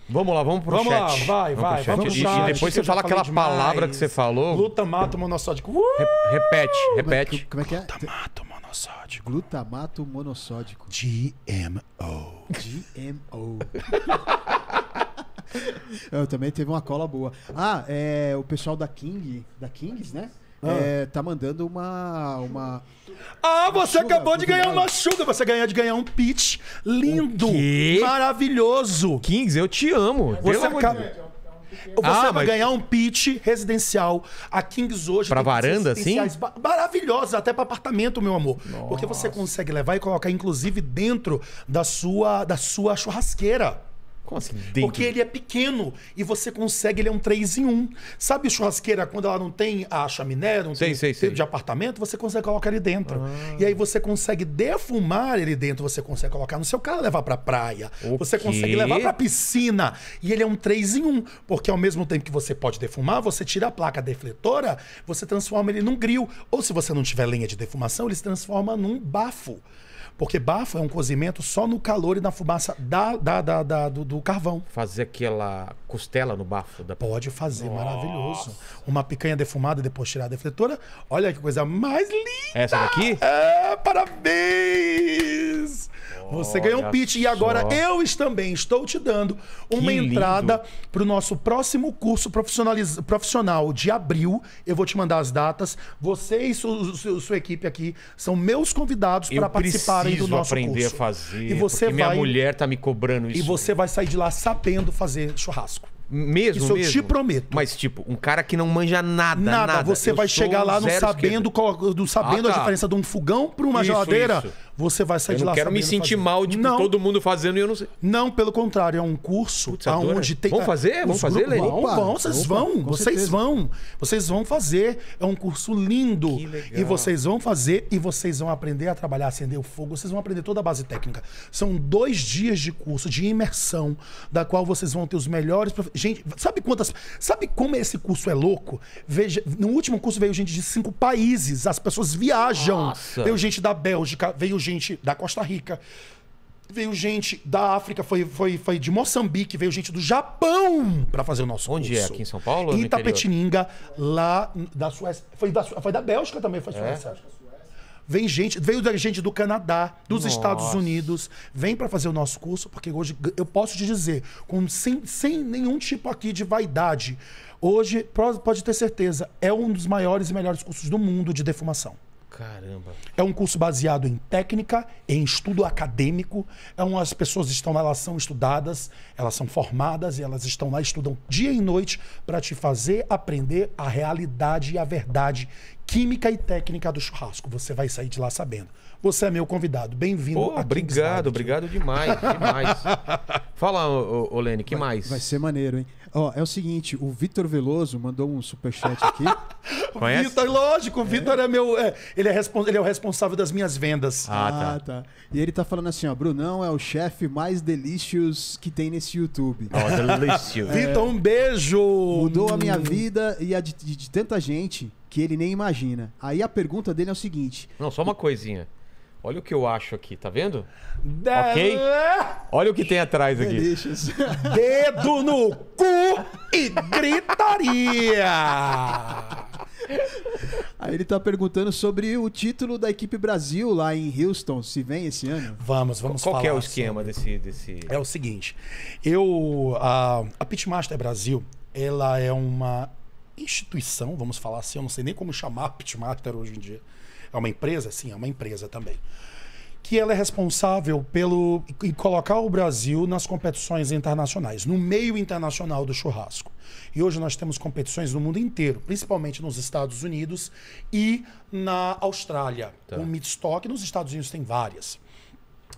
Vamos lá, vamos pro vamos chat. Lá, vai, vamos vai, vamos Chat. E, depois você fala aquela demais. palavra que você falou. Glutamato monossódico. Uh! Re repete, repete. Como é, que, como é que é? Glutamato monossódico. Glutamato monossódico. GMO. GMO. Eu também teve uma cola boa. Ah, é, o pessoal da King, da Kings, né? Ah. É, tá mandando uma. uma ah, você uma acabou de ganhar uma chuva. Você ganhou de ganhar um pitch lindo! Maravilhoso! Kings, eu te amo! Você Você ah, vai mas... ganhar um pitch residencial. A Kings hoje pra varanda, sim? Maravilhosa, até para apartamento, meu amor. Nossa. Porque você consegue levar e colocar, inclusive, dentro da sua, da sua churrasqueira. Como assim? Dentro? Porque ele é pequeno e você consegue, ele é um 3 em 1. Sabe churrasqueira, quando ela não tem a chaminé, não sei, tem sei, sei. de apartamento, você consegue colocar ele dentro. Ah. E aí você consegue defumar ele dentro, você consegue colocar no seu carro, levar pra praia. Você consegue levar pra piscina. E ele é um 3 em 1, porque ao mesmo tempo que você pode defumar, você tira a placa defletora, você transforma ele num grill. Ou se você não tiver lenha de defumação, ele se transforma num bafo. Porque bafo é um cozimento só no calor e na fumaça da, da, da, da do, do, carvão. Fazer aquela costela no bafo? Da... Pode fazer, Nossa. maravilhoso. Uma picanha defumada depois tirar a defletora. Olha que coisa mais linda! Essa daqui? É, parabéns! Você Olha ganhou um pitch e agora eu também estou te dando uma que entrada para o nosso próximo curso profissionaliz... profissional de abril. Eu vou te mandar as datas. Você e su, su, sua equipe aqui são meus convidados para participarem além do nosso aprender curso. a fazer. E você vai... minha mulher tá me cobrando isso. E você vai sair de lá sabendo fazer churrasco. Mesmo, Isso mesmo. eu te prometo. Mas, tipo, um cara que não manja nada, nada. nada. Você eu vai chegar lá não sabendo, qual, não sabendo ah, tá. a diferença de um fogão para uma isso, geladeira. Isso você vai sair eu de lá. Eu quero me sentir fazer. mal de tipo, todo mundo fazendo e eu não sei. Não, pelo contrário, é um curso Putz, onde tem. Vamos fazer? Vamos fazer, Lê? Vão, vão, vocês Opa, vão, vocês certeza. vão. Vocês vão fazer. É um curso lindo. E vocês vão fazer e vocês vão aprender a trabalhar, acender o fogo, vocês vão aprender toda a base técnica. São dois dias de curso, de imersão, da qual vocês vão ter os melhores. Prof... Gente, sabe quantas. Sabe como esse curso é louco? Veja, no último curso veio gente de cinco países, as pessoas viajam. Nossa. Veio gente da Bélgica, veio gente gente da Costa Rica, veio gente da África, foi, foi, foi de Moçambique, veio gente do Japão para fazer o nosso Onde é? curso. é? Aqui em São Paulo? Em Itapetininga, lá da Suécia. Foi da, foi da Bélgica também, foi é? Suécia. É? Vem gente, veio gente do Canadá, dos Nossa. Estados Unidos, vem para fazer o nosso curso, porque hoje eu posso te dizer, com, sem, sem nenhum tipo aqui de vaidade, hoje, pode ter certeza, é um dos maiores e melhores cursos do mundo de defumação. Caramba. É um curso baseado em técnica, em estudo acadêmico. É um as pessoas estão lá, elas são estudadas, elas são formadas e elas estão lá, estudam dia e noite para te fazer aprender a realidade e a verdade química e técnica do churrasco. Você vai sair de lá sabendo. Você é meu convidado. Bem-vindo. Oh, obrigado, obrigado demais, demais. Fala, Olene, que vai, mais? Vai ser maneiro, hein? é o seguinte, o Vitor Veloso mandou um superchat aqui. Conhece? Vitor, lógico, o é? Vitor é, é meu. É, ele, é ele é o responsável das minhas vendas. Ah, tá. ah tá. tá. E ele tá falando assim, ó, Brunão é o chefe mais delicious que tem nesse YouTube. Oh, delicious. Vitor, um beijo! Mudou a minha vida e a de, de, de tanta gente que ele nem imagina. Aí a pergunta dele é o seguinte. Não, só uma coisinha. Olha o que eu acho aqui, tá vendo? Da... Ok? Olha o que tem atrás aqui. Delicious. Dedo no cu e gritaria! Aí ele tá perguntando sobre o título da equipe Brasil lá em Houston, se vem esse ano. Vamos, vamos Qual é falar. Qual é o esquema desse, desse... É o seguinte, eu... A, a Pitmaster Brasil, ela é uma instituição, vamos falar assim, eu não sei nem como chamar a Pitmaster hoje em dia. É uma empresa? Sim, é uma empresa também que ela é responsável pelo colocar o Brasil nas competições internacionais, no meio internacional do churrasco. E hoje nós temos competições no mundo inteiro, principalmente nos Estados Unidos e na Austrália. Tá. O Meatstock nos Estados Unidos tem várias.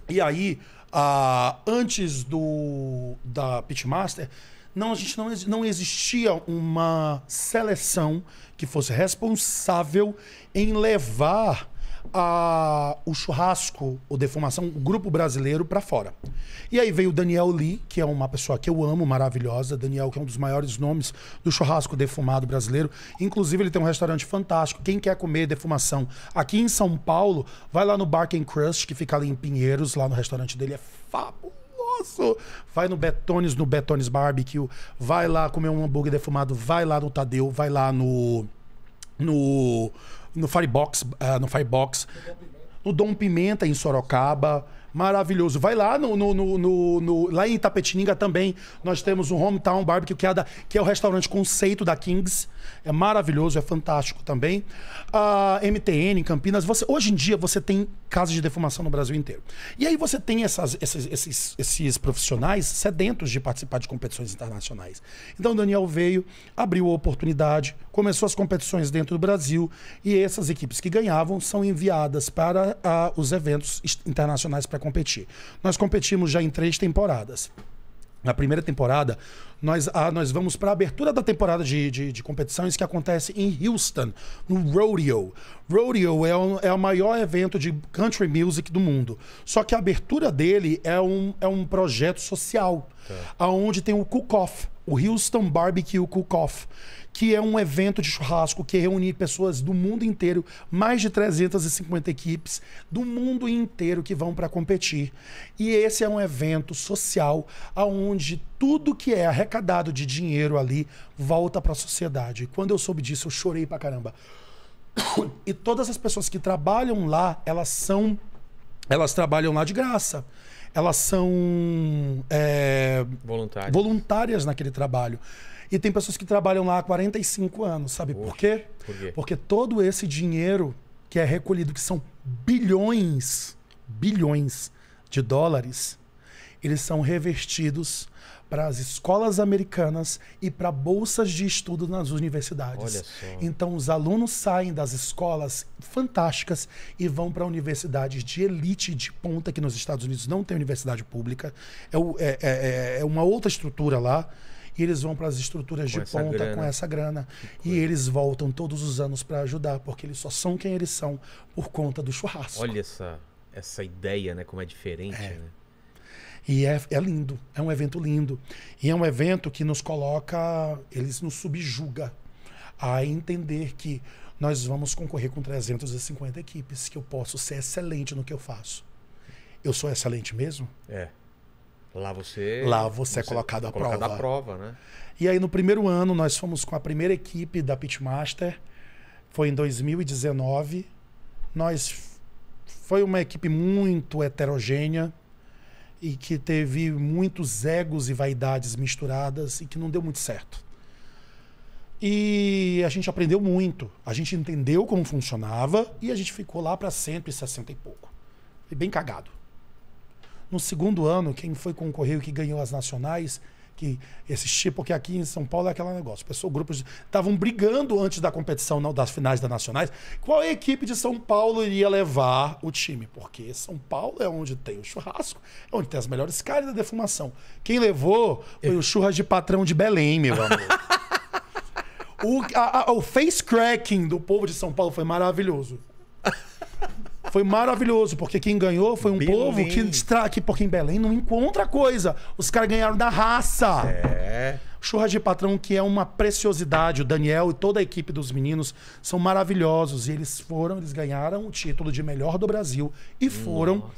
E aí, ah, antes do da Pitmaster, não, a gente não, não existia uma seleção que fosse responsável em levar a, o churrasco, o defumação o grupo brasileiro para fora. E aí veio o Daniel Lee, que é uma pessoa que eu amo, maravilhosa. Daniel, que é um dos maiores nomes do churrasco defumado brasileiro. Inclusive, ele tem um restaurante fantástico. Quem quer comer defumação aqui em São Paulo, vai lá no Bark and Crust, que fica ali em Pinheiros, lá no restaurante dele. É fabuloso. Vai no Betones, no Betones Barbecue. Vai lá comer um hambúrguer defumado. Vai lá no Tadeu. Vai lá no. No, no Firebox, uh, no Firebox, no Dom Pimenta em Sorocaba. Maravilhoso. Vai lá no, no, no, no, lá em Itapetininga também. Nós temos o Hometown Barbecue, que é, da, que é o restaurante conceito da Kings. É maravilhoso, é fantástico também. A MTN em Campinas. Você, hoje em dia você tem casas de defumação no Brasil inteiro. E aí você tem essas, esses, esses, esses profissionais sedentos de participar de competições internacionais. Então o Daniel veio, abriu a oportunidade, começou as competições dentro do Brasil e essas equipes que ganhavam são enviadas para a, ah, os eventos internacionais para competir. Nós competimos já em três temporadas. Na primeira temporada, nós, ah, nós vamos para a abertura da temporada de, de, de, competições que acontece em Houston, no Rodeo. Rodeo é, é o maior evento de country music do mundo. Só que a abertura dele é um, é um projeto social, é. Tá. onde tem o cook-off, o Houston Barbecue Cook-Off que é um evento de churrasco que reúne pessoas do mundo inteiro, mais de 350 equipes do mundo inteiro que vão para competir. E esse é um evento social aonde tudo que é arrecadado de dinheiro ali volta para a sociedade. E quando eu soube disso, eu chorei para caramba. E todas as pessoas que trabalham lá, elas são elas trabalham lá de graça. Elas são é, voluntárias. voluntárias naquele trabalho. E tem pessoas que trabalham lá há 45 anos, sabe por, quê? por quê? Porque todo esse dinheiro que é recolhido, que são bilhões, bilhões de dólares, eles são revertidos para as escolas americanas e para bolsas de estudo nas universidades. Então, os alunos saem das escolas fantásticas e vão para universidades de elite, de ponta, que nos Estados Unidos não tem universidade pública. É, é, é, é, é uma outra estrutura lá e eles vão para as estruturas com de ponta grana. com essa grana. e eles voltam todos os anos para ajudar, porque eles só são quem eles são por conta do churrasco. Olha essa, essa ideia, né? Como é diferente, é. né? E é, é lindo, é um evento lindo. E é um evento que nos coloca, eles nos subjuga a entender que nós vamos concorrer com 350 equipes, que eu posso ser excelente no que eu faço. Eu sou excelente mesmo? É. Lá você. Lá você, é você é colocado à prova. À prova, né? E aí no primeiro ano nós fomos com a primeira equipe da Pitmaster. Foi em 2019. Nós foi uma equipe muito heterogênea e que teve muitos egos e vaidades misturadas e que não deu muito certo. E a gente aprendeu muito, a gente entendeu como funcionava e a gente ficou lá para sempre, 60 e pouco. E bem cagado. No segundo ano, quem foi concorrer e que ganhou as nacionais, que esse chip, que é aqui em São Paulo é aquele negócio. Pessoal, grupos estavam brigando antes da competição não, das finais das nacionais. Qual equipe de São Paulo iria levar o time? Porque São Paulo é onde tem o churrasco, é onde tem as melhores caras da defumação. Quem levou foi Eu... o churras de patrão de Belém, meu amor. o, a, a, o face cracking do povo de São Paulo foi maravilhoso. Foi maravilhoso, porque quem ganhou foi um Belém. povo que aqui porque em Belém não encontra coisa. Os caras ganharam da raça. É. Churras de Patrão, que é uma preciosidade. O Daniel e toda a equipe dos meninos são maravilhosos. E eles foram, eles ganharam o título de melhor do Brasil e foram Nossa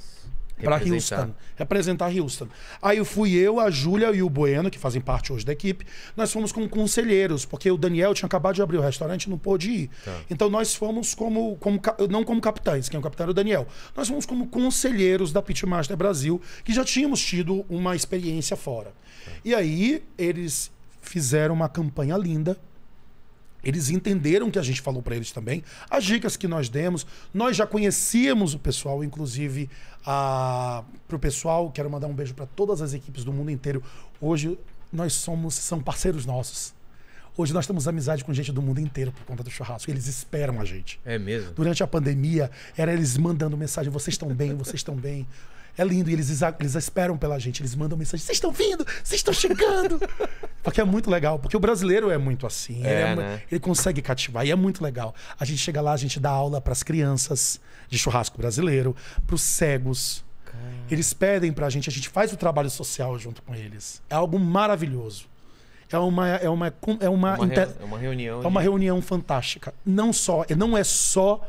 para Houston. Representar Houston. Aí eu fui eu, a Júlia e o Bueno, que fazem parte hoje da equipe, nós fomos como conselheiros, porque o Daniel tinha acabado de abrir o restaurante e não pôde ir. Tá. Então nós fomos como, como. Não como capitães, quem é o capitão era o Daniel. Nós fomos como conselheiros da Pitmaster Brasil, que já tínhamos tido uma experiência fora. Tá. E aí eles fizeram uma campanha linda eles entenderam que a gente falou para eles também, as dicas que nós demos. Nós já conhecíamos o pessoal, inclusive a... para o pessoal. Quero mandar um beijo para todas as equipes do mundo inteiro. Hoje nós somos são parceiros nossos. Hoje nós temos amizade com gente do mundo inteiro por conta do churrasco. Eles esperam a gente. É mesmo. Durante a pandemia, era eles mandando mensagem: vocês estão bem, vocês estão bem. É lindo. E eles, eles esperam pela gente, eles mandam mensagem: vocês estão vindo, vocês estão chegando. porque é muito legal, porque o brasileiro é muito assim. É, ele, é, é né? ele, consegue cativar e é muito legal. A gente chega lá, a gente dá aula para as crianças de churrasco brasileiro, para os cegos. Caramba. Eles pedem para a gente, a gente faz o trabalho social junto com eles. É algo maravilhoso. É uma, é uma, é uma, é uma inter... é uma reunião. É uma de... reunião fantástica. Não só, não é só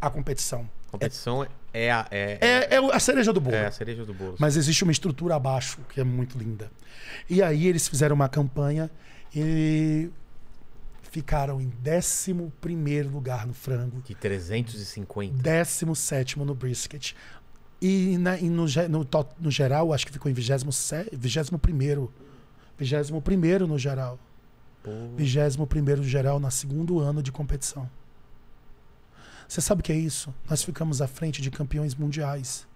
a competição. É competição é, é a, é, é, é, é a cereja do bolo. É a cereja do bolo. Mas existe uma estrutura abaixo que é muito linda. E aí eles fizeram uma campanha e ficaram em 11 lugar no frango. De 350. 17 no brisket. E, na, e no, no, no, geral, acho que ficou em 21. 21 no geral. 21 no geral, no segundo ano de competição. Você sabe o que é isso? Nós ficamos à frente de campeões mundiais.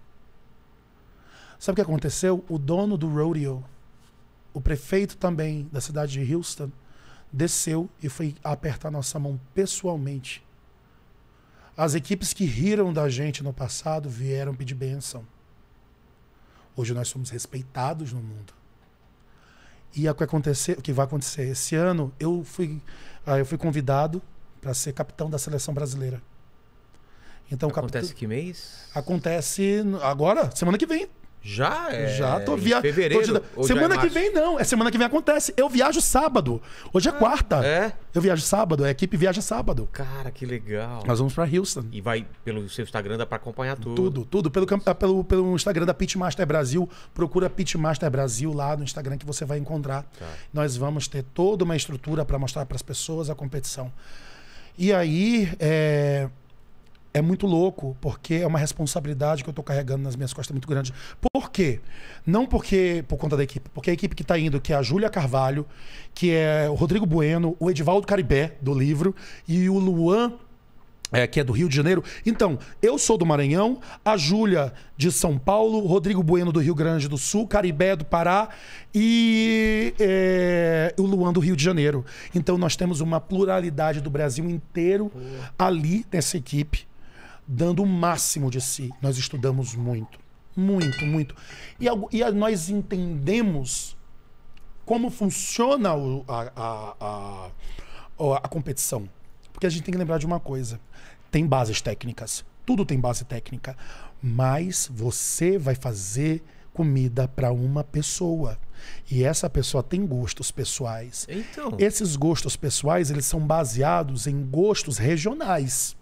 Sabe o que aconteceu? O dono do rodeo, o prefeito também da cidade de Houston, desceu e foi apertar nossa mão pessoalmente. As equipes que riram da gente no passado vieram pedir benção. Hoje nós somos respeitados no mundo. E é o que, acontecer, o que vai acontecer esse ano, eu fui, ah, eu fui convidado para ser capitão da seleção brasileira. Então Acontece que mês? Acontece agora, semana que vem. Já é. Já tô viajando. Fevereiro. Tô de... É semana é que vem não, é semana que vem acontece. Eu viajo sábado. Hoje é, ah, quarta. É. Eu viajo sábado, a equipe viaja sábado. Cara, que legal. Nós vamos para Houston. E vai pelo seu Instagram dá para acompanhar tudo. Tudo, tudo pelo ah, pelo, pelo Instagram da Pitmaster Brasil. Procura Pitmaster Brasil lá no Instagram que você vai encontrar. Tá. Nós vamos ter toda uma estrutura para mostrar para as pessoas a competição. E aí, é, é muito louco, porque é uma responsabilidade que eu estou carregando nas minhas costas muito grande. Por quê? Não porque por conta da equipe, porque a equipe que está indo, que é a Júlia Carvalho, que é o Rodrigo Bueno, o Edivaldo Caribé, do livro, e o Luan é, que é do Rio de Janeiro. Então, eu sou do Maranhão, a Júlia de São Paulo, Rodrigo Bueno do Rio Grande do Sul, Caribé do Pará e é, o Luan do Rio de Janeiro. Então, nós temos uma pluralidade do Brasil inteiro ali nessa equipe dando o máximo de si. Nós estudamos muito, muito, muito. E, e nós entendemos como funciona o, a, a, a, a competição. Porque a gente tem que lembrar de uma coisa: tem bases técnicas, tudo tem base técnica, mas você vai fazer comida para uma pessoa. E essa pessoa tem gostos pessoais. Então. Esses gostos pessoais, eles são baseados em gostos regionais.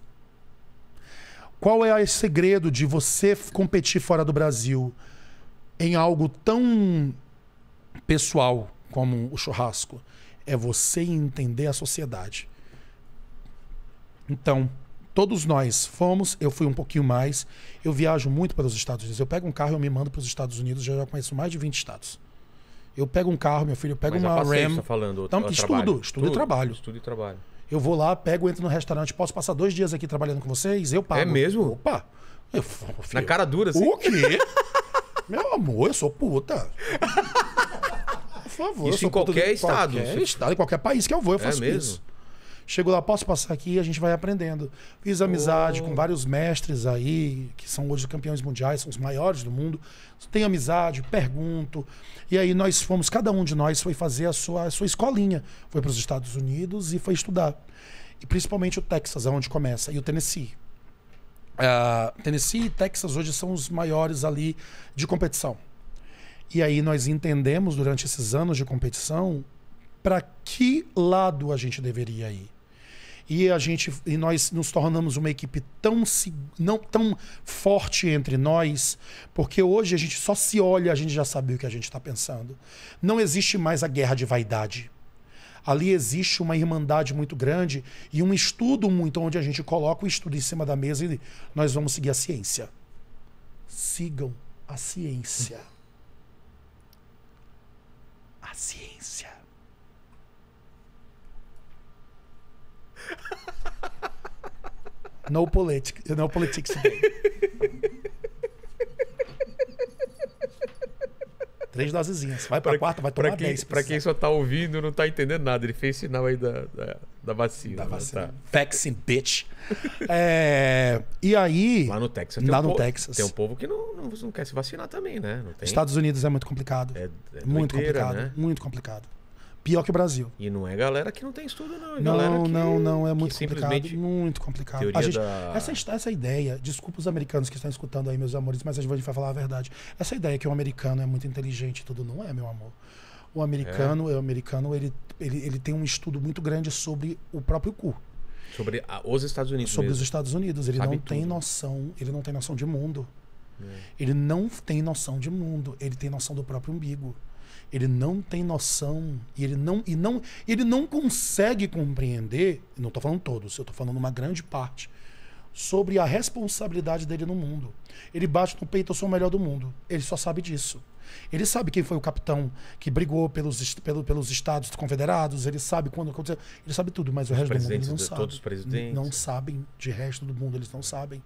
Qual é o segredo de você competir fora do Brasil em algo tão pessoal como o churrasco? É você entender a sociedade. Então, todos nós fomos, eu fui um pouquinho mais. Eu viajo muito para os Estados Unidos. Eu pego um carro e eu me mando para os Estados Unidos, eu já conheço mais de 20 estados. Eu pego um carro, meu filho, eu pego Mas uma passei, RAM. Tá falando, então, estudo, estudo, estudo e trabalho. Estudo e trabalho. Eu vou lá, pego, entro no restaurante, posso passar dois dias aqui trabalhando com vocês, eu pago. É mesmo? Opa! Eu, Na cara dura, assim. O quê? Meu amor, eu sou puta. Por favor. Isso em qualquer estado. Qualquer estado, em qualquer país que eu vou, eu é faço é mesmo? isso. Chegou lá, posso passar aqui, a gente vai aprendendo. Fiz amizade oh. com vários mestres aí, que são hoje campeões mundiais, são os maiores do mundo. Tenho amizade, pergunto. E aí nós fomos, cada um de nós foi fazer a sua, a sua escolinha. Foi para os Estados Unidos e foi estudar. E principalmente o Texas, é onde começa, e o Tennessee. Uh, Tennessee e Texas hoje são os maiores ali de competição. E aí nós entendemos durante esses anos de competição para que lado a gente deveria ir e a gente e nós nos tornamos uma equipe tão não tão forte entre nós, porque hoje a gente só se olha, a gente já sabe o que a gente está pensando. Não existe mais a guerra de vaidade. Ali existe uma irmandade muito grande e um estudo muito onde a gente coloca o estudo em cima da mesa e nós vamos seguir a ciência. Sigam a ciência. A ciência. No politics, no politics today. Três dosezinhas. Vai pra, pra quarta, vai tomar pra quem, Pra quem só tá ouvindo e não tá entendendo nada, ele fez sinal aí da, da, da vacina. Da né? vacina. Tá. bitch. é, e aí. Lá no Texas. Lá um no Texas. Tem um povo que não, não, não quer se vacinar também, né? Estados Unidos é muito complicado. É, é muito doideira, complicado. Né? Muito complicado pior que o Brasil. E não é galera que não tem estudo, não. É não, não, não. É muito complicado. Muito complicado. A gente, da... essa, essa ideia, desculpa os americanos que estão escutando aí, meus amores, mas a gente vai falar a verdade. Essa ideia que o americano é muito inteligente e tudo, não é, meu amor. O americano, é. o americano ele, ele, ele tem um estudo muito grande sobre o próprio cu. Sobre a, os Estados Unidos. Sobre mesmo. os Estados Unidos. Ele Sabe não tudo. tem noção, ele não tem noção de mundo. É. Ele não tem noção de mundo, ele tem noção do próprio umbigo ele não tem noção e ele não e não ele não consegue compreender, não estou falando todos, eu estou falando uma grande parte sobre a responsabilidade dele no mundo. Ele bate no peito, eu sou o melhor do mundo. Ele só sabe disso. Ele sabe quem foi o capitão que brigou pelos, pelo, pelos Estados Confederados, ele sabe quando aconteceu, ele sabe tudo, mas o os resto do mundo eles não de, sabem. Todos os presidentes. Não sabem, de resto do mundo eles não sabem.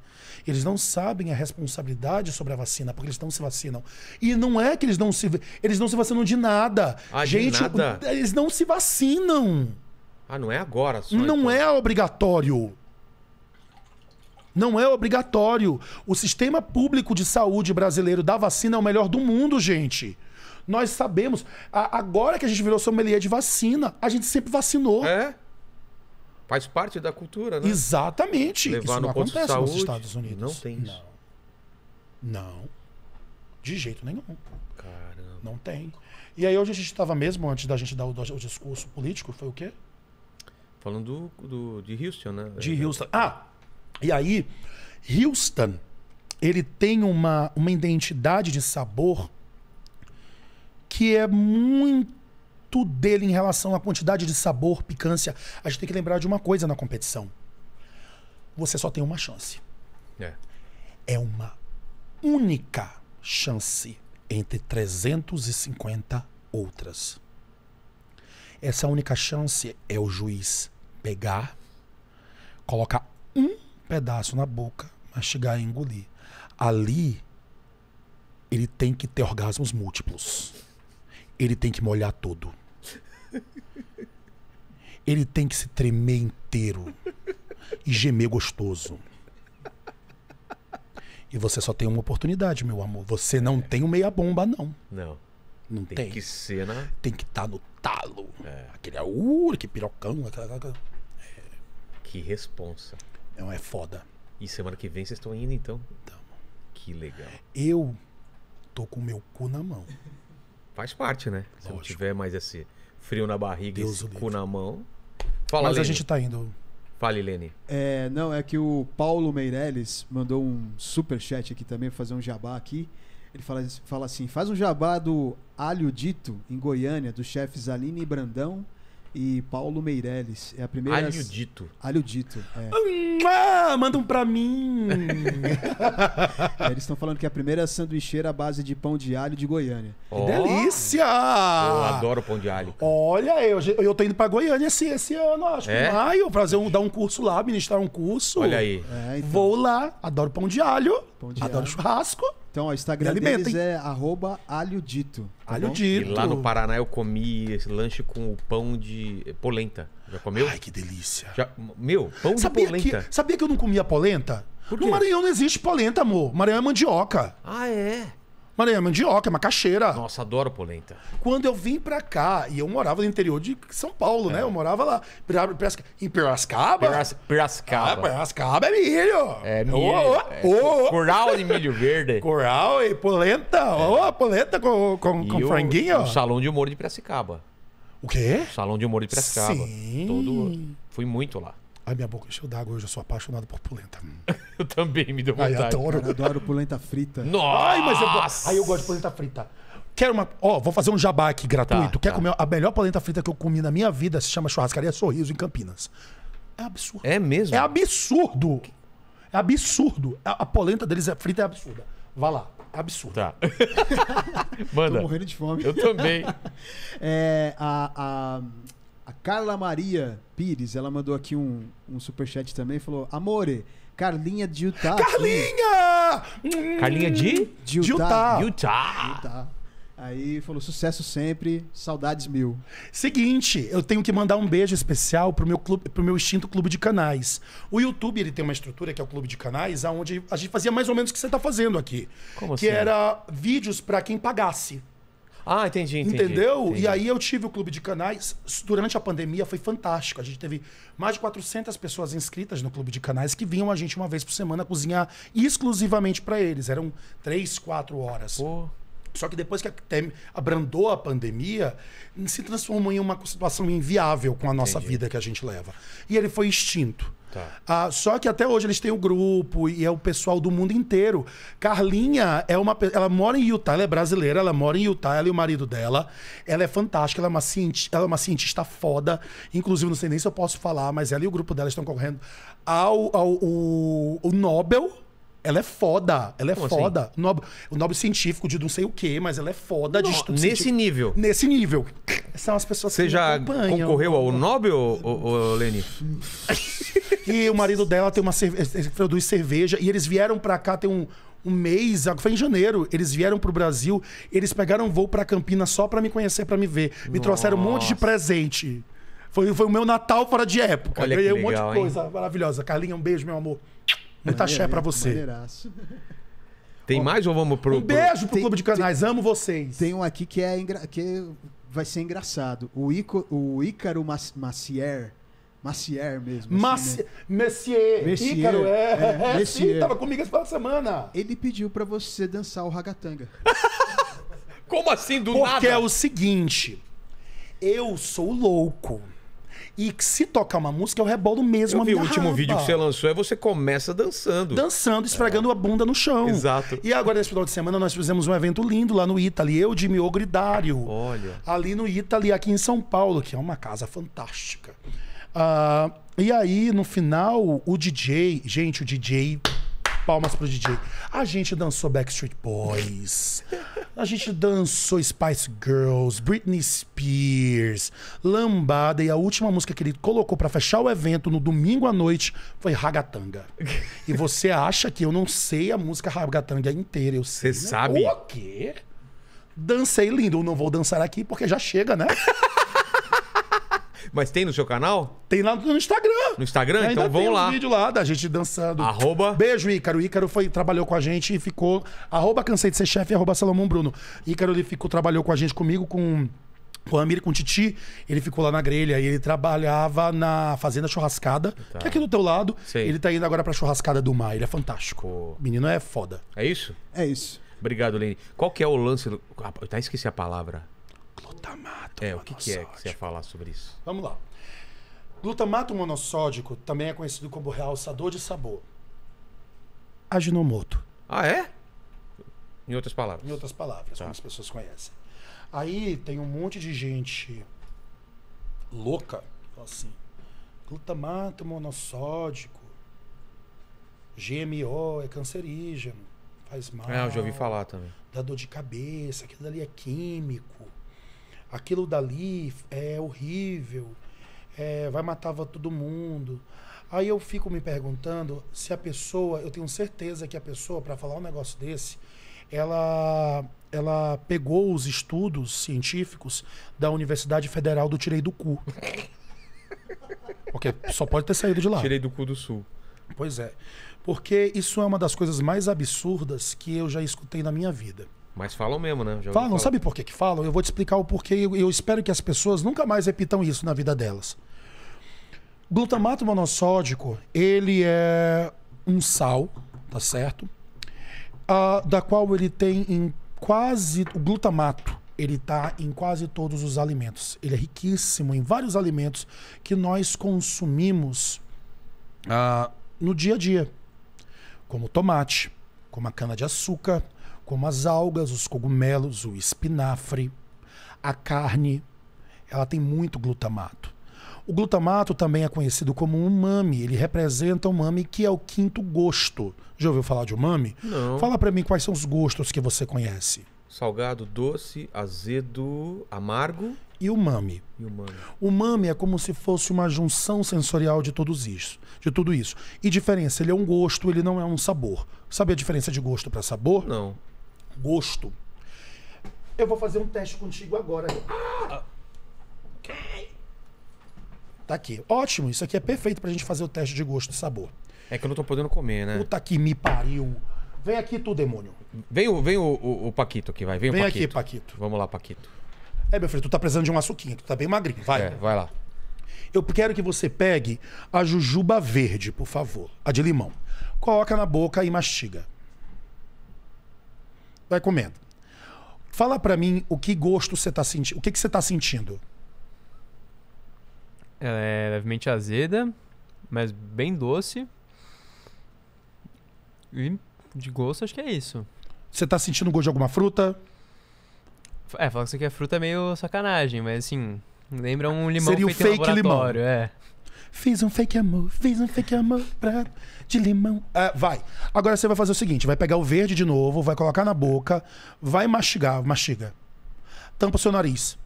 Eles não sabem a responsabilidade sobre a vacina, porque eles não se vacinam. E não é que eles não se eles não se vacinam de nada. Ah, Gente, de nada? eles não se vacinam. Ah, não é agora só, Não então. é obrigatório. Não é obrigatório. O sistema público de saúde brasileiro da vacina é o melhor do mundo, gente. Nós sabemos. agora que a gente virou sommelier de vacina, a gente sempre vacinou. É. Faz parte da cultura, né? Exatamente. Levar isso não acontece saúde, nos Estados Unidos. Não tem isso. Não. não. De jeito nenhum. Caramba. Não tem. E aí hoje a gente estava mesmo, antes da gente dar o, o, discurso político, foi o quê? Falando do, do, de Houston, né? De Houston. Ah! E aí, Houston, ele tem uma, uma identidade de sabor que é muito dele em relação à quantidade de sabor, picância. A gente tem que lembrar de uma coisa na competição. Você só tem uma chance. É. É uma única chance entre 350 outras. Essa única chance é o juiz pegar, colocar um pedaço na boca, mastigar e engolir. Ali, ele tem que ter orgasmos múltiplos. Ele tem que molhar todo. Ele tem que se tremer inteiro e gemer gostoso. E você só tem uma oportunidade, meu amor. Você não é. tem um meia bomba, não. Não. Não tem. Tem que ser, né? Tem que estar tá no talo. É. Aquele aú, que pirocão. Aquela... É. Que responsa. Então é foda. E semana que vem vocês estão indo então? Tamo. Que legal. Eu tô com meu cu na mão. Faz parte, né? Se não tiver mais esse frio na barriga Deus esse cu na mão. Fala, Mas Lene. a gente tá indo. Fale, Lene. É, não, é que o Paulo Meirelles mandou um super chat aqui também, fazer um jabá aqui. Ele fala, fala assim: faz um jabá do Alho Dito, em Goiânia, dos chefes Aline e Brandão e Paulo Meirelles. É a primeira. Alho Dito. Alho Dito. É. Ah, mandam pra mim! É, eles estão falando que é a primeira sanduicheira à base de pão de alho de Goiânia. Oh. Que delícia! Eu adoro pão de alho. Olha, eu, eu tô indo pra Goiânia esse, esse ano, acho é? eu maio, fazer um, dar um curso lá, ministrar um curso. Olha aí. É, então. Vou lá, adoro pão de alho. Pão de Adoro alho. churrasco. Então, ó, o Instagram alimenta, deles alimentem. é arroba alhodito. Tá Alho E lá no Paraná eu comi esse lanche com o pão de polenta. Já comeu? Ai, que delícia. Já- meu, pão Sabia de polenta. que, sabia que eu não comia polenta? No Maranhão não existe polenta, amor. Maranhão é mandioca. Ah, é? Mano, é mandioca, é macaxeira. Nossa, adoro polenta. Quando eu vim pra cá, e eu morava no interior de São Paulo, né? é. né? Eu morava lá. Em Piracicaba? Piracicaba. Ah, Piracicaba é milho. É milho. Oh, oh, oh. Coral de milho verde. Coral e polenta. É. Oh, polenta com, com, com o, franguinho. O Salão de Humor de Piracicaba. O quê? O Salão de Humor de Piracicaba. Sim. Todo... Fui muito lá. Ai, minha boca encheu d'água hoje, eu sou apaixonado por polenta. eu também, me deu vontade. Ai, adoro. Cara, adoro polenta frita. Nossa! Ai, mas eu, ai, eu gosto de polenta frita. Quero uma. Ó, oh, vou fazer um jabá aqui gratuito. Tá, Quer tá. comer a melhor polenta frita que eu comi na minha vida? Se chama Churrascaria Sorriso, em Campinas. É absurdo. É mesmo? É absurdo. É absurdo. A, a polenta deles é frita é absurda. Vá lá. É absurdo. Tá. Manda. Tô morrendo de fome. Eu também. é, a, a Carla Maria Pires, ela mandou aqui um, um superchat também, falou: Amore, Carlinha de Utah. Carlinha! Hum. Carlinha de? De Utah. Utah. Utah. Utah. Aí falou: sucesso sempre, saudades mil. Seguinte, eu tenho que mandar um beijo especial pro meu, clube, pro meu extinto clube de canais. O YouTube ele tem uma estrutura que é o clube de canais, onde a gente fazia mais ou menos o que você está fazendo aqui. Como que assim? era vídeos para quem pagasse. Ah, entendi, entendi. Entendeu? Entendi. E aí eu tive o clube de canais. Durante a pandemia foi fantástico. A gente teve mais de 400 pessoas inscritas no clube de canais que vinham a gente uma vez por semana cozinhar exclusivamente para eles. Eram três, quatro horas. Pô. Só que depois que a Tem abrandou a pandemia, se transformou em uma situação inviável com a nossa Entendi. vida que a gente leva. E ele foi extinto. Tá. Ah, só que até hoje eles têm o um grupo e é o pessoal do mundo inteiro. Carlinha é uma ela mora em Utah, ela é brasileira, ela mora em Utah, ela e o marido dela. Ela é fantástica, ela é uma cientista, ela é uma cientista foda. Inclusive, não sei nem se eu posso falar, mas ela e o grupo dela estão correndo ao, ao, ao, ao Nobel ela é foda. Ela é Como assim? foda. Assim? O, nobre, o nobre científico de não sei o quê, mas ela é foda de estudo Nesse científico. nível. Nesse nível. São as pessoas Você que já concorreu ao Nobel, ou, Leni? e o marido dela tem uma cerveja, eh, eh, produz cerveja. E eles vieram pra cá, tem um, um mês, foi em janeiro. Eles vieram pro Brasil, eles pegaram um voo pra Campinas só pra me conhecer, pra me ver. Me Nossa. trouxeram um monte de presente. Foi, foi o meu Natal fora de época. Olha Ganhei um monte de coisa hein? maravilhosa. Carlinha, um beijo, meu amor. Muito axé pra você. Maneiraço. Tem Ó, mais ou vamos pro. Um beijo pro tem, Clube de Canais, tem, amo vocês. Tem um aqui que, é engra... que vai ser engraçado. O, Ico, o Ícaro Macier. Macier mesmo. Maci... Assim, Macier. né? Ícaro, é. é, é Messier. Sim, tava comigo essa semana. Ele pediu pra você dançar o ragatanga. Como assim, do Porque nada? Porque é o seguinte. Eu sou louco. E que se tocar uma música, eu rebolo mesmo eu a minha o último raba. vídeo que você lançou, é você começa dançando. Dançando, esfregando é. a bunda no chão. Exato. E agora, nesse final de semana, nós fizemos um evento lindo lá no Italy, eu, de Ogro e Dário. Olha. Ali no Italy, aqui em São Paulo, que é uma casa fantástica. Uh, e aí, no final, o DJ... Gente, o DJ palmas pro DJ. A gente dançou Backstreet Boys. A gente dançou Spice Girls, Britney Spears, Lambada. E a última música que ele colocou para fechar o evento no domingo à noite foi Ragatanga. E você acha que eu não sei a música Ragatanga inteira? Eu sei. Você né? sabe? O quê? Dancei lindo. Eu não vou dançar aqui porque já chega, né? Mas tem no seu canal? Tem lá no Instagram. No Instagram? Ainda então vão lá. Tem um vídeo lá da gente dançando. Arroba. Beijo, Ícaro. Ícaro foi, trabalhou com a gente e ficou. Arroba cansei de ser chefe, arroba Salomão Bruno. Ícaro, ele ficou, trabalhou com a gente comigo, com com o Amir com o Titi, ele ficou lá na grelha e ele trabalhava na Fazenda Churrascada, tá. que é aqui do teu lado. Ele tá indo agora pra Churrascada do Mar. Ele é fantástico. menino é foda. É isso? É isso. Obrigado, Lenny. Qual que é o lance do. Ah, tá, esqueci a palavra. Glutamato. É, o que, que é que você ia falar sobre isso? Vamos lá. Glutamato monossódico também é conhecido como realçador de sabor. Aginomoto. Ah, é? Em outras palavras. Em outras palavras, tá. como as pessoas conhecem. Aí tem um monte de gente louca, assim, glutamato monossódico, GMO é cancerígeno, faz mal. Ah, é, eu já ouvi falar também. Dá dor de cabeça, aquilo ali é químico aquilo dali é horrível, é, vai matar todo mundo. Aí eu fico me perguntando se a pessoa, eu tenho certeza que a pessoa, para falar um negócio desse, ela, ela pegou os estudos científicos da Universidade Federal do Tirei do Cu. Porque só pode ter saído de lá. Tirei do Cu do Sul. Pois é. Porque isso é uma das coisas mais absurdas que eu já escutei na minha vida. Mas falam mesmo, né? Já falam, falar. sabe por que, que falam? Eu vou te explicar o porquê. Eu, eu espero que as pessoas nunca mais repitam isso na vida delas. Glutamato monossódico, ele é um sal, tá certo? Ah, da qual ele tem em quase. O glutamato, ele tá em quase todos os alimentos. Ele é riquíssimo em vários alimentos que nós consumimos ah, no dia a dia, como tomate, como a cana-de-açúcar como as algas, os cogumelos, o espinafre, a carne, ela tem muito glutamato. O glutamato também é conhecido como umami, ele representa o umami que é o quinto gosto. Já ouviu falar de umami? Não. Fala para mim quais são os gostos que você conhece. Salgado, doce, azedo, amargo e umami. E umami. Umami é como se fosse uma junção sensorial de todos isso, de tudo isso. E diferença, ele é um gosto, ele não é um sabor. Sabe a diferença de gosto para sabor? Não gosto. Eu vou fazer um teste contigo agora. Ah! Tá aqui. Ótimo, isso aqui é perfeito pra gente fazer o teste de gosto e sabor. É que eu não tô podendo comer, né? Puta que me pariu. Vem aqui tu, demônio. Vem o, vem o, o, o Paquito aqui, vai. Vem, vem Paquito. aqui, Paquito. Vamos lá, Paquito. É, meu filho, tu tá precisando de uma açuquinho, tu tá bem magrinho. Vai. É, vai lá. Eu quero que você pegue a jujuba verde, por favor. A de limão. Coloca na boca e mastiga vai comendo. Fala para mim o que gosto você tá sentindo. O que, que você tá sentindo? Ela é levemente azeda, mas bem doce. E de gosto, acho que é isso. Você tá sentindo o gosto de alguma fruta? É, falar que isso aqui é fruta é meio sacanagem, mas assim, lembra um limão Seria feito o fake em laboratório, limão. é. Fiz um fake amor, fiz um fake amor pra... de limão. É, vai. Agora você vai fazer o seguinte: vai pegar o verde de novo, vai colocar na boca, vai mastigar, mastiga. Tampa o seu nariz.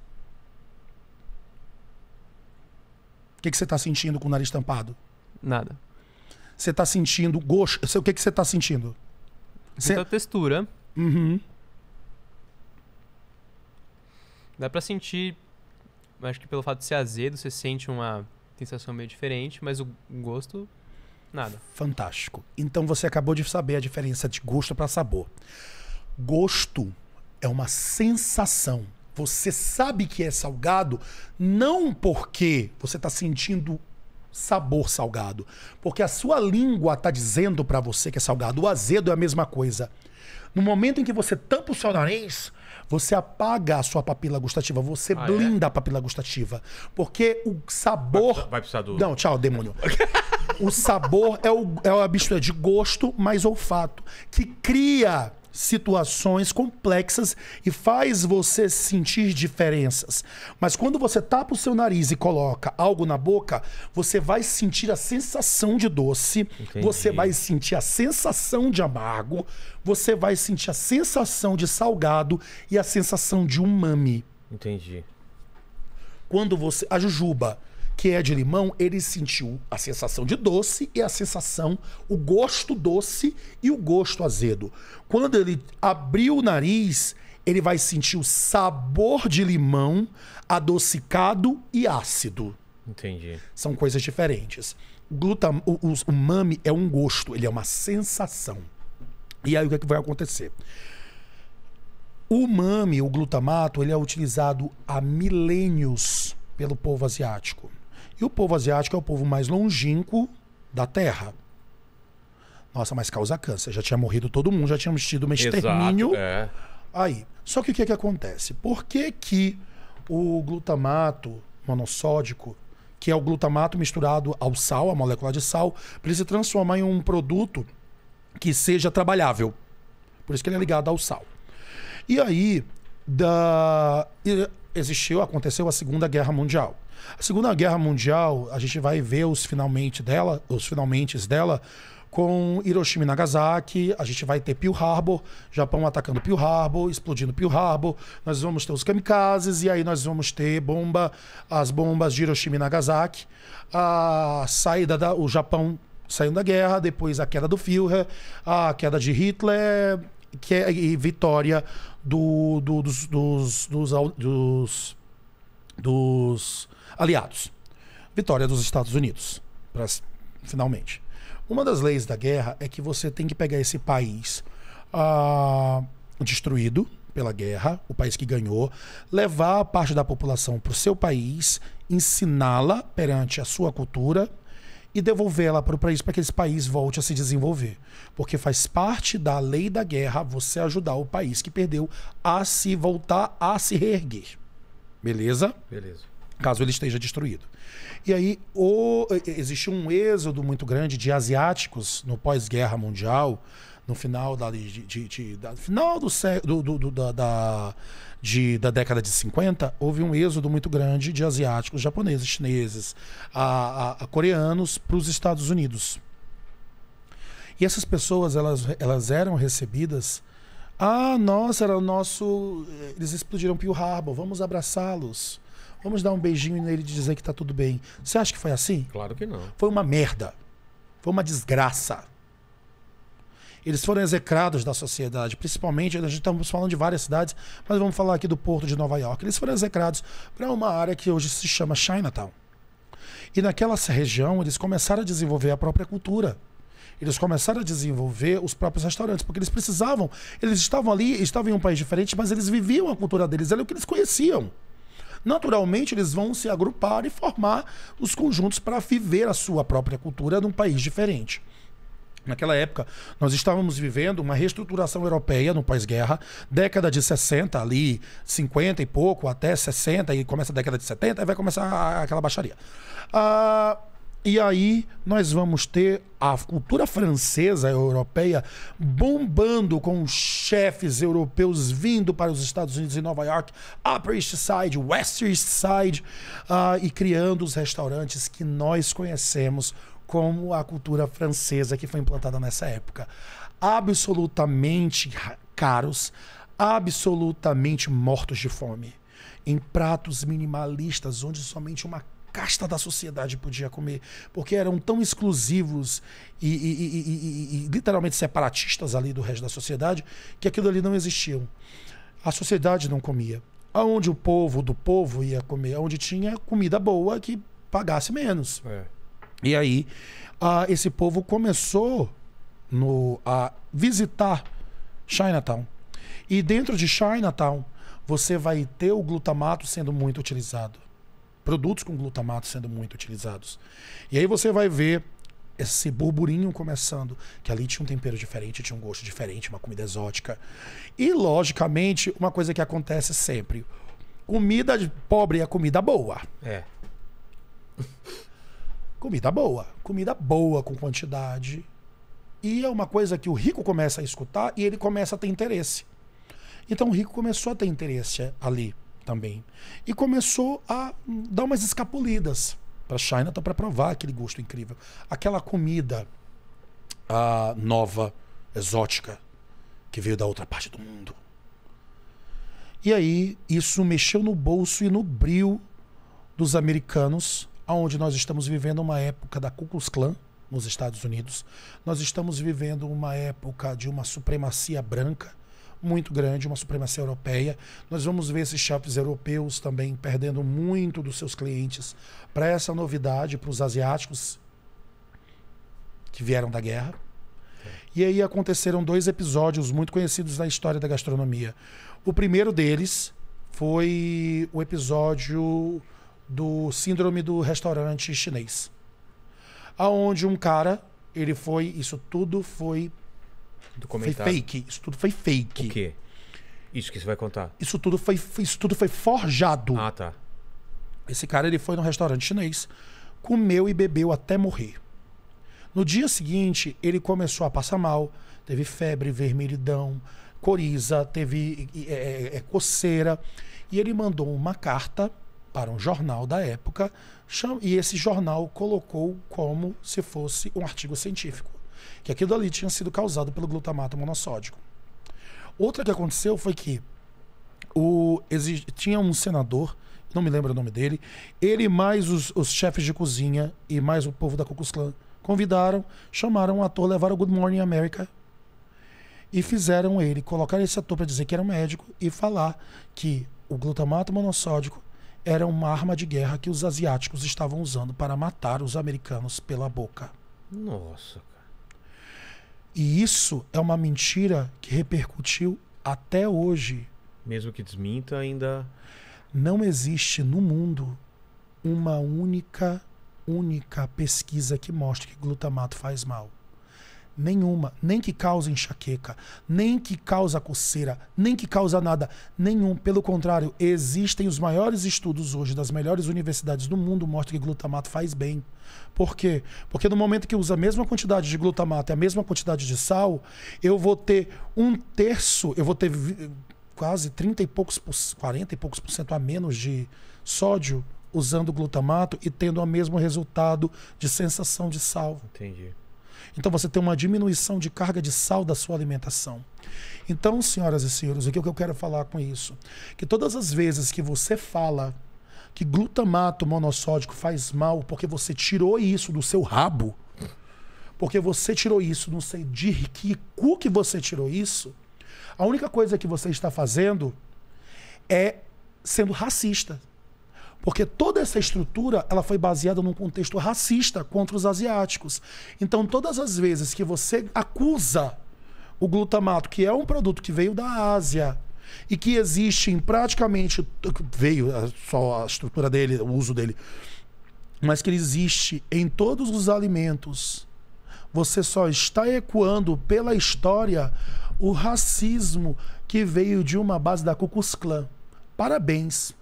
O que, que você tá sentindo com o nariz tampado? Nada. Você tá sentindo gosto. O que, que você tá sentindo? Cê... Muita textura. Uhum. Dá pra sentir. Acho que pelo fato de ser azedo, você sente uma sensação meio diferente, mas o gosto nada. Fantástico. Então você acabou de saber a diferença de gosto para sabor. Gosto é uma sensação. Você sabe que é salgado não porque você está sentindo sabor salgado, porque a sua língua está dizendo para você que é salgado. O azedo é a mesma coisa. No momento em que você tampa o seu nariz, você apaga a sua papila gustativa, você ah, é? blinda é? a papila gustativa. Porque o sabor. Vai, vai precisar do. Não, tchau, demônio. o sabor é o, é o mistura de gosto mais olfato, que cria situações complexas e faz você sentir diferenças. Mas quando você tapa o seu nariz e coloca algo na boca, você vai sentir a sensação de doce, Entendi. você vai sentir a sensação de amargo, você vai sentir a sensação de salgado e a sensação de umami. Entendi. Quando você. A jujuba que é de limão, ele sentiu a sensação de doce e a sensação, o gosto doce e o gosto azedo. Quando ele abriu o nariz, ele vai sentir o sabor de limão adocicado e ácido. Entendi. São coisas diferentes. Glutam, o, o é um gosto, ele é uma sensação. E aí o que, é que vai acontecer? O mami, o glutamato, ele é utilizado há milênios pelo povo asiático. E o povo asiático é o povo mais longínquo da Terra. Nossa, mas causa câncer. Já tinha morrido todo mundo, já tínhamos tido um extermínio. Exato, é. Aí. Só que o que, que acontece? Por que, que o glutamato monossódico, que é o glutamato misturado ao sal, a molécula de sal, para ele se transformar em um produto que seja trabalhável? Por isso que ele é ligado ao sal. E aí, da existiu, aconteceu a Segunda Guerra Mundial. A Segunda Guerra Mundial, a gente vai ver os finalmente dela, os finalmente dela com Hiroshima e Nagasaki, a gente vai ter Pearl Harbor, Japão atacando Pearl Harbor, explodindo Pearl Harbor, nós vamos ter os kamikazes e aí nós vamos ter bomba, as bombas de Hiroshima e Nagasaki, a saída da o Japão saindo da guerra, depois a queda do Führer, a queda de Hitler, que é, e vitória do, do, dos, dos, dos, dos, dos aliados. Vitória dos Estados Unidos, pra, finalmente. Uma das leis da guerra é que você tem que pegar esse país ah, destruído pela guerra, o país que ganhou, levar a parte da população para o seu país, ensiná-la perante a sua cultura, e devolvê-la para o país para que esse país volte a se desenvolver. Porque faz parte da lei da guerra você ajudar o país que perdeu a se voltar a se reerguer. Beleza? Beleza. Caso ele esteja destruído. E aí, o... existe um êxodo muito grande de asiáticos no pós-guerra mundial no final da, de, de, de da, final do, do, do, do da, de, da década de 50, houve um êxodo muito grande de asiáticos, japoneses, chineses, a, a, a coreanos para os Estados Unidos. E essas pessoas, elas, elas eram recebidas. Ah, nossa, era o nosso. Eles explodiram Pio Harbor, vamos abraçá-los. Vamos dar um beijinho nele e dizer que está tudo bem. Você acha que foi assim? Claro que não. Foi uma merda. Foi uma desgraça. Eles foram execrados da sociedade, principalmente, a gente estamos tá falando de várias cidades, mas vamos falar aqui do porto de Nova York. Eles foram execrados para uma área que hoje se chama Chinatown. E naquela região, eles começaram a desenvolver a própria cultura. Eles começaram a desenvolver os próprios restaurantes, porque eles precisavam. Eles estavam ali, estavam em um país diferente, mas eles viviam a cultura deles, era o que eles conheciam. Naturalmente, eles vão se agrupar e formar os conjuntos para viver a sua própria cultura num país diferente. Naquela época, nós estávamos vivendo uma reestruturação europeia no pós-guerra, década de 60, ali, 50 e pouco, até 60, e começa a década de 70, e vai começar aquela baixaria. Ah, e aí nós vamos ter a cultura francesa europeia bombando com chefes europeus vindo para os Estados Unidos e Nova York, Upper East Side, West East Side, ah, e criando os restaurantes que nós conhecemos como a cultura francesa que foi implantada nessa época. Absolutamente caros, absolutamente mortos de fome, em pratos minimalistas onde somente uma casta da sociedade podia comer, porque eram tão exclusivos e, e, e, e, literalmente separatistas ali do resto da sociedade, que aquilo ali não existia. A sociedade não comia. Aonde o povo do povo ia comer, onde tinha comida boa que pagasse menos. É. E aí, esse povo começou no, a visitar Chinatown. E dentro de Chinatown, você vai ter o glutamato sendo muito utilizado. Produtos com glutamato sendo muito utilizados. E aí você vai ver esse burburinho começando, que ali tinha um tempero diferente, tinha um gosto diferente, uma comida exótica. E, logicamente, uma coisa que acontece sempre: comida pobre é comida boa. É. comida boa. Comida boa, com quantidade. E é uma coisa que o rico começa a escutar e ele começa a ter interesse. Então o rico começou a ter interesse ali também. E começou a dar umas escapulidas para China para provar aquele gosto incrível. Aquela comida nova, exótica, que veio da outra parte do mundo. E aí isso mexeu no bolso e no bril dos americanos onde nós estamos vivendo uma época da Ku Klux Klan nos Estados Unidos. Nós estamos vivendo uma época de uma supremacia branca muito grande, uma supremacia europeia. Nós vamos ver esses chefes europeus também perdendo muito dos seus clientes para essa novidade, para os asiáticos que vieram da guerra. E aí aconteceram dois episódios muito conhecidos na história da gastronomia. O primeiro deles foi o episódio do síndrome do restaurante chinês. Aonde um cara, ele foi, isso tudo foi Foi fake, isso tudo foi fake. O quê? Isso que você vai contar. Isso tudo foi isso tudo foi forjado. Ah, tá. Esse cara ele foi num restaurante chinês, comeu e bebeu até morrer. No dia seguinte, ele começou a passar mal, teve febre, vermelhidão, coriza, teve é, é, é, coceira. E ele mandou uma carta para um jornal da época, e esse jornal colocou como se fosse um artigo científico, que aquilo ali tinha sido causado pelo glutamato monossódico. Outra que aconteceu foi que o, tinha um senador, não me lembro o nome dele, ele mais os, os chefes de cozinha e mais o povo da Ku Clan convidaram, chamaram um ator, levaram o Good Morning America e fizeram ele colocar esse ator para dizer que era um médico e falar que o glutamato monossódico era uma arma de guerra que os asiáticos estavam usando para matar os americanos pela boca. Nossa, cara. E isso é uma mentira que repercutiu até hoje. Mesmo que desminta, ainda. Não existe no mundo uma única, única pesquisa que mostre que glutamato faz mal. Nenhuma. Nem que cause enxaqueca, nem que causa coceira, nem que causa nada. Nenhum. Pelo contrário, existem os maiores estudos hoje das melhores universidades do mundo mostram que glutamato faz bem. Por quê? Porque no momento que usa a mesma quantidade de glutamato e a mesma quantidade de sal, eu vou ter um terço, eu vou ter quase 30 e poucos, 40 e poucos por cento a menos de sódio usando glutamato e tendo o mesmo resultado de sensação de sal Entendi. Então você tem uma diminuição de carga de sal da sua alimentação. Então, senhoras e senhores, o que eu quero falar com isso? Que todas as vezes que você fala que glutamato monossódico faz mal porque você tirou isso do seu rabo, porque você tirou isso, não sei de que cu que você tirou isso, a única coisa que você está fazendo é sendo racista. Porque toda essa estrutura ela foi baseada num contexto racista contra os asiáticos. Então, todas as vezes que você acusa o glutamato, que é um produto que veio da Ásia, e que existe em praticamente. Veio é, só a estrutura dele, o uso dele. Mas que ele existe em todos os alimentos. Você só está ecoando pela história o racismo que veio de uma base da Ku Klux Klan. Parabéns.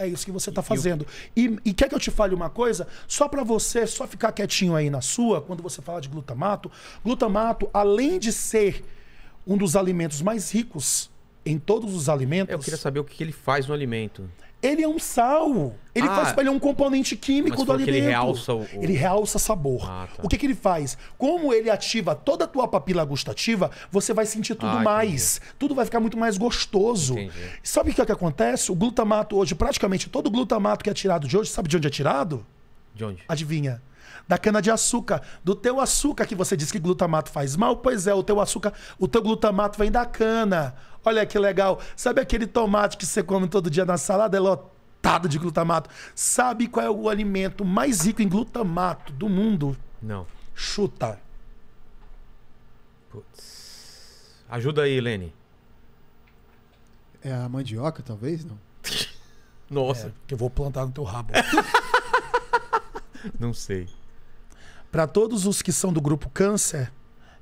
É isso que você está fazendo. E, e, quer que eu te fale uma coisa? Só para você, só ficar quietinho aí na sua, quando você fala de glutamato. Glutamato, além de ser um dos alimentos mais ricos em todos os alimentos. É, eu queria saber o que ele faz no alimento. Ele é um sal. Ele ah, faz, ele é um componente químico do alimento. Ele realça o... Ele realça sabor. Ah, tá. O que, que ele faz? Como ele ativa toda a tua papila gustativa, você vai sentir tudo ah, mais. Entendi. Tudo vai ficar muito mais gostoso. Entendi. Sabe o que, é que acontece? O glutamato hoje, praticamente todo glutamato que é tirado de hoje, sabe de onde é tirado? De onde? Adivinha? da cana de açúcar, do teu açúcar que você diz que glutamato faz mal, pois é, o teu açúcar, o teu glutamato vem da cana. Olha que legal. Sabe aquele tomate que você come todo dia na salada? É lotado de glutamato. Sabe qual é o alimento mais rico em glutamato do mundo? Não. Chuta. Putz. Ajuda aí, Lene. É a mandioca, talvez, não? Nossa. É, que eu vou plantar no teu rabo. não sei. Para todos os que são do grupo câncer,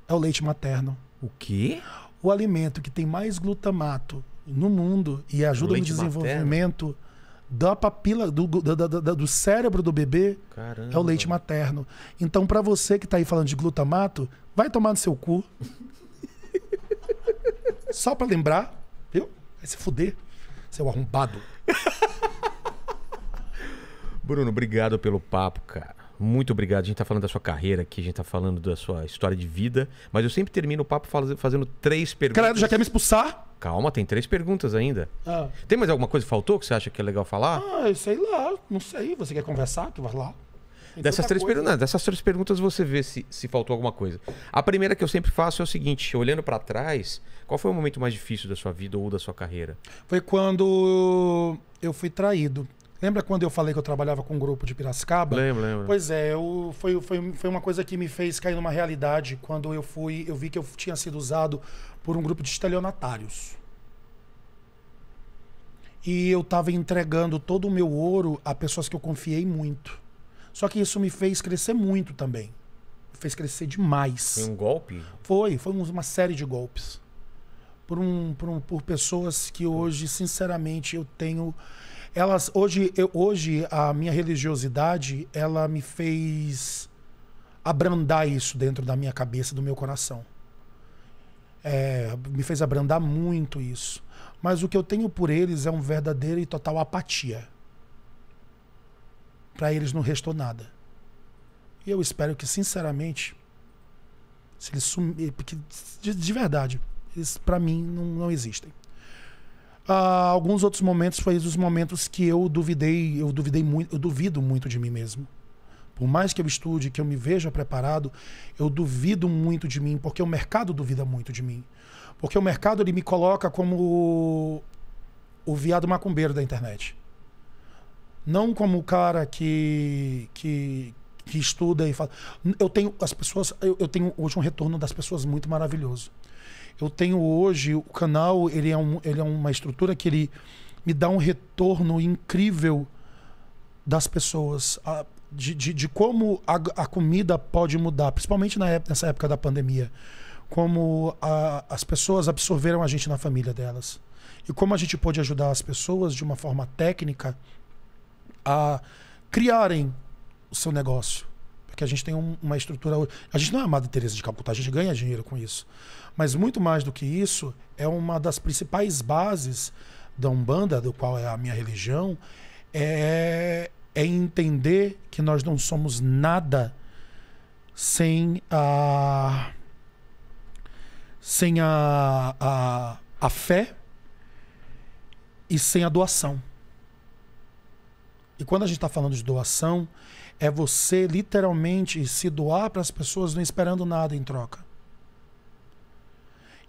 é o leite materno. O quê? O alimento que tem mais glutamato no mundo e ajuda no desenvolvimento materno? da papila do, do, do, do, cérebro do bebê Caramba. é o leite materno. Então, para você que tá aí falando de glutamato, vai tomar no seu cu. Só para lembrar, viu? Vai se fuder, seu arrombado. Bruno, obrigado pelo papo, cara. Muito obrigado. A gente está falando da sua carreira aqui, a gente está falando da sua história de vida, mas eu sempre termino o papo fazendo três perguntas. Caralho, já quer me expulsar? Calma, tem três perguntas ainda. Ah. Tem mais alguma coisa que faltou que você acha que é legal falar? Ah, sei lá, não sei. Você quer conversar? que vai lá. dessas três, per... não, dessas três perguntas você vê se, se faltou alguma coisa. A primeira que eu sempre faço é o seguinte: olhando para trás, qual foi o momento mais difícil da sua vida ou da sua carreira? Foi quando eu fui traído Lembra quando eu falei que eu trabalhava com um grupo de Piracicaba? Lembro, lembro. Pois é, eu, foi, foi, foi uma coisa que me fez cair numa realidade quando eu fui, eu vi que eu tinha sido usado por um grupo de estelionatários. E eu estava entregando todo o meu ouro a pessoas que eu confiei muito. Só que isso me fez crescer muito também. Me fez crescer demais. Foi um golpe? Foi, foi uma série de golpes. Por, um, por, um, por pessoas que hoje, sinceramente, eu tenho elas hoje, eu, hoje a minha religiosidade, ela me fez abrandar isso dentro da minha cabeça, do meu coração. É, me fez abrandar muito isso. Mas o que eu tenho por eles é um verdadeiro e total apatia. Para eles não restou nada. E eu espero que, sinceramente, se eles sumirem, de, de verdade, eles para mim não, não existem. Uh, alguns outros momentos foi os momentos que eu duvidei, eu duvidei muito, eu duvido muito de mim mesmo. Por mais que eu estude, que eu me veja preparado, eu duvido muito de mim, porque o mercado duvida muito de mim. Porque o mercado ele me coloca como o, viado macumbeiro da internet. Não como o cara que, que, que estuda e fala. Eu tenho as pessoas, eu, eu tenho hoje um retorno das pessoas muito maravilhoso. Eu tenho hoje o canal, ele é, um, ele é uma estrutura que ele me dá um retorno incrível das pessoas, a, de, de, de, como a, a, comida pode mudar, principalmente na época, nessa época da pandemia, como a, as pessoas absorveram a gente na família delas e como a gente pode ajudar as pessoas de uma forma técnica a criarem o seu negócio. Porque a gente tem um, uma estrutura. A gente não é amada Madre Teresa de Calcutá, a gente ganha dinheiro com isso. Mas muito mais do que isso, é uma das principais bases da Umbanda, do qual é a minha religião, é, é entender que nós não somos nada sem a sem a, a, a fé e sem a doação. E quando a gente está falando de doação, é você literalmente se doar para as pessoas não esperando nada em troca.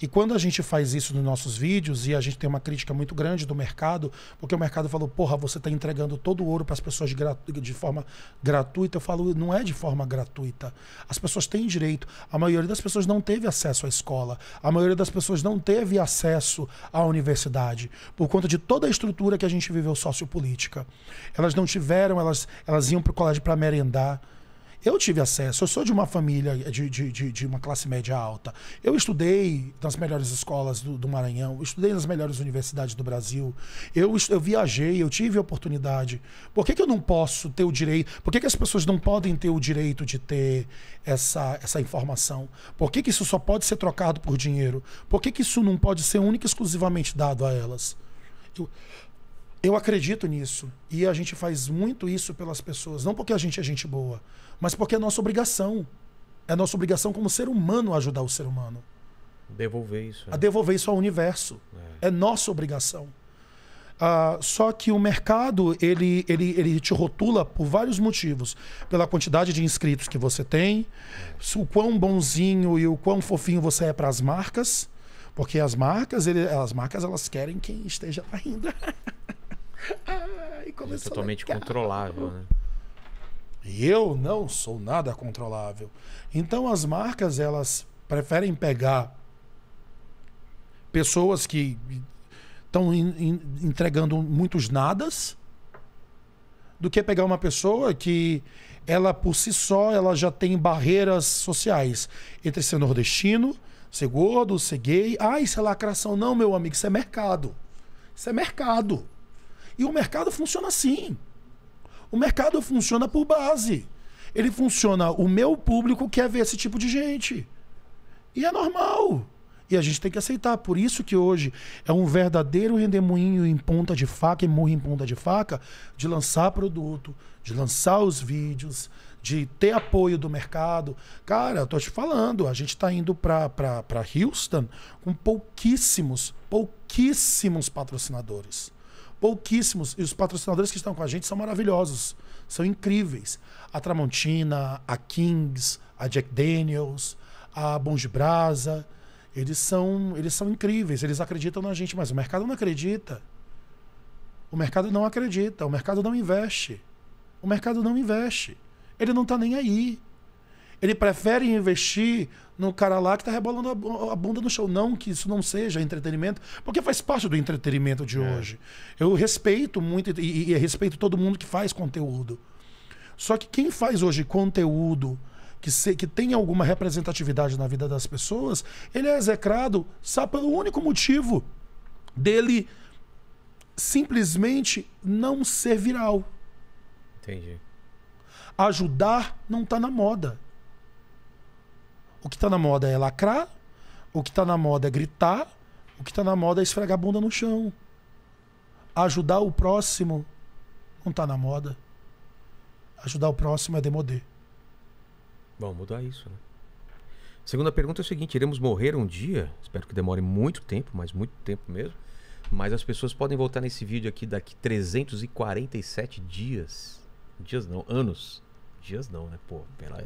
E quando a gente faz isso nos nossos vídeos e a gente tem uma crítica muito grande do mercado, porque o mercado falou, porra, você está entregando todo o ouro para as pessoas de, de forma gratuita, eu falo, não é de forma gratuita. As pessoas têm direito. A maioria das pessoas não teve acesso à escola. A maioria das pessoas não teve acesso à universidade por conta de toda a estrutura que a gente viveu sociopolítica. Elas não tiveram, elas, elas iam para o colégio para merendar. Eu tive acesso, eu sou de uma família eh, de, de, de, de uma classe média alta. Eu estudei nas melhores escolas do, do Maranhão, estudei nas melhores universidades do Brasil. Eu, eu viajei, eu tive oportunidade. Por que, que eu não posso ter o direito? Por que, que as pessoas não podem ter o direito de ter essa, essa informação? Por que, que isso só pode ser trocado por dinheiro? Por que, que isso não pode ser única e exclusivamente dado a elas? Eu, eu acredito nisso. E a gente faz muito isso pelas pessoas. Não porque a gente é gente boa, mas porque é nossa obrigação. É nossa obrigação como ser humano ajudar o ser humano. Devolver isso. A é. devolver isso ao universo. É, é nossa obrigação. Ah, só que o mercado, ele, ele, ele te rotula por vários motivos. Pela quantidade de inscritos que você tem, é. o quão bonzinho e o quão fofinho você é para as marcas. Porque as marcas, ele, as marcas, elas querem quem esteja lá ainda. Ai, é totalmente controlável, né? E eu não sou nada controlável. Então as marcas elas preferem pegar pessoas que estão entregando muitos nadas do que pegar uma pessoa que ela por si só ela já tem barreiras sociais entre ser nordestino, ser gordo, ser gay. Ah, isso é lacração. Não, meu amigo, isso é mercado. Isso é mercado. E o mercado funciona assim. O mercado funciona por base. Ele funciona, o meu público quer ver esse tipo de gente. E é normal. E a gente tem que aceitar. Por isso que hoje é um verdadeiro redemoinho em ponta de faca, e murro em ponta de faca, de lançar produto, de lançar os vídeos, de ter apoio do mercado. Cara, eu tô te falando, a gente está indo para Houston com pouquíssimos, pouquíssimos patrocinadores pouquíssimos. E os patrocinadores que estão com a gente são maravilhosos, são incríveis. A Tramontina, a Kings, a Jack Daniels, a de Brasa. Eles são, eles são incríveis, eles acreditam na gente, mas o mercado não acredita. O mercado não acredita, o mercado não investe. O mercado não investe. Ele não está nem aí. Ele prefere investir no cara lá que tá rebolando a bunda no show. Não que isso não seja entretenimento, porque faz parte do entretenimento de é. hoje. Eu respeito muito e, e respeito todo mundo que faz conteúdo. Só que quem faz hoje conteúdo que, se, que tem alguma representatividade na vida das pessoas, ele é execrado só pelo único motivo dele simplesmente não ser viral. Entendi. Ajudar não está na moda. O que está na moda é lacrar, o que está na moda é gritar, o que está na moda é esfregar a bunda no chão. Ajudar o próximo não está na moda. Ajudar o próximo é demodê. Bom, mudar é isso, né? Segunda pergunta é o seguinte: iremos morrer um dia? Espero que demore muito tempo, mas muito tempo mesmo. Mas as pessoas podem voltar nesse vídeo aqui daqui 347 dias. Dias não, anos. Dias não, né? Pô, pela.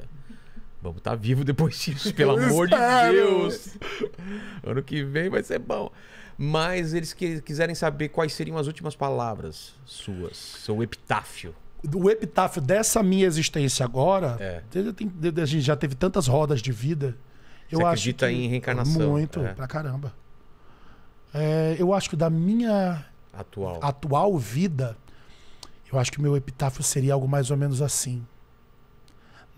Vamos estar tá vivo depois disso, pelo eu amor espero. de Deus. ano que vem vai ser bom. Mas eles que, quiserem saber quais seriam as últimas palavras suas, seu epitáfio. O epitáfio dessa minha existência agora, é. a gente já teve tantas rodas de vida. Você eu acredita acho que, em reencarnação? Muito, é. pra caramba. É, eu acho que da minha atual. atual vida, eu acho que meu epitáfio seria algo mais ou menos assim.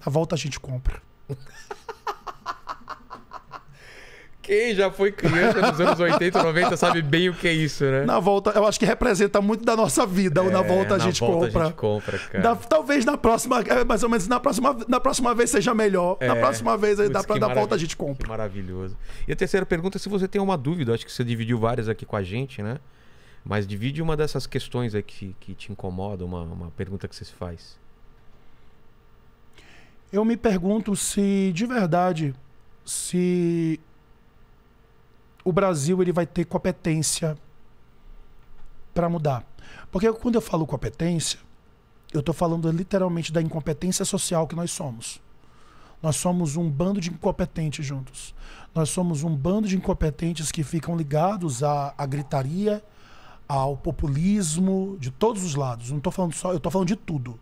Na volta a gente compra. Quem já foi criança nos anos 80, 90 sabe bem o que é isso, né? Na volta, eu acho que representa muito da nossa vida. É, na volta a na gente volta compra. A gente compra, cara. Da, talvez na próxima, é, mais ou menos na próxima, na próxima vez seja melhor. É, na próxima vez, putz, da, da volta a gente compra. Que maravilhoso. E a terceira pergunta é se você tem uma dúvida. Acho que você dividiu várias aqui com a gente, né? Mas divide uma dessas questões aí que, que te incomoda, uma, uma pergunta que você se faz eu me pergunto se de verdade se o Brasil ele vai ter competência para mudar. Porque quando eu falo competência, eu estou falando literalmente da incompetência social que nós somos. Nós somos um bando de incompetentes juntos. Nós somos um bando de incompetentes que ficam ligados à, à gritaria, ao populismo de todos os lados. Não estou falando só, eu estou falando de tudo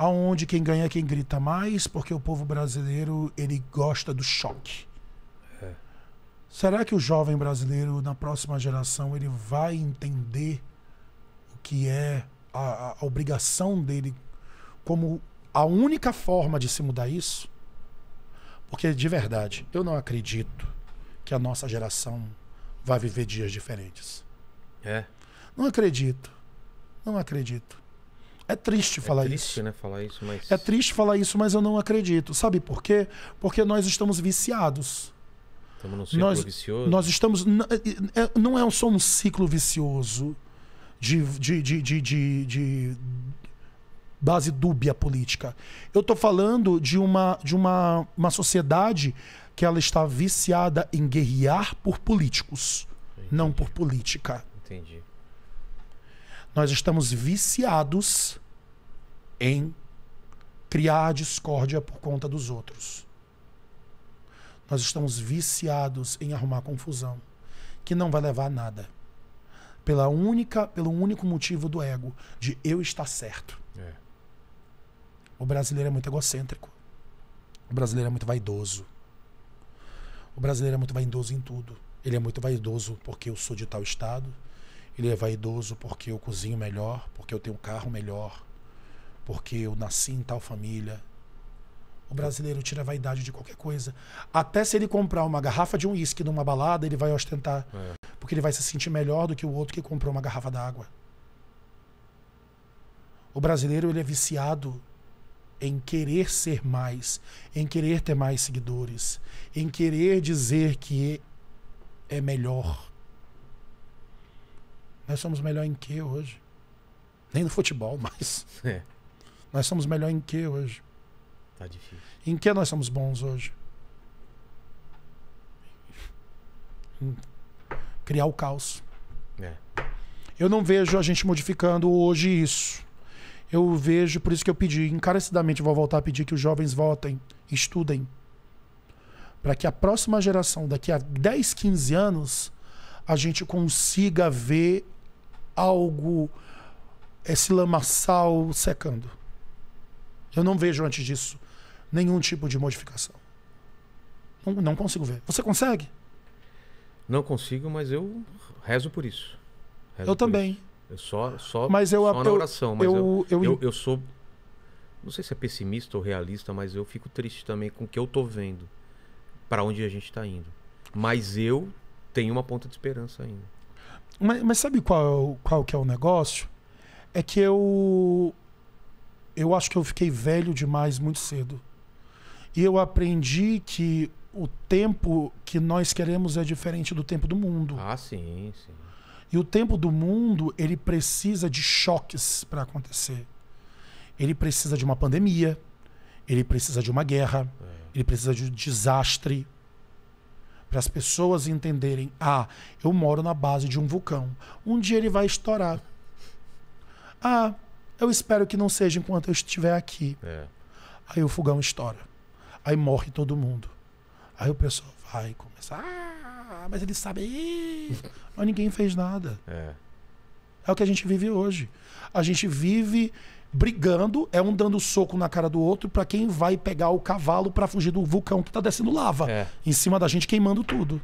aonde quem ganha é quem grita mais, porque o povo brasileiro ele gosta do choque. É. Será que o jovem brasileiro na próxima geração ele vai entender o que é a, a obrigação dele como a única forma de se mudar isso? Porque de verdade, eu não acredito que a nossa geração vai viver dias diferentes. É. Não acredito. Não acredito. É triste é falar é triste, isso. Né, falar isso mas... É triste falar isso, mas eu não acredito. Sabe por quê? Porque nós estamos viciados. Estamos num ciclo nós, vicioso. Nós estamos. É, é, não é só um ciclo vicioso de, de, de, de, de, de base dúbia política. Eu estou falando de, uma, de uma, uma sociedade que ela está viciada em guerrear por políticos, Entendi. não por política. Entendi. Nós estamos viciados em criar discórdia por conta dos outros. Nós estamos viciados em arrumar confusão, que não vai levar a nada. Pela única, pelo único motivo do ego, de eu estar certo. É. O brasileiro é muito egocêntrico. O brasileiro é muito vaidoso. O brasileiro é muito vaidoso em tudo. Ele é muito vaidoso porque eu sou de tal estado, ele é vaidoso porque eu cozinho melhor, porque eu tenho um carro melhor, porque eu nasci em tal família. O brasileiro tira a vaidade de qualquer coisa. Até se ele comprar uma garrafa de um uísque numa balada, ele vai ostentar. É. Porque ele vai se sentir melhor do que o outro que comprou uma garrafa d'água. O brasileiro ele é viciado em querer ser mais, em querer ter mais seguidores, em querer dizer que é melhor. Nós somos melhor em que hoje? Nem no futebol mais. É. Nós somos melhor em que hoje? Tá difícil. Em que nós somos bons hoje? Em criar o caos. É. Eu não vejo a gente modificando hoje isso. Eu vejo, por isso que eu pedi, encarecidamente vou voltar a pedir que os jovens votem, estudem. Para que a próxima geração, daqui a 10, 15 anos, a gente consiga ver algo, esse é, lamaçal secando. Eu não vejo antes disso nenhum tipo de modificação. Não, não consigo ver. Você consegue? Não consigo, mas eu rezo por isso. Rezo eu por também. Isso. Eu só, só, mas eu, só na oração. Mas eu, eu, eu, eu sou não sei se é pessimista ou realista, mas eu fico triste também com o que eu tô vendo, para onde a gente está indo. Mas eu tenho uma ponta de esperança ainda. Mas, mas sabe qual, qual que é o negócio? É que eu. Eu acho que eu fiquei velho demais muito cedo. E eu aprendi que o tempo que nós queremos é diferente do tempo do mundo. Ah, sim, sim. E o tempo do mundo, ele precisa de choques para acontecer. Ele precisa de uma pandemia, ele precisa de uma guerra, é. ele precisa de um desastre, para as pessoas entenderem: ah, eu moro na base de um vulcão. Um dia ele vai estourar. Ah, eu espero que não seja enquanto eu estiver aqui. É. Aí o fogão estoura. Aí morre todo mundo. Aí o pessoal vai começar. Ah, mas ele sabe. mas ninguém fez nada. É. é o que a gente vive hoje. A gente vive brigando, é um dando soco na cara do outro para quem vai pegar o cavalo para fugir do vulcão que tá descendo lava é. em cima da gente queimando tudo.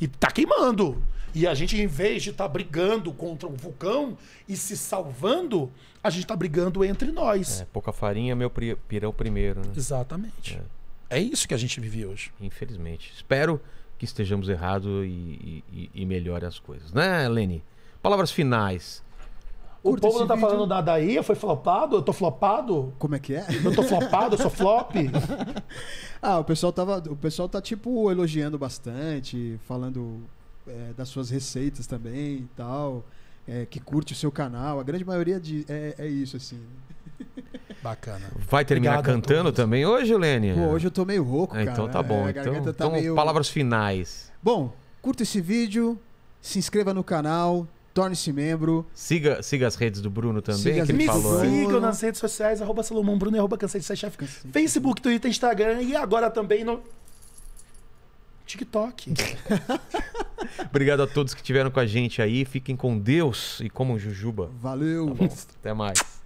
E tá queimando. E a gente, em vez de estar tá brigando contra um vulcão e se salvando, a gente tá brigando entre nós. É, pouca farinha, meu pirão primeiro. Né? Exatamente. É. é. isso que a gente vive hoje. Infelizmente. Espero que estejamos errados e, e, e melhore as coisas. Né, Leni? Palavras finais o povo não tá vídeo. falando nada aí, eu fui flopado, eu tô flopado. Como é que é? Eu tô flopado, eu sou flop. ah, o pessoal tava. O pessoal tá, tipo, elogiando bastante, falando é, das suas receitas também e tal. É, que curte o seu canal. A grande maioria de, é, é isso, assim. Bacana. Vai terminar Obrigado cantando também hoje, Lene? Pô, hoje eu tô meio rouco, é, cara. Então tá bom. É, então, tá então meio... palavras finais. Bom, curta esse vídeo, se inscreva no canal, Torne-se membro. Siga, siga as redes do Bruno também. Siga que ele falou. sigam nas redes sociais, arroba Salomão Bruno e arroba Cansei de Chefe. Facebook, Twitter, Instagram e agora também no TikTok. Obrigado a todos que estiveram com a gente aí. Fiquem com Deus e comam Jujuba. Valeu. Tá Até mais.